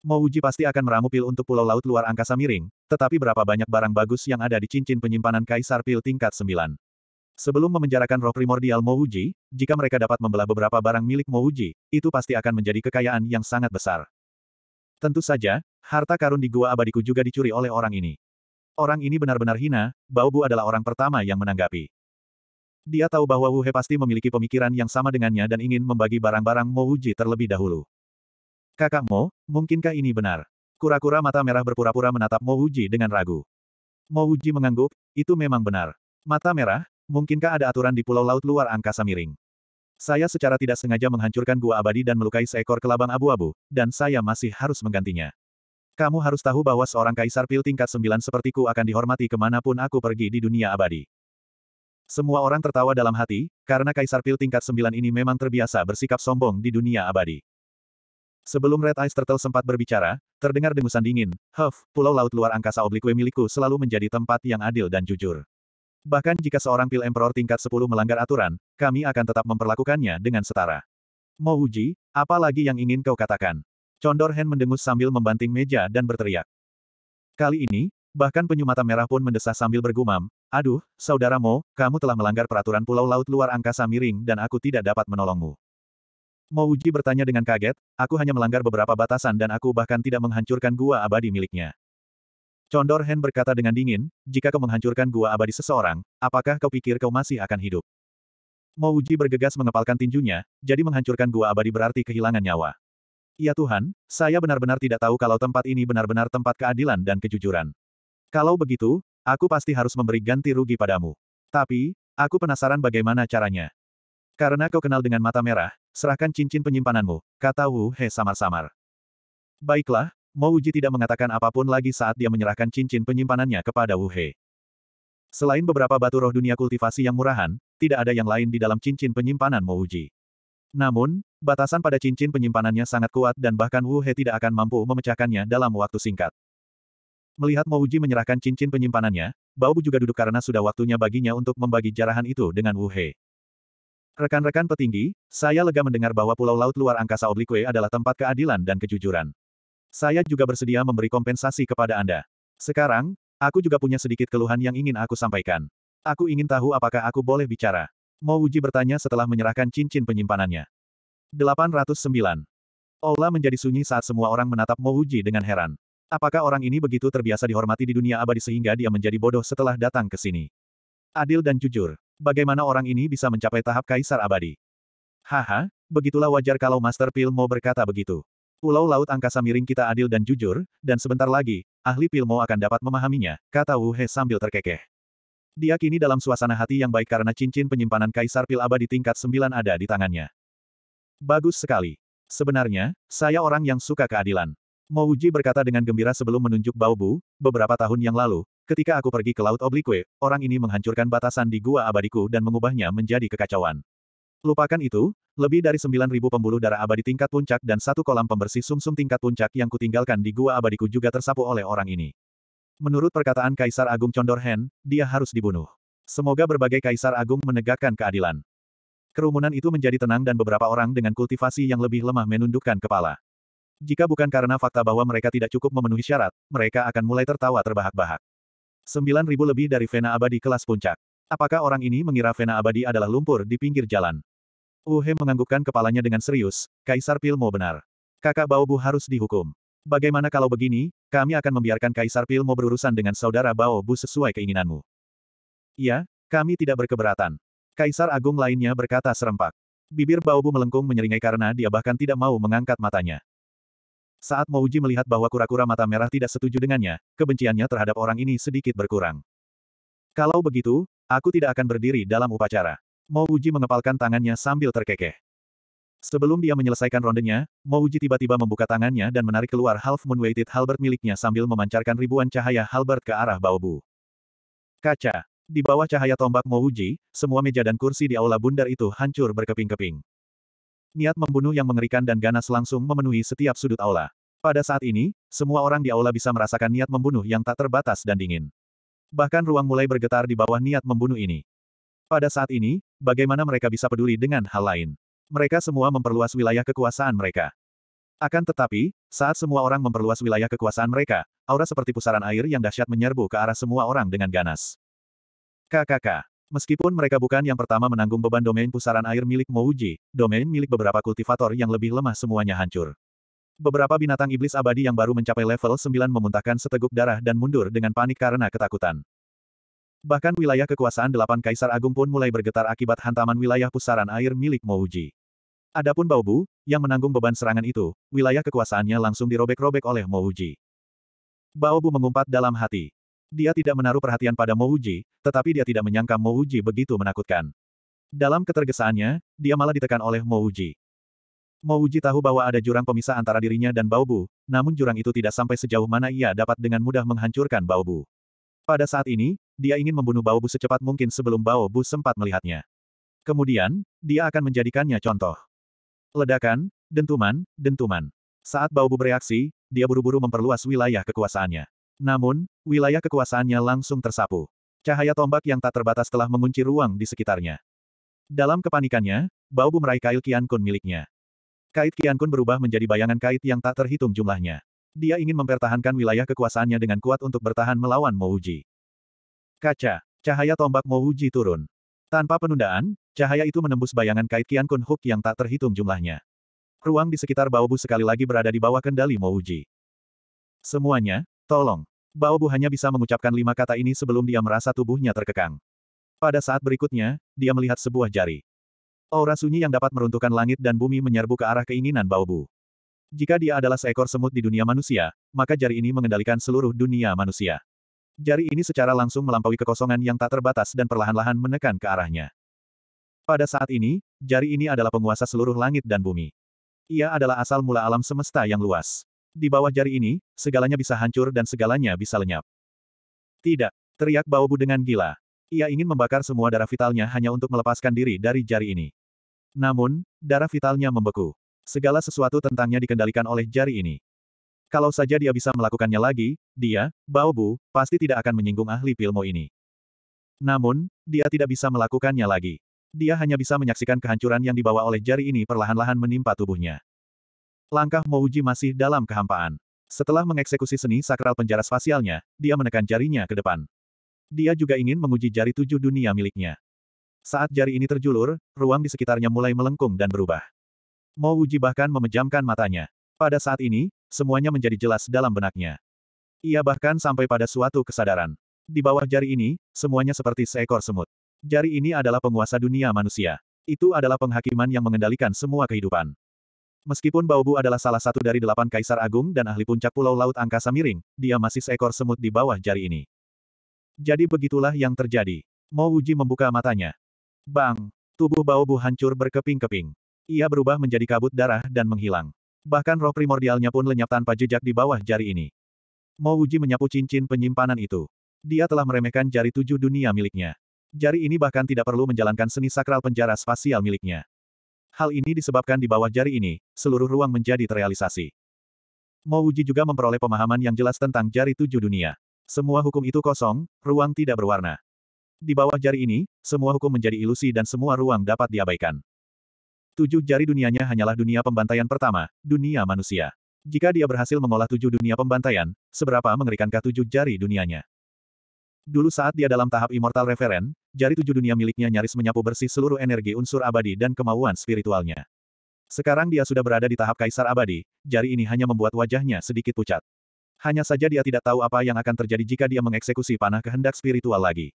S1: Wuji pasti akan meramu pil untuk pulau laut luar angkasa miring, tetapi berapa banyak barang bagus yang ada di cincin penyimpanan Kaisar Pil tingkat 9. Sebelum memenjarakan roh primordial Mouji, jika mereka dapat membelah beberapa barang milik Mouji, itu pasti akan menjadi kekayaan yang sangat besar. Tentu saja, harta karun di gua abadiku juga dicuri oleh orang ini. Orang ini benar-benar hina, Baobu adalah orang pertama yang menanggapi. Dia tahu bahwa Wu He pasti memiliki pemikiran yang sama dengannya dan ingin membagi barang-barang Mouji terlebih dahulu. Kakak Mo, mungkinkah ini benar? Kura-kura mata merah berpura-pura menatap Mouji dengan ragu. Mouji mengangguk, itu memang benar. Mata merah, Mungkinkah ada aturan di pulau laut luar angkasa miring? Saya secara tidak sengaja menghancurkan gua abadi dan melukai seekor kelabang abu-abu, dan saya masih harus menggantinya. Kamu harus tahu bahwa seorang kaisar pil tingkat sembilan sepertiku akan dihormati kemanapun aku pergi di dunia abadi. Semua orang tertawa dalam hati, karena kaisar pil tingkat sembilan ini memang terbiasa bersikap sombong di dunia abadi. Sebelum Red Eyes Turtle sempat berbicara, terdengar dengusan dingin, Huff, pulau laut luar angkasa oblikwe milikku selalu menjadi tempat yang adil dan jujur. Bahkan jika seorang pil emperor tingkat 10 melanggar aturan, kami akan tetap memperlakukannya dengan setara. Mau Uji, apa lagi yang ingin kau katakan? Condor Hen mendengus sambil membanting meja dan berteriak. Kali ini, bahkan penyu merah pun mendesah sambil bergumam, Aduh, saudara Mo, kamu telah melanggar peraturan Pulau Laut Luar Angkasa Miring dan aku tidak dapat menolongmu. Mo Uji bertanya dengan kaget, aku hanya melanggar beberapa batasan dan aku bahkan tidak menghancurkan gua abadi miliknya. Condor Hen berkata dengan dingin, jika kau menghancurkan gua abadi seseorang, apakah kau pikir kau masih akan hidup? Mo bergegas mengepalkan tinjunya, jadi menghancurkan gua abadi berarti kehilangan nyawa. Ya Tuhan, saya benar-benar tidak tahu kalau tempat ini benar-benar tempat keadilan dan kejujuran. Kalau begitu, aku pasti harus memberi ganti rugi padamu. Tapi, aku penasaran bagaimana caranya. Karena kau kenal dengan mata merah, serahkan cincin penyimpananmu, kata Wu He samar-samar. Baiklah, Mo Uji tidak mengatakan apapun lagi saat dia menyerahkan cincin penyimpanannya kepada Wu He. Selain beberapa batu roh dunia kultivasi yang murahan, tidak ada yang lain di dalam cincin penyimpanan Mo Uji. Namun, batasan pada cincin penyimpanannya sangat kuat dan bahkan Wu He tidak akan mampu memecahkannya dalam waktu singkat. Melihat Mo Uji menyerahkan cincin penyimpanannya, Baobu juga duduk karena sudah waktunya baginya untuk membagi jarahan itu dengan Wu He. Rekan-rekan petinggi, saya lega mendengar bahwa Pulau Laut Luar Angkasa Oblique adalah tempat keadilan dan kejujuran. Saya juga bersedia memberi kompensasi kepada Anda. Sekarang, aku juga punya sedikit keluhan yang ingin aku sampaikan. Aku ingin tahu apakah aku boleh bicara. Mo Uji bertanya setelah menyerahkan cincin penyimpanannya. 809. Aula menjadi sunyi saat semua orang menatap Mo Uji dengan heran. Apakah orang ini begitu terbiasa dihormati di dunia abadi sehingga dia menjadi bodoh setelah datang ke sini? Adil dan jujur. Bagaimana orang ini bisa mencapai tahap kaisar abadi? Haha, begitulah wajar kalau Master Pil mau berkata begitu. Pulau Laut Angkasa Miring kita adil dan jujur, dan sebentar lagi, ahli Pilmo akan dapat memahaminya, kata Wu He sambil terkekeh. Dia kini dalam suasana hati yang baik karena cincin penyimpanan Kaisar Pil Abadi tingkat 9 ada di tangannya. Bagus sekali. Sebenarnya, saya orang yang suka keadilan. Mouji berkata dengan gembira sebelum menunjuk Bu, beberapa tahun yang lalu, ketika aku pergi ke Laut Oblique, orang ini menghancurkan batasan di Gua Abadiku dan mengubahnya menjadi kekacauan. Lupakan itu, lebih dari 9.000 pembuluh darah abadi tingkat puncak dan satu kolam pembersih sumsum -sum tingkat puncak yang kutinggalkan di gua abadiku juga tersapu oleh orang ini. Menurut perkataan Kaisar Agung Condorhen, dia harus dibunuh. Semoga berbagai Kaisar Agung menegakkan keadilan. Kerumunan itu menjadi tenang dan beberapa orang dengan kultivasi yang lebih lemah menundukkan kepala. Jika bukan karena fakta bahwa mereka tidak cukup memenuhi syarat, mereka akan mulai tertawa terbahak-bahak. 9.000 lebih dari Vena Abadi kelas puncak. Apakah orang ini mengira Vena Abadi adalah lumpur di pinggir jalan? Uhe menganggukkan kepalanya dengan serius, Kaisar Pilmo benar. Kakak Baobu harus dihukum. Bagaimana kalau begini, kami akan membiarkan Kaisar Pilmo berurusan dengan saudara Baobu sesuai keinginanmu. Iya, kami tidak berkeberatan. Kaisar Agung lainnya berkata serempak. Bibir Baobu melengkung menyeringai karena dia bahkan tidak mau mengangkat matanya. Saat Mouji melihat bahwa kura-kura mata merah tidak setuju dengannya, kebenciannya terhadap orang ini sedikit berkurang. Kalau begitu, aku tidak akan berdiri dalam upacara. Mo Uji mengepalkan tangannya sambil terkekeh. Sebelum dia menyelesaikan rondenya, Mo Uji tiba-tiba membuka tangannya dan menarik keluar Half Moon Weighted Halberd miliknya sambil memancarkan ribuan cahaya Halberd ke arah Baobu. Kaca. Di bawah cahaya tombak Mo Uji, semua meja dan kursi di aula bundar itu hancur berkeping-keping. Niat membunuh yang mengerikan dan ganas langsung memenuhi setiap sudut aula. Pada saat ini, semua orang di aula bisa merasakan niat membunuh yang tak terbatas dan dingin. Bahkan ruang mulai bergetar di bawah niat membunuh ini. Pada saat ini, bagaimana mereka bisa peduli dengan hal lain? Mereka semua memperluas wilayah kekuasaan mereka. Akan tetapi, saat semua orang memperluas wilayah kekuasaan mereka, aura seperti pusaran air yang dahsyat menyerbu ke arah semua orang dengan ganas. KKK. Meskipun mereka bukan yang pertama menanggung beban domain pusaran air milik Mouji, domain milik beberapa kultivator yang lebih lemah semuanya hancur. Beberapa binatang iblis abadi yang baru mencapai level 9 memuntahkan seteguk darah dan mundur dengan panik karena ketakutan. Bahkan wilayah kekuasaan delapan kaisar agung pun mulai bergetar akibat hantaman wilayah pusaran air milik Mouji. Adapun Baobu, yang menanggung beban serangan itu, wilayah kekuasaannya langsung dirobek-robek oleh Mouji. Baobu mengumpat dalam hati. Dia tidak menaruh perhatian pada Mouji, tetapi dia tidak menyangka Mouji begitu menakutkan. Dalam ketergesaannya, dia malah ditekan oleh Mouji. Mouji tahu bahwa ada jurang pemisah antara dirinya dan Baobu, namun jurang itu tidak sampai sejauh mana ia dapat dengan mudah menghancurkan Baobu. Pada saat ini, dia ingin membunuh Bao Bu secepat mungkin sebelum Bao Bu sempat melihatnya. Kemudian, dia akan menjadikannya contoh. Ledakan, dentuman, dentuman. Saat Bao Bu bereaksi, dia buru-buru memperluas wilayah kekuasaannya. Namun, wilayah kekuasaannya langsung tersapu. Cahaya tombak yang tak terbatas telah mengunci ruang di sekitarnya. Dalam kepanikannya, Bao Bu meraih kail Kian Kun miliknya. Kait Kian Kun berubah menjadi bayangan kait yang tak terhitung jumlahnya. Dia ingin mempertahankan wilayah kekuasaannya dengan kuat untuk bertahan melawan Mouji. Kaca. Cahaya tombak Mo Mouji turun. Tanpa penundaan, cahaya itu menembus bayangan kait kian Kun Huk yang tak terhitung jumlahnya. Ruang di sekitar Baobu sekali lagi berada di bawah kendali Mo Mouji. Semuanya, tolong. Baobu hanya bisa mengucapkan lima kata ini sebelum dia merasa tubuhnya terkekang. Pada saat berikutnya, dia melihat sebuah jari. Aura sunyi yang dapat meruntuhkan langit dan bumi menyerbu ke arah keinginan Baobu. Jika dia adalah seekor semut di dunia manusia, maka jari ini mengendalikan seluruh dunia manusia. Jari ini secara langsung melampaui kekosongan yang tak terbatas dan perlahan-lahan menekan ke arahnya. Pada saat ini, jari ini adalah penguasa seluruh langit dan bumi. Ia adalah asal mula alam semesta yang luas. Di bawah jari ini, segalanya bisa hancur dan segalanya bisa lenyap. Tidak, teriak Baobu dengan gila. Ia ingin membakar semua darah vitalnya hanya untuk melepaskan diri dari jari ini. Namun, darah vitalnya membeku. Segala sesuatu tentangnya dikendalikan oleh jari ini. Kalau saja dia bisa melakukannya lagi, dia, Bao Bu, pasti tidak akan menyinggung ahli pilmo ini. Namun, dia tidak bisa melakukannya lagi. Dia hanya bisa menyaksikan kehancuran yang dibawa oleh jari ini perlahan-lahan menimpa tubuhnya. Langkah Mouji masih dalam kehampaan. Setelah mengeksekusi seni sakral penjara spasialnya, dia menekan jarinya ke depan. Dia juga ingin menguji jari tujuh dunia miliknya. Saat jari ini terjulur, ruang di sekitarnya mulai melengkung dan berubah. Mouji bahkan memejamkan matanya. Pada saat ini, semuanya menjadi jelas dalam benaknya. Ia bahkan sampai pada suatu kesadaran. Di bawah jari ini, semuanya seperti seekor semut. Jari ini adalah penguasa dunia manusia. Itu adalah penghakiman yang mengendalikan semua kehidupan. Meskipun Baobu adalah salah satu dari delapan kaisar agung dan ahli puncak pulau laut angkasa miring, dia masih seekor semut di bawah jari ini. Jadi begitulah yang terjadi. Mo Wuji membuka matanya. Bang! Tubuh Baobu hancur berkeping-keping. Ia berubah menjadi kabut darah dan menghilang. Bahkan roh primordialnya pun lenyap tanpa jejak di bawah jari ini. Mo Uji menyapu cincin penyimpanan itu. Dia telah meremehkan jari tujuh dunia miliknya. Jari ini bahkan tidak perlu menjalankan seni sakral penjara spasial miliknya. Hal ini disebabkan di bawah jari ini, seluruh ruang menjadi terrealisasi. Mo Uji juga memperoleh pemahaman yang jelas tentang jari tujuh dunia. Semua hukum itu kosong, ruang tidak berwarna. Di bawah jari ini, semua hukum menjadi ilusi dan semua ruang dapat diabaikan. Tujuh jari dunianya hanyalah dunia pembantaian pertama, dunia manusia. Jika dia berhasil mengolah tujuh dunia pembantaian, seberapa mengerikankah tujuh jari dunianya? Dulu saat dia dalam tahap Immortal Referen, jari tujuh dunia miliknya nyaris menyapu bersih seluruh energi unsur abadi dan kemauan spiritualnya. Sekarang dia sudah berada di tahap Kaisar Abadi, jari ini hanya membuat wajahnya sedikit pucat. Hanya saja dia tidak tahu apa yang akan terjadi jika dia mengeksekusi panah kehendak spiritual lagi.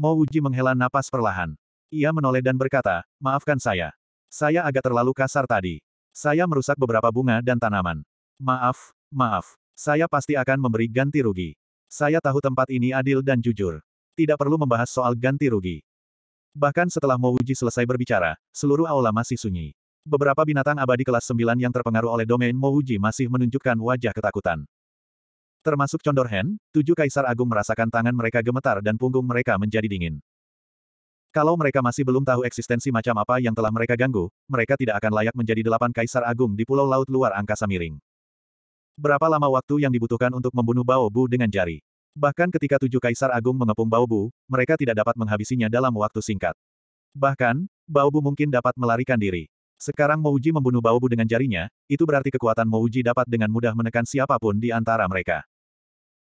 S1: Mo menghela napas perlahan. Ia menoleh dan berkata, maafkan saya. Saya agak terlalu kasar tadi. Saya merusak beberapa bunga dan tanaman. Maaf, maaf. Saya pasti akan memberi ganti rugi. Saya tahu tempat ini adil dan jujur. Tidak perlu membahas soal ganti rugi. Bahkan setelah Mouji selesai berbicara, seluruh aula masih sunyi. Beberapa binatang abadi kelas 9 yang terpengaruh oleh domain Mouji masih menunjukkan wajah ketakutan. Termasuk Condorhen, tujuh kaisar agung merasakan tangan mereka gemetar dan punggung mereka menjadi dingin. Kalau mereka masih belum tahu eksistensi macam apa yang telah mereka ganggu, mereka tidak akan layak menjadi delapan kaisar agung di pulau laut luar angkasa miring. Berapa lama waktu yang dibutuhkan untuk membunuh Bao Bu dengan jari? Bahkan ketika tujuh kaisar agung mengepung Bao Bu, mereka tidak dapat menghabisinya dalam waktu singkat. Bahkan, Bao Bu mungkin dapat melarikan diri. Sekarang Mouji membunuh Bao Bu dengan jarinya, itu berarti kekuatan Mouji dapat dengan mudah menekan siapapun di antara mereka.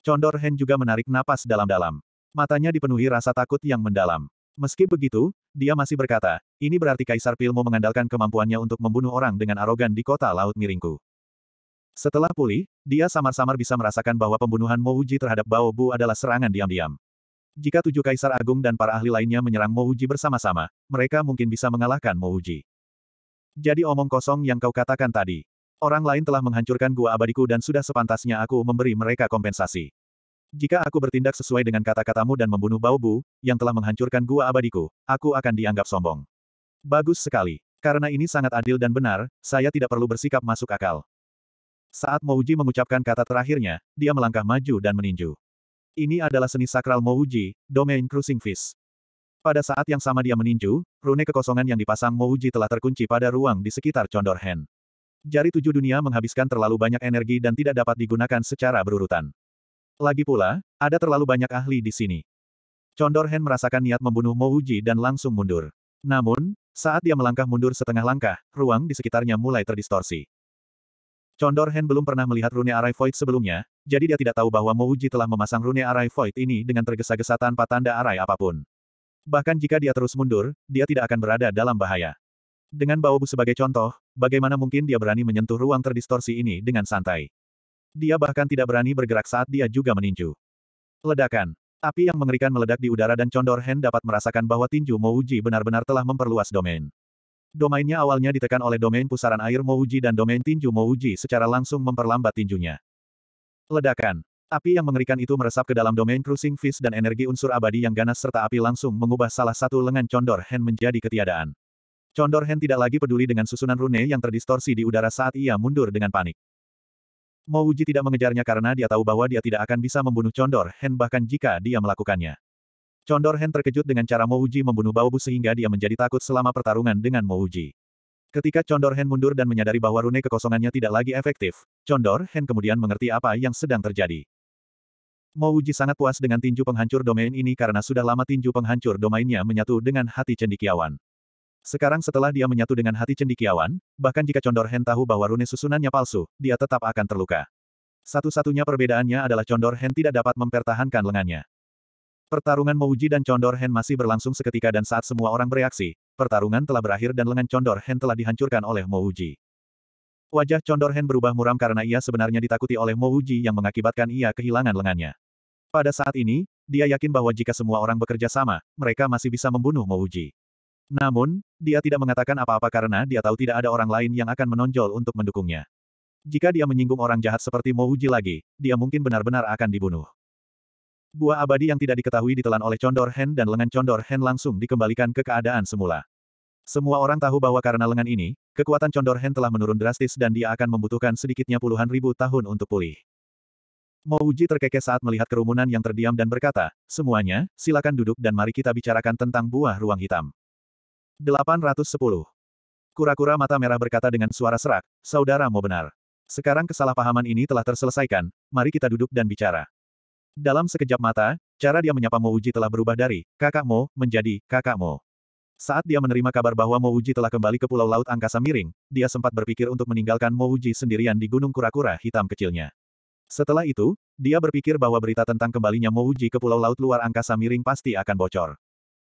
S1: Condor Hen juga menarik napas dalam-dalam. Matanya dipenuhi rasa takut yang mendalam. Meski begitu, dia masih berkata, ini berarti Kaisar Pilmo mengandalkan kemampuannya untuk membunuh orang dengan arogan di kota Laut Miringku. Setelah pulih, dia samar-samar bisa merasakan bahwa pembunuhan Mouji terhadap Bao Bu adalah serangan diam-diam. Jika tujuh Kaisar Agung dan para ahli lainnya menyerang Mouji bersama-sama, mereka mungkin bisa mengalahkan Mouji. Jadi omong kosong yang kau katakan tadi. Orang lain telah menghancurkan gua abadiku dan sudah sepantasnya aku memberi mereka kompensasi. Jika aku bertindak sesuai dengan kata-katamu dan membunuh Bu, yang telah menghancurkan gua abadiku, aku akan dianggap sombong. Bagus sekali. Karena ini sangat adil dan benar, saya tidak perlu bersikap masuk akal. Saat Mouji mengucapkan kata terakhirnya, dia melangkah maju dan meninju. Ini adalah seni sakral Mouji, domain cruising fish. Pada saat yang sama dia meninju, rune kekosongan yang dipasang Mouji telah terkunci pada ruang di sekitar Condor Hand. Jari tujuh dunia menghabiskan terlalu banyak energi dan tidak dapat digunakan secara berurutan. Lagi pula, ada terlalu banyak ahli di sini. Condor Hen merasakan niat membunuh Mo Uji dan langsung mundur. Namun, saat dia melangkah mundur setengah langkah, ruang di sekitarnya mulai terdistorsi. Condor Hen belum pernah melihat rune arai Void sebelumnya, jadi dia tidak tahu bahwa Mo Uji telah memasang rune arai Void ini dengan tergesa-gesa tanpa tanda arai apapun. Bahkan jika dia terus mundur, dia tidak akan berada dalam bahaya. Dengan Baobu sebagai contoh, bagaimana mungkin dia berani menyentuh ruang terdistorsi ini dengan santai? Dia bahkan tidak berani bergerak saat dia juga meninju. Ledakan. Api yang mengerikan meledak di udara dan Condor Hen dapat merasakan bahwa tinju Mouji benar-benar telah memperluas domain. Domainnya awalnya ditekan oleh domain pusaran air Mouji dan domain tinju Mouji secara langsung memperlambat tinjunya. Ledakan. Api yang mengerikan itu meresap ke dalam domain cruising fist dan energi unsur abadi yang ganas serta api langsung mengubah salah satu lengan Condor Hen menjadi ketiadaan. Condor Hen tidak lagi peduli dengan susunan rune yang terdistorsi di udara saat ia mundur dengan panik. Mo Uji tidak mengejarnya karena dia tahu bahwa dia tidak akan bisa membunuh Condor Hen bahkan jika dia melakukannya. Condor Hen terkejut dengan cara Mo Uji membunuh Bu sehingga dia menjadi takut selama pertarungan dengan Mo Uji. Ketika Condor Hen mundur dan menyadari bahwa rune kekosongannya tidak lagi efektif, Condor Hen kemudian mengerti apa yang sedang terjadi. Mo Uji sangat puas dengan tinju penghancur domain ini karena sudah lama tinju penghancur domainnya menyatu dengan hati cendikiawan. Sekarang setelah dia menyatu dengan hati cendikiawan, bahkan jika Condor Hen tahu bahwa rune susunannya palsu, dia tetap akan terluka. Satu-satunya perbedaannya adalah Condor Hen tidak dapat mempertahankan lengannya. Pertarungan Mouji dan Condor Hen masih berlangsung seketika dan saat semua orang bereaksi, pertarungan telah berakhir dan lengan Condor Hen telah dihancurkan oleh Mouji. Wajah Condor Hen berubah muram karena ia sebenarnya ditakuti oleh Mo yang mengakibatkan ia kehilangan lengannya. Pada saat ini, dia yakin bahwa jika semua orang bekerja sama, mereka masih bisa membunuh Mo Namun, dia tidak mengatakan apa-apa karena dia tahu tidak ada orang lain yang akan menonjol untuk mendukungnya. Jika dia menyinggung orang jahat seperti Uji lagi, dia mungkin benar-benar akan dibunuh. Buah abadi yang tidak diketahui ditelan oleh Condor Hen dan lengan Condor Hen langsung dikembalikan ke keadaan semula. Semua orang tahu bahwa karena lengan ini, kekuatan Condor Hen telah menurun drastis dan dia akan membutuhkan sedikitnya puluhan ribu tahun untuk pulih. Uji terkekeh saat melihat kerumunan yang terdiam dan berkata, semuanya, silakan duduk dan mari kita bicarakan tentang buah ruang hitam. 810. Kura-kura mata merah berkata dengan suara serak, saudara mau benar. Sekarang kesalahpahaman ini telah terselesaikan, mari kita duduk dan bicara. Dalam sekejap mata, cara dia menyapa Mo Uji telah berubah dari, kakak Mo, menjadi, kakak Mo. Saat dia menerima kabar bahwa Mo Uji telah kembali ke Pulau Laut Angkasa Miring, dia sempat berpikir untuk meninggalkan Mo Uji sendirian di Gunung Kura-Kura hitam kecilnya. Setelah itu, dia berpikir bahwa berita tentang kembalinya Mo Uji ke Pulau Laut Luar Angkasa Miring pasti akan bocor.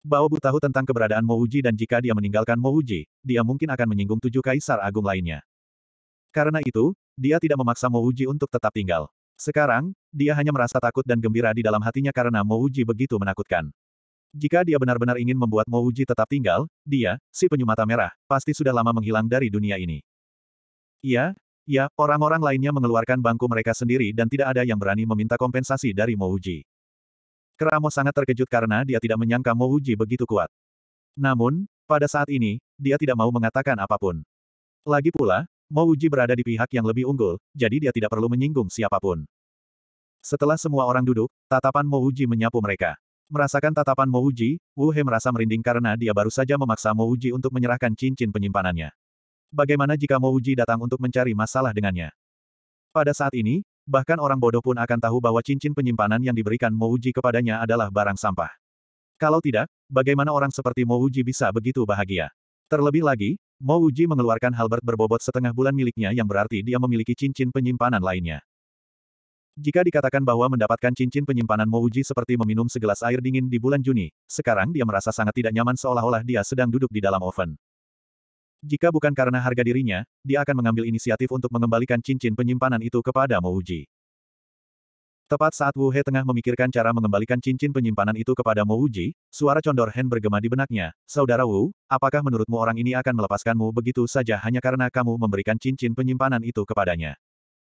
S1: Bao Bu tahu tentang keberadaan Mouji dan jika dia meninggalkan Mouji, dia mungkin akan menyinggung tujuh kaisar agung lainnya. Karena itu, dia tidak memaksa Mouji untuk tetap tinggal. Sekarang, dia hanya merasa takut dan gembira di dalam hatinya karena Mouji begitu menakutkan. Jika dia benar-benar ingin membuat Mouji tetap tinggal, dia, si penyu mata merah, pasti sudah lama menghilang dari dunia ini. Iya, ya, orang-orang lainnya mengeluarkan bangku mereka sendiri dan tidak ada yang berani meminta kompensasi dari Mouji. Keramo sangat terkejut karena dia tidak menyangka Mo Uji begitu kuat. Namun, pada saat ini, dia tidak mau mengatakan apapun. Lagi pula, Mo Uji berada di pihak yang lebih unggul, jadi dia tidak perlu menyinggung siapapun. Setelah semua orang duduk, tatapan Mo Uji menyapu mereka. Merasakan tatapan Mo Uji, Wu He merasa merinding karena dia baru saja memaksa Mo Uji untuk menyerahkan cincin penyimpanannya. Bagaimana jika Mo Uji datang untuk mencari masalah dengannya? Pada saat ini, Bahkan orang bodoh pun akan tahu bahwa cincin penyimpanan yang diberikan Mouji kepadanya adalah barang sampah. Kalau tidak, bagaimana orang seperti Mouji bisa begitu bahagia? Terlebih lagi, Mouji mengeluarkan halberd berbobot setengah bulan miliknya yang berarti dia memiliki cincin penyimpanan lainnya. Jika dikatakan bahwa mendapatkan cincin penyimpanan Mouji seperti meminum segelas air dingin di bulan Juni, sekarang dia merasa sangat tidak nyaman seolah-olah dia sedang duduk di dalam oven. Jika bukan karena harga dirinya, dia akan mengambil inisiatif untuk mengembalikan cincin penyimpanan itu kepada Mouji. Tepat saat Wu He tengah memikirkan cara mengembalikan cincin penyimpanan itu kepada Mouji, suara condor Hen bergema di benaknya, Saudara Wu, apakah menurutmu orang ini akan melepaskanmu begitu saja hanya karena kamu memberikan cincin penyimpanan itu kepadanya?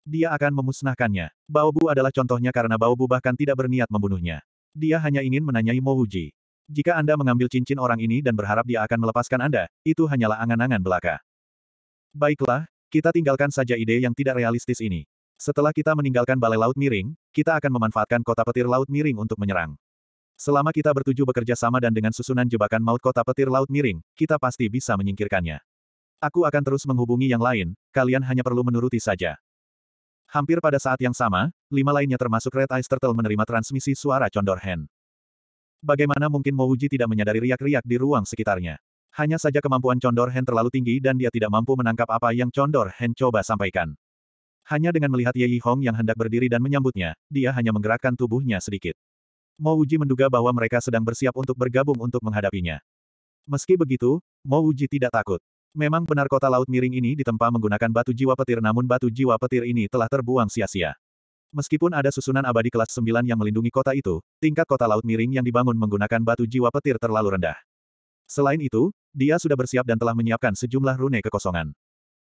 S1: Dia akan memusnahkannya. Baobu adalah contohnya karena Baobu bahkan tidak berniat membunuhnya. Dia hanya ingin menanyai Mouji. Jika Anda mengambil cincin orang ini dan berharap dia akan melepaskan Anda, itu hanyalah angan-angan belaka. Baiklah, kita tinggalkan saja ide yang tidak realistis ini. Setelah kita meninggalkan Balai Laut Miring, kita akan memanfaatkan kota petir Laut Miring untuk menyerang. Selama kita bertuju bekerja sama dan dengan susunan jebakan maut kota petir Laut Miring, kita pasti bisa menyingkirkannya. Aku akan terus menghubungi yang lain, kalian hanya perlu menuruti saja. Hampir pada saat yang sama, lima lainnya termasuk Red Eyes Turtle menerima transmisi suara Condor Hand. Bagaimana mungkin Mo Mouji tidak menyadari riak-riak di ruang sekitarnya? Hanya saja kemampuan Condor Hen terlalu tinggi dan dia tidak mampu menangkap apa yang Condor Hen coba sampaikan. Hanya dengan melihat Ye Hong yang hendak berdiri dan menyambutnya, dia hanya menggerakkan tubuhnya sedikit. Mo Mouji menduga bahwa mereka sedang bersiap untuk bergabung untuk menghadapinya. Meski begitu, Mo Mouji tidak takut. Memang benar kota laut miring ini ditempa menggunakan batu jiwa petir namun batu jiwa petir ini telah terbuang sia-sia. Meskipun ada susunan abadi kelas 9 yang melindungi kota itu, tingkat kota laut miring yang dibangun menggunakan batu jiwa petir terlalu rendah. Selain itu, dia sudah bersiap dan telah menyiapkan sejumlah rune kekosongan.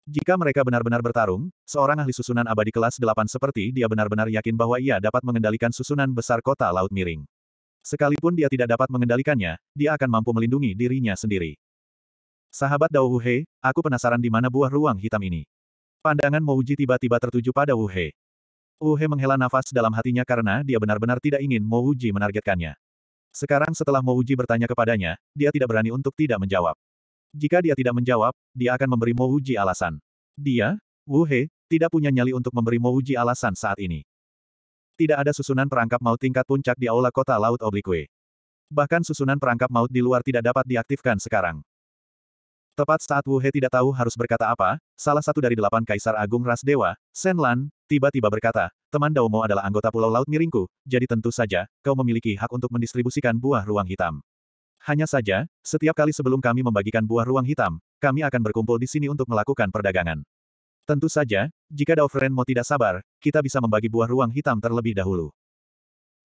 S1: Jika mereka benar-benar bertarung, seorang ahli susunan abadi kelas 8 seperti dia benar-benar yakin bahwa ia dapat mengendalikan susunan besar kota laut miring. Sekalipun dia tidak dapat mengendalikannya, dia akan mampu melindungi dirinya sendiri. Sahabat Dao Wuhe, aku penasaran di mana buah ruang hitam ini. Pandangan Mouji tiba-tiba tertuju pada Wuhe. Uhe oh, menghela nafas dalam hatinya karena dia benar-benar tidak ingin Mouji menargetkannya. Sekarang setelah Mouji bertanya kepadanya, dia tidak berani untuk tidak menjawab. Jika dia tidak menjawab, dia akan memberi Uji alasan. Dia, Uhe, oh, tidak punya nyali untuk memberi Uji alasan saat ini. Tidak ada susunan perangkap maut tingkat puncak di aula kota laut Oblique. Bahkan susunan perangkap maut di luar tidak dapat diaktifkan sekarang. Tepat saat Wu He tidak tahu harus berkata apa, salah satu dari delapan kaisar agung ras dewa, Shen Lan, tiba-tiba berkata, teman Dao Mo adalah anggota Pulau Laut Miringku, jadi tentu saja, kau memiliki hak untuk mendistribusikan buah ruang hitam. Hanya saja, setiap kali sebelum kami membagikan buah ruang hitam, kami akan berkumpul di sini untuk melakukan perdagangan. Tentu saja, jika Dao Fren Mo tidak sabar, kita bisa membagi buah ruang hitam terlebih dahulu.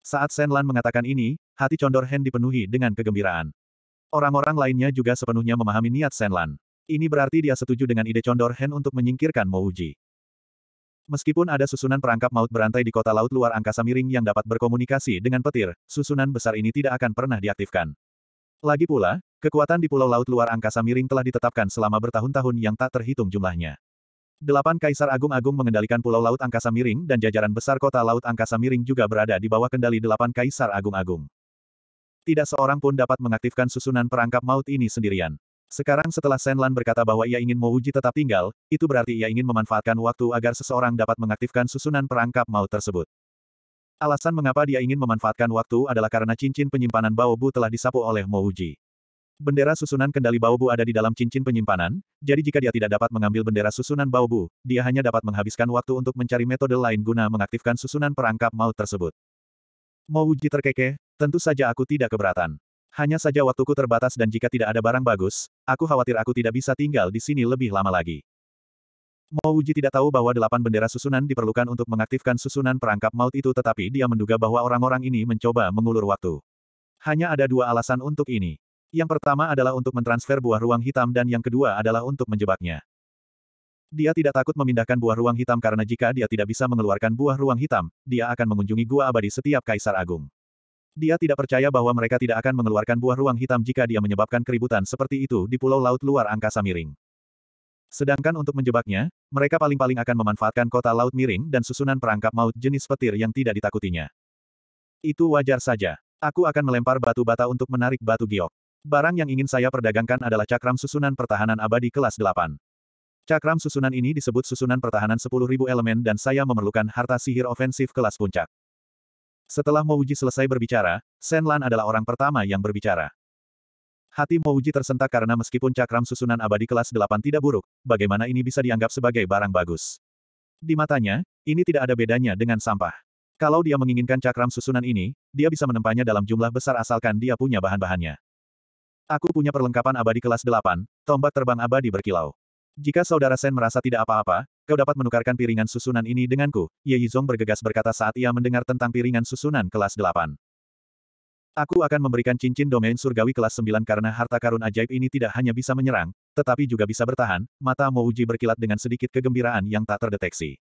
S1: Saat Sen Lan mengatakan ini, hati Condor Hen dipenuhi dengan kegembiraan. Orang-orang lainnya juga sepenuhnya memahami niat Senlan. Ini berarti dia setuju dengan ide Condor Hen untuk menyingkirkan Mouji. Meskipun ada susunan perangkap maut berantai di kota laut luar angkasa miring yang dapat berkomunikasi dengan petir, susunan besar ini tidak akan pernah diaktifkan. Lagi pula, kekuatan di pulau laut luar angkasa miring telah ditetapkan selama bertahun-tahun yang tak terhitung jumlahnya. Delapan kaisar agung-agung mengendalikan pulau laut angkasa miring dan jajaran besar kota laut angkasa miring juga berada di bawah kendali delapan kaisar agung-agung. Tidak seorang pun dapat mengaktifkan susunan perangkap maut ini sendirian. Sekarang setelah Senlan berkata bahwa ia ingin Mouji tetap tinggal, itu berarti ia ingin memanfaatkan waktu agar seseorang dapat mengaktifkan susunan perangkap maut tersebut. Alasan mengapa dia ingin memanfaatkan waktu adalah karena cincin penyimpanan Baobu telah disapu oleh Mouji. Bendera susunan kendali Baobu ada di dalam cincin penyimpanan, jadi jika dia tidak dapat mengambil bendera susunan Baobu, dia hanya dapat menghabiskan waktu untuk mencari metode lain guna mengaktifkan susunan perangkap maut tersebut. Mouji terkekeh, Tentu saja aku tidak keberatan. Hanya saja waktuku terbatas dan jika tidak ada barang bagus, aku khawatir aku tidak bisa tinggal di sini lebih lama lagi. Mao Uji tidak tahu bahwa delapan bendera susunan diperlukan untuk mengaktifkan susunan perangkap maut itu tetapi dia menduga bahwa orang-orang ini mencoba mengulur waktu. Hanya ada dua alasan untuk ini. Yang pertama adalah untuk mentransfer buah ruang hitam dan yang kedua adalah untuk menjebaknya. Dia tidak takut memindahkan buah ruang hitam karena jika dia tidak bisa mengeluarkan buah ruang hitam, dia akan mengunjungi gua abadi setiap kaisar agung. Dia tidak percaya bahwa mereka tidak akan mengeluarkan buah ruang hitam jika dia menyebabkan keributan seperti itu di pulau laut luar angkasa miring. Sedangkan untuk menjebaknya, mereka paling-paling akan memanfaatkan kota laut miring dan susunan perangkap maut jenis petir yang tidak ditakutinya. Itu wajar saja. Aku akan melempar batu bata untuk menarik batu giok. Barang yang ingin saya perdagangkan adalah cakram susunan pertahanan abadi kelas 8. Cakram susunan ini disebut susunan pertahanan 10.000 elemen dan saya memerlukan harta sihir ofensif kelas puncak. Setelah Mouji selesai berbicara, Shen Lan adalah orang pertama yang berbicara. Hati Mouji tersentak karena meskipun cakram susunan abadi kelas 8 tidak buruk, bagaimana ini bisa dianggap sebagai barang bagus? Di matanya, ini tidak ada bedanya dengan sampah. Kalau dia menginginkan cakram susunan ini, dia bisa menempanya dalam jumlah besar asalkan dia punya bahan-bahannya. Aku punya perlengkapan abadi kelas 8, tombak terbang abadi berkilau. Jika saudara Sen merasa tidak apa-apa, kau dapat menukarkan piringan susunan ini denganku, Ye Yizong bergegas berkata saat ia mendengar tentang piringan susunan kelas 8. Aku akan memberikan cincin domain surgawi kelas 9 karena harta karun ajaib ini tidak hanya bisa menyerang, tetapi juga bisa bertahan, mata Mo Uji berkilat dengan sedikit kegembiraan yang tak terdeteksi.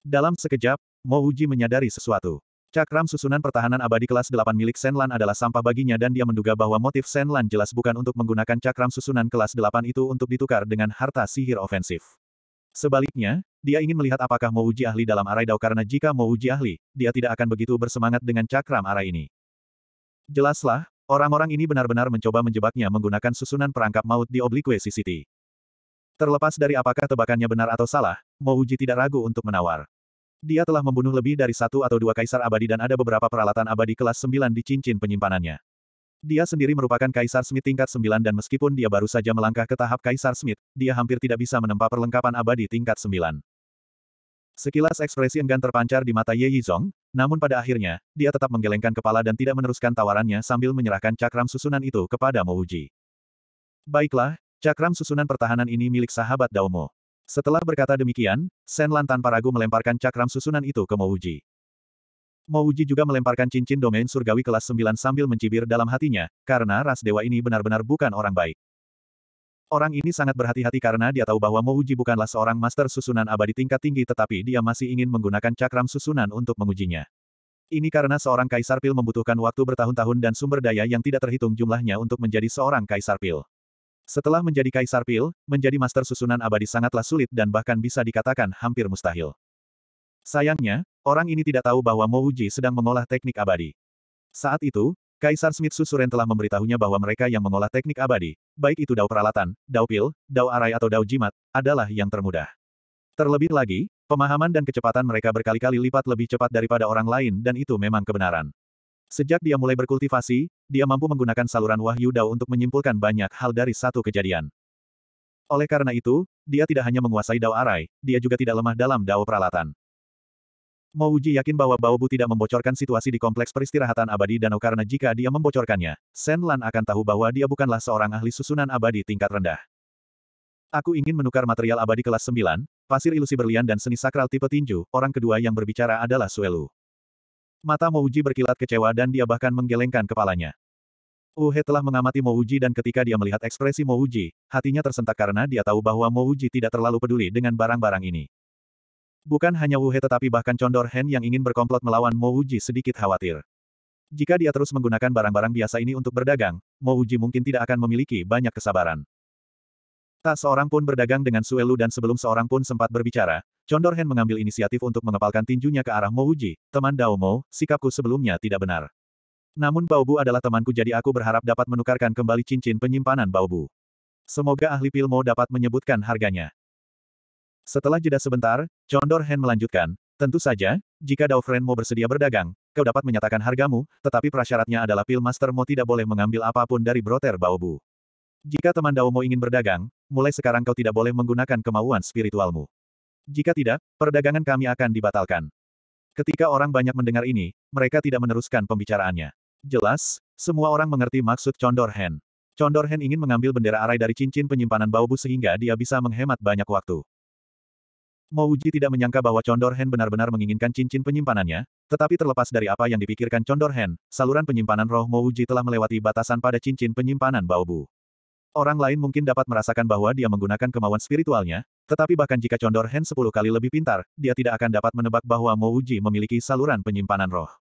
S1: Dalam sekejap, Mo Uji menyadari sesuatu. Cakram susunan pertahanan abadi kelas 8 milik Senlan adalah sampah baginya dan dia menduga bahwa motif Senlan jelas bukan untuk menggunakan cakram susunan kelas 8 itu untuk ditukar dengan harta sihir ofensif. Sebaliknya, dia ingin melihat apakah Uji ahli dalam arai dao karena jika Uji ahli, dia tidak akan begitu bersemangat dengan cakram arai ini. Jelaslah, orang-orang ini benar-benar mencoba menjebaknya menggunakan susunan perangkap maut di oblique City. Terlepas dari apakah tebakannya benar atau salah, Uji tidak ragu untuk menawar. Dia telah membunuh lebih dari satu atau dua kaisar abadi dan ada beberapa peralatan abadi kelas sembilan di cincin penyimpanannya. Dia sendiri merupakan Kaisar Smith tingkat 9 dan meskipun dia baru saja melangkah ke tahap Kaisar Smith, dia hampir tidak bisa menempa perlengkapan abadi tingkat 9. Sekilas ekspresi enggan terpancar di mata Ye Yizong, namun pada akhirnya, dia tetap menggelengkan kepala dan tidak meneruskan tawarannya sambil menyerahkan cakram susunan itu kepada Mouji. Baiklah, cakram susunan pertahanan ini milik sahabat Daomo. Setelah berkata demikian, Sen Lan tanpa ragu melemparkan cakram susunan itu ke Mouji. Mouji juga melemparkan cincin domain surgawi kelas 9 sambil mencibir dalam hatinya, karena ras dewa ini benar-benar bukan orang baik. Orang ini sangat berhati-hati karena dia tahu bahwa Mo bukanlah seorang master susunan abadi tingkat tinggi tetapi dia masih ingin menggunakan cakram susunan untuk mengujinya. Ini karena seorang kaisar pil membutuhkan waktu bertahun-tahun dan sumber daya yang tidak terhitung jumlahnya untuk menjadi seorang kaisar pil. Setelah menjadi kaisar pil, menjadi master susunan abadi sangatlah sulit dan bahkan bisa dikatakan hampir mustahil. Sayangnya, orang ini tidak tahu bahwa Mo Uji sedang mengolah teknik abadi. Saat itu, Kaisar Smith Susuren telah memberitahunya bahwa mereka yang mengolah teknik abadi, baik itu dao peralatan, dao pil, dao arai atau dao jimat, adalah yang termudah. Terlebih lagi, pemahaman dan kecepatan mereka berkali-kali lipat lebih cepat daripada orang lain dan itu memang kebenaran. Sejak dia mulai berkultivasi, dia mampu menggunakan saluran wahyu dao untuk menyimpulkan banyak hal dari satu kejadian. Oleh karena itu, dia tidak hanya menguasai dao arai, dia juga tidak lemah dalam dao peralatan. Mo Uji yakin bahwa Baobu tidak membocorkan situasi di kompleks peristirahatan abadi danau karena jika dia membocorkannya, Shen Lan akan tahu bahwa dia bukanlah seorang ahli susunan abadi tingkat rendah. Aku ingin menukar material abadi kelas 9, pasir ilusi berlian dan seni sakral tipe tinju, orang kedua yang berbicara adalah Suelu. Mata Mouji berkilat kecewa dan dia bahkan menggelengkan kepalanya. Uhe telah mengamati Mouji dan ketika dia melihat ekspresi Mouji, hatinya tersentak karena dia tahu bahwa Mouji tidak terlalu peduli dengan barang-barang ini. Bukan hanya Wu He tetapi bahkan Condor Hen yang ingin berkomplot melawan Mo Uji sedikit khawatir. Jika dia terus menggunakan barang-barang biasa ini untuk berdagang, Mo Uji mungkin tidak akan memiliki banyak kesabaran. Tak seorang pun berdagang dengan Suelu dan sebelum seorang pun sempat berbicara, Condor Hen mengambil inisiatif untuk mengepalkan tinjunya ke arah Mo Uji, teman Dao Mo, sikapku sebelumnya tidak benar. Namun Baobu adalah temanku jadi aku berharap dapat menukarkan kembali cincin penyimpanan Baobu. Semoga ahli Pilmo dapat menyebutkan harganya. Setelah jeda sebentar, Condor Hen melanjutkan, tentu saja, jika Daufren mau bersedia berdagang, kau dapat menyatakan hargamu, tetapi prasyaratnya adalah Pil Master Mo tidak boleh mengambil apapun dari Broter Baobu. Jika teman Dao Mo ingin berdagang, mulai sekarang kau tidak boleh menggunakan kemauan spiritualmu. Jika tidak, perdagangan kami akan dibatalkan. Ketika orang banyak mendengar ini, mereka tidak meneruskan pembicaraannya. Jelas, semua orang mengerti maksud Condor Hen. Condor Hen ingin mengambil bendera arai dari cincin penyimpanan Baobu sehingga dia bisa menghemat banyak waktu. Mo Uji tidak menyangka bahwa Condor Hen benar-benar menginginkan cincin penyimpanannya, tetapi terlepas dari apa yang dipikirkan Condor Hen, saluran penyimpanan roh Mo Uji telah melewati batasan pada cincin penyimpanan Baobu. Orang lain mungkin dapat merasakan bahwa dia menggunakan kemauan spiritualnya, tetapi bahkan jika Condor Hen sepuluh kali lebih pintar, dia tidak akan dapat menebak bahwa Mo Uji memiliki saluran penyimpanan roh.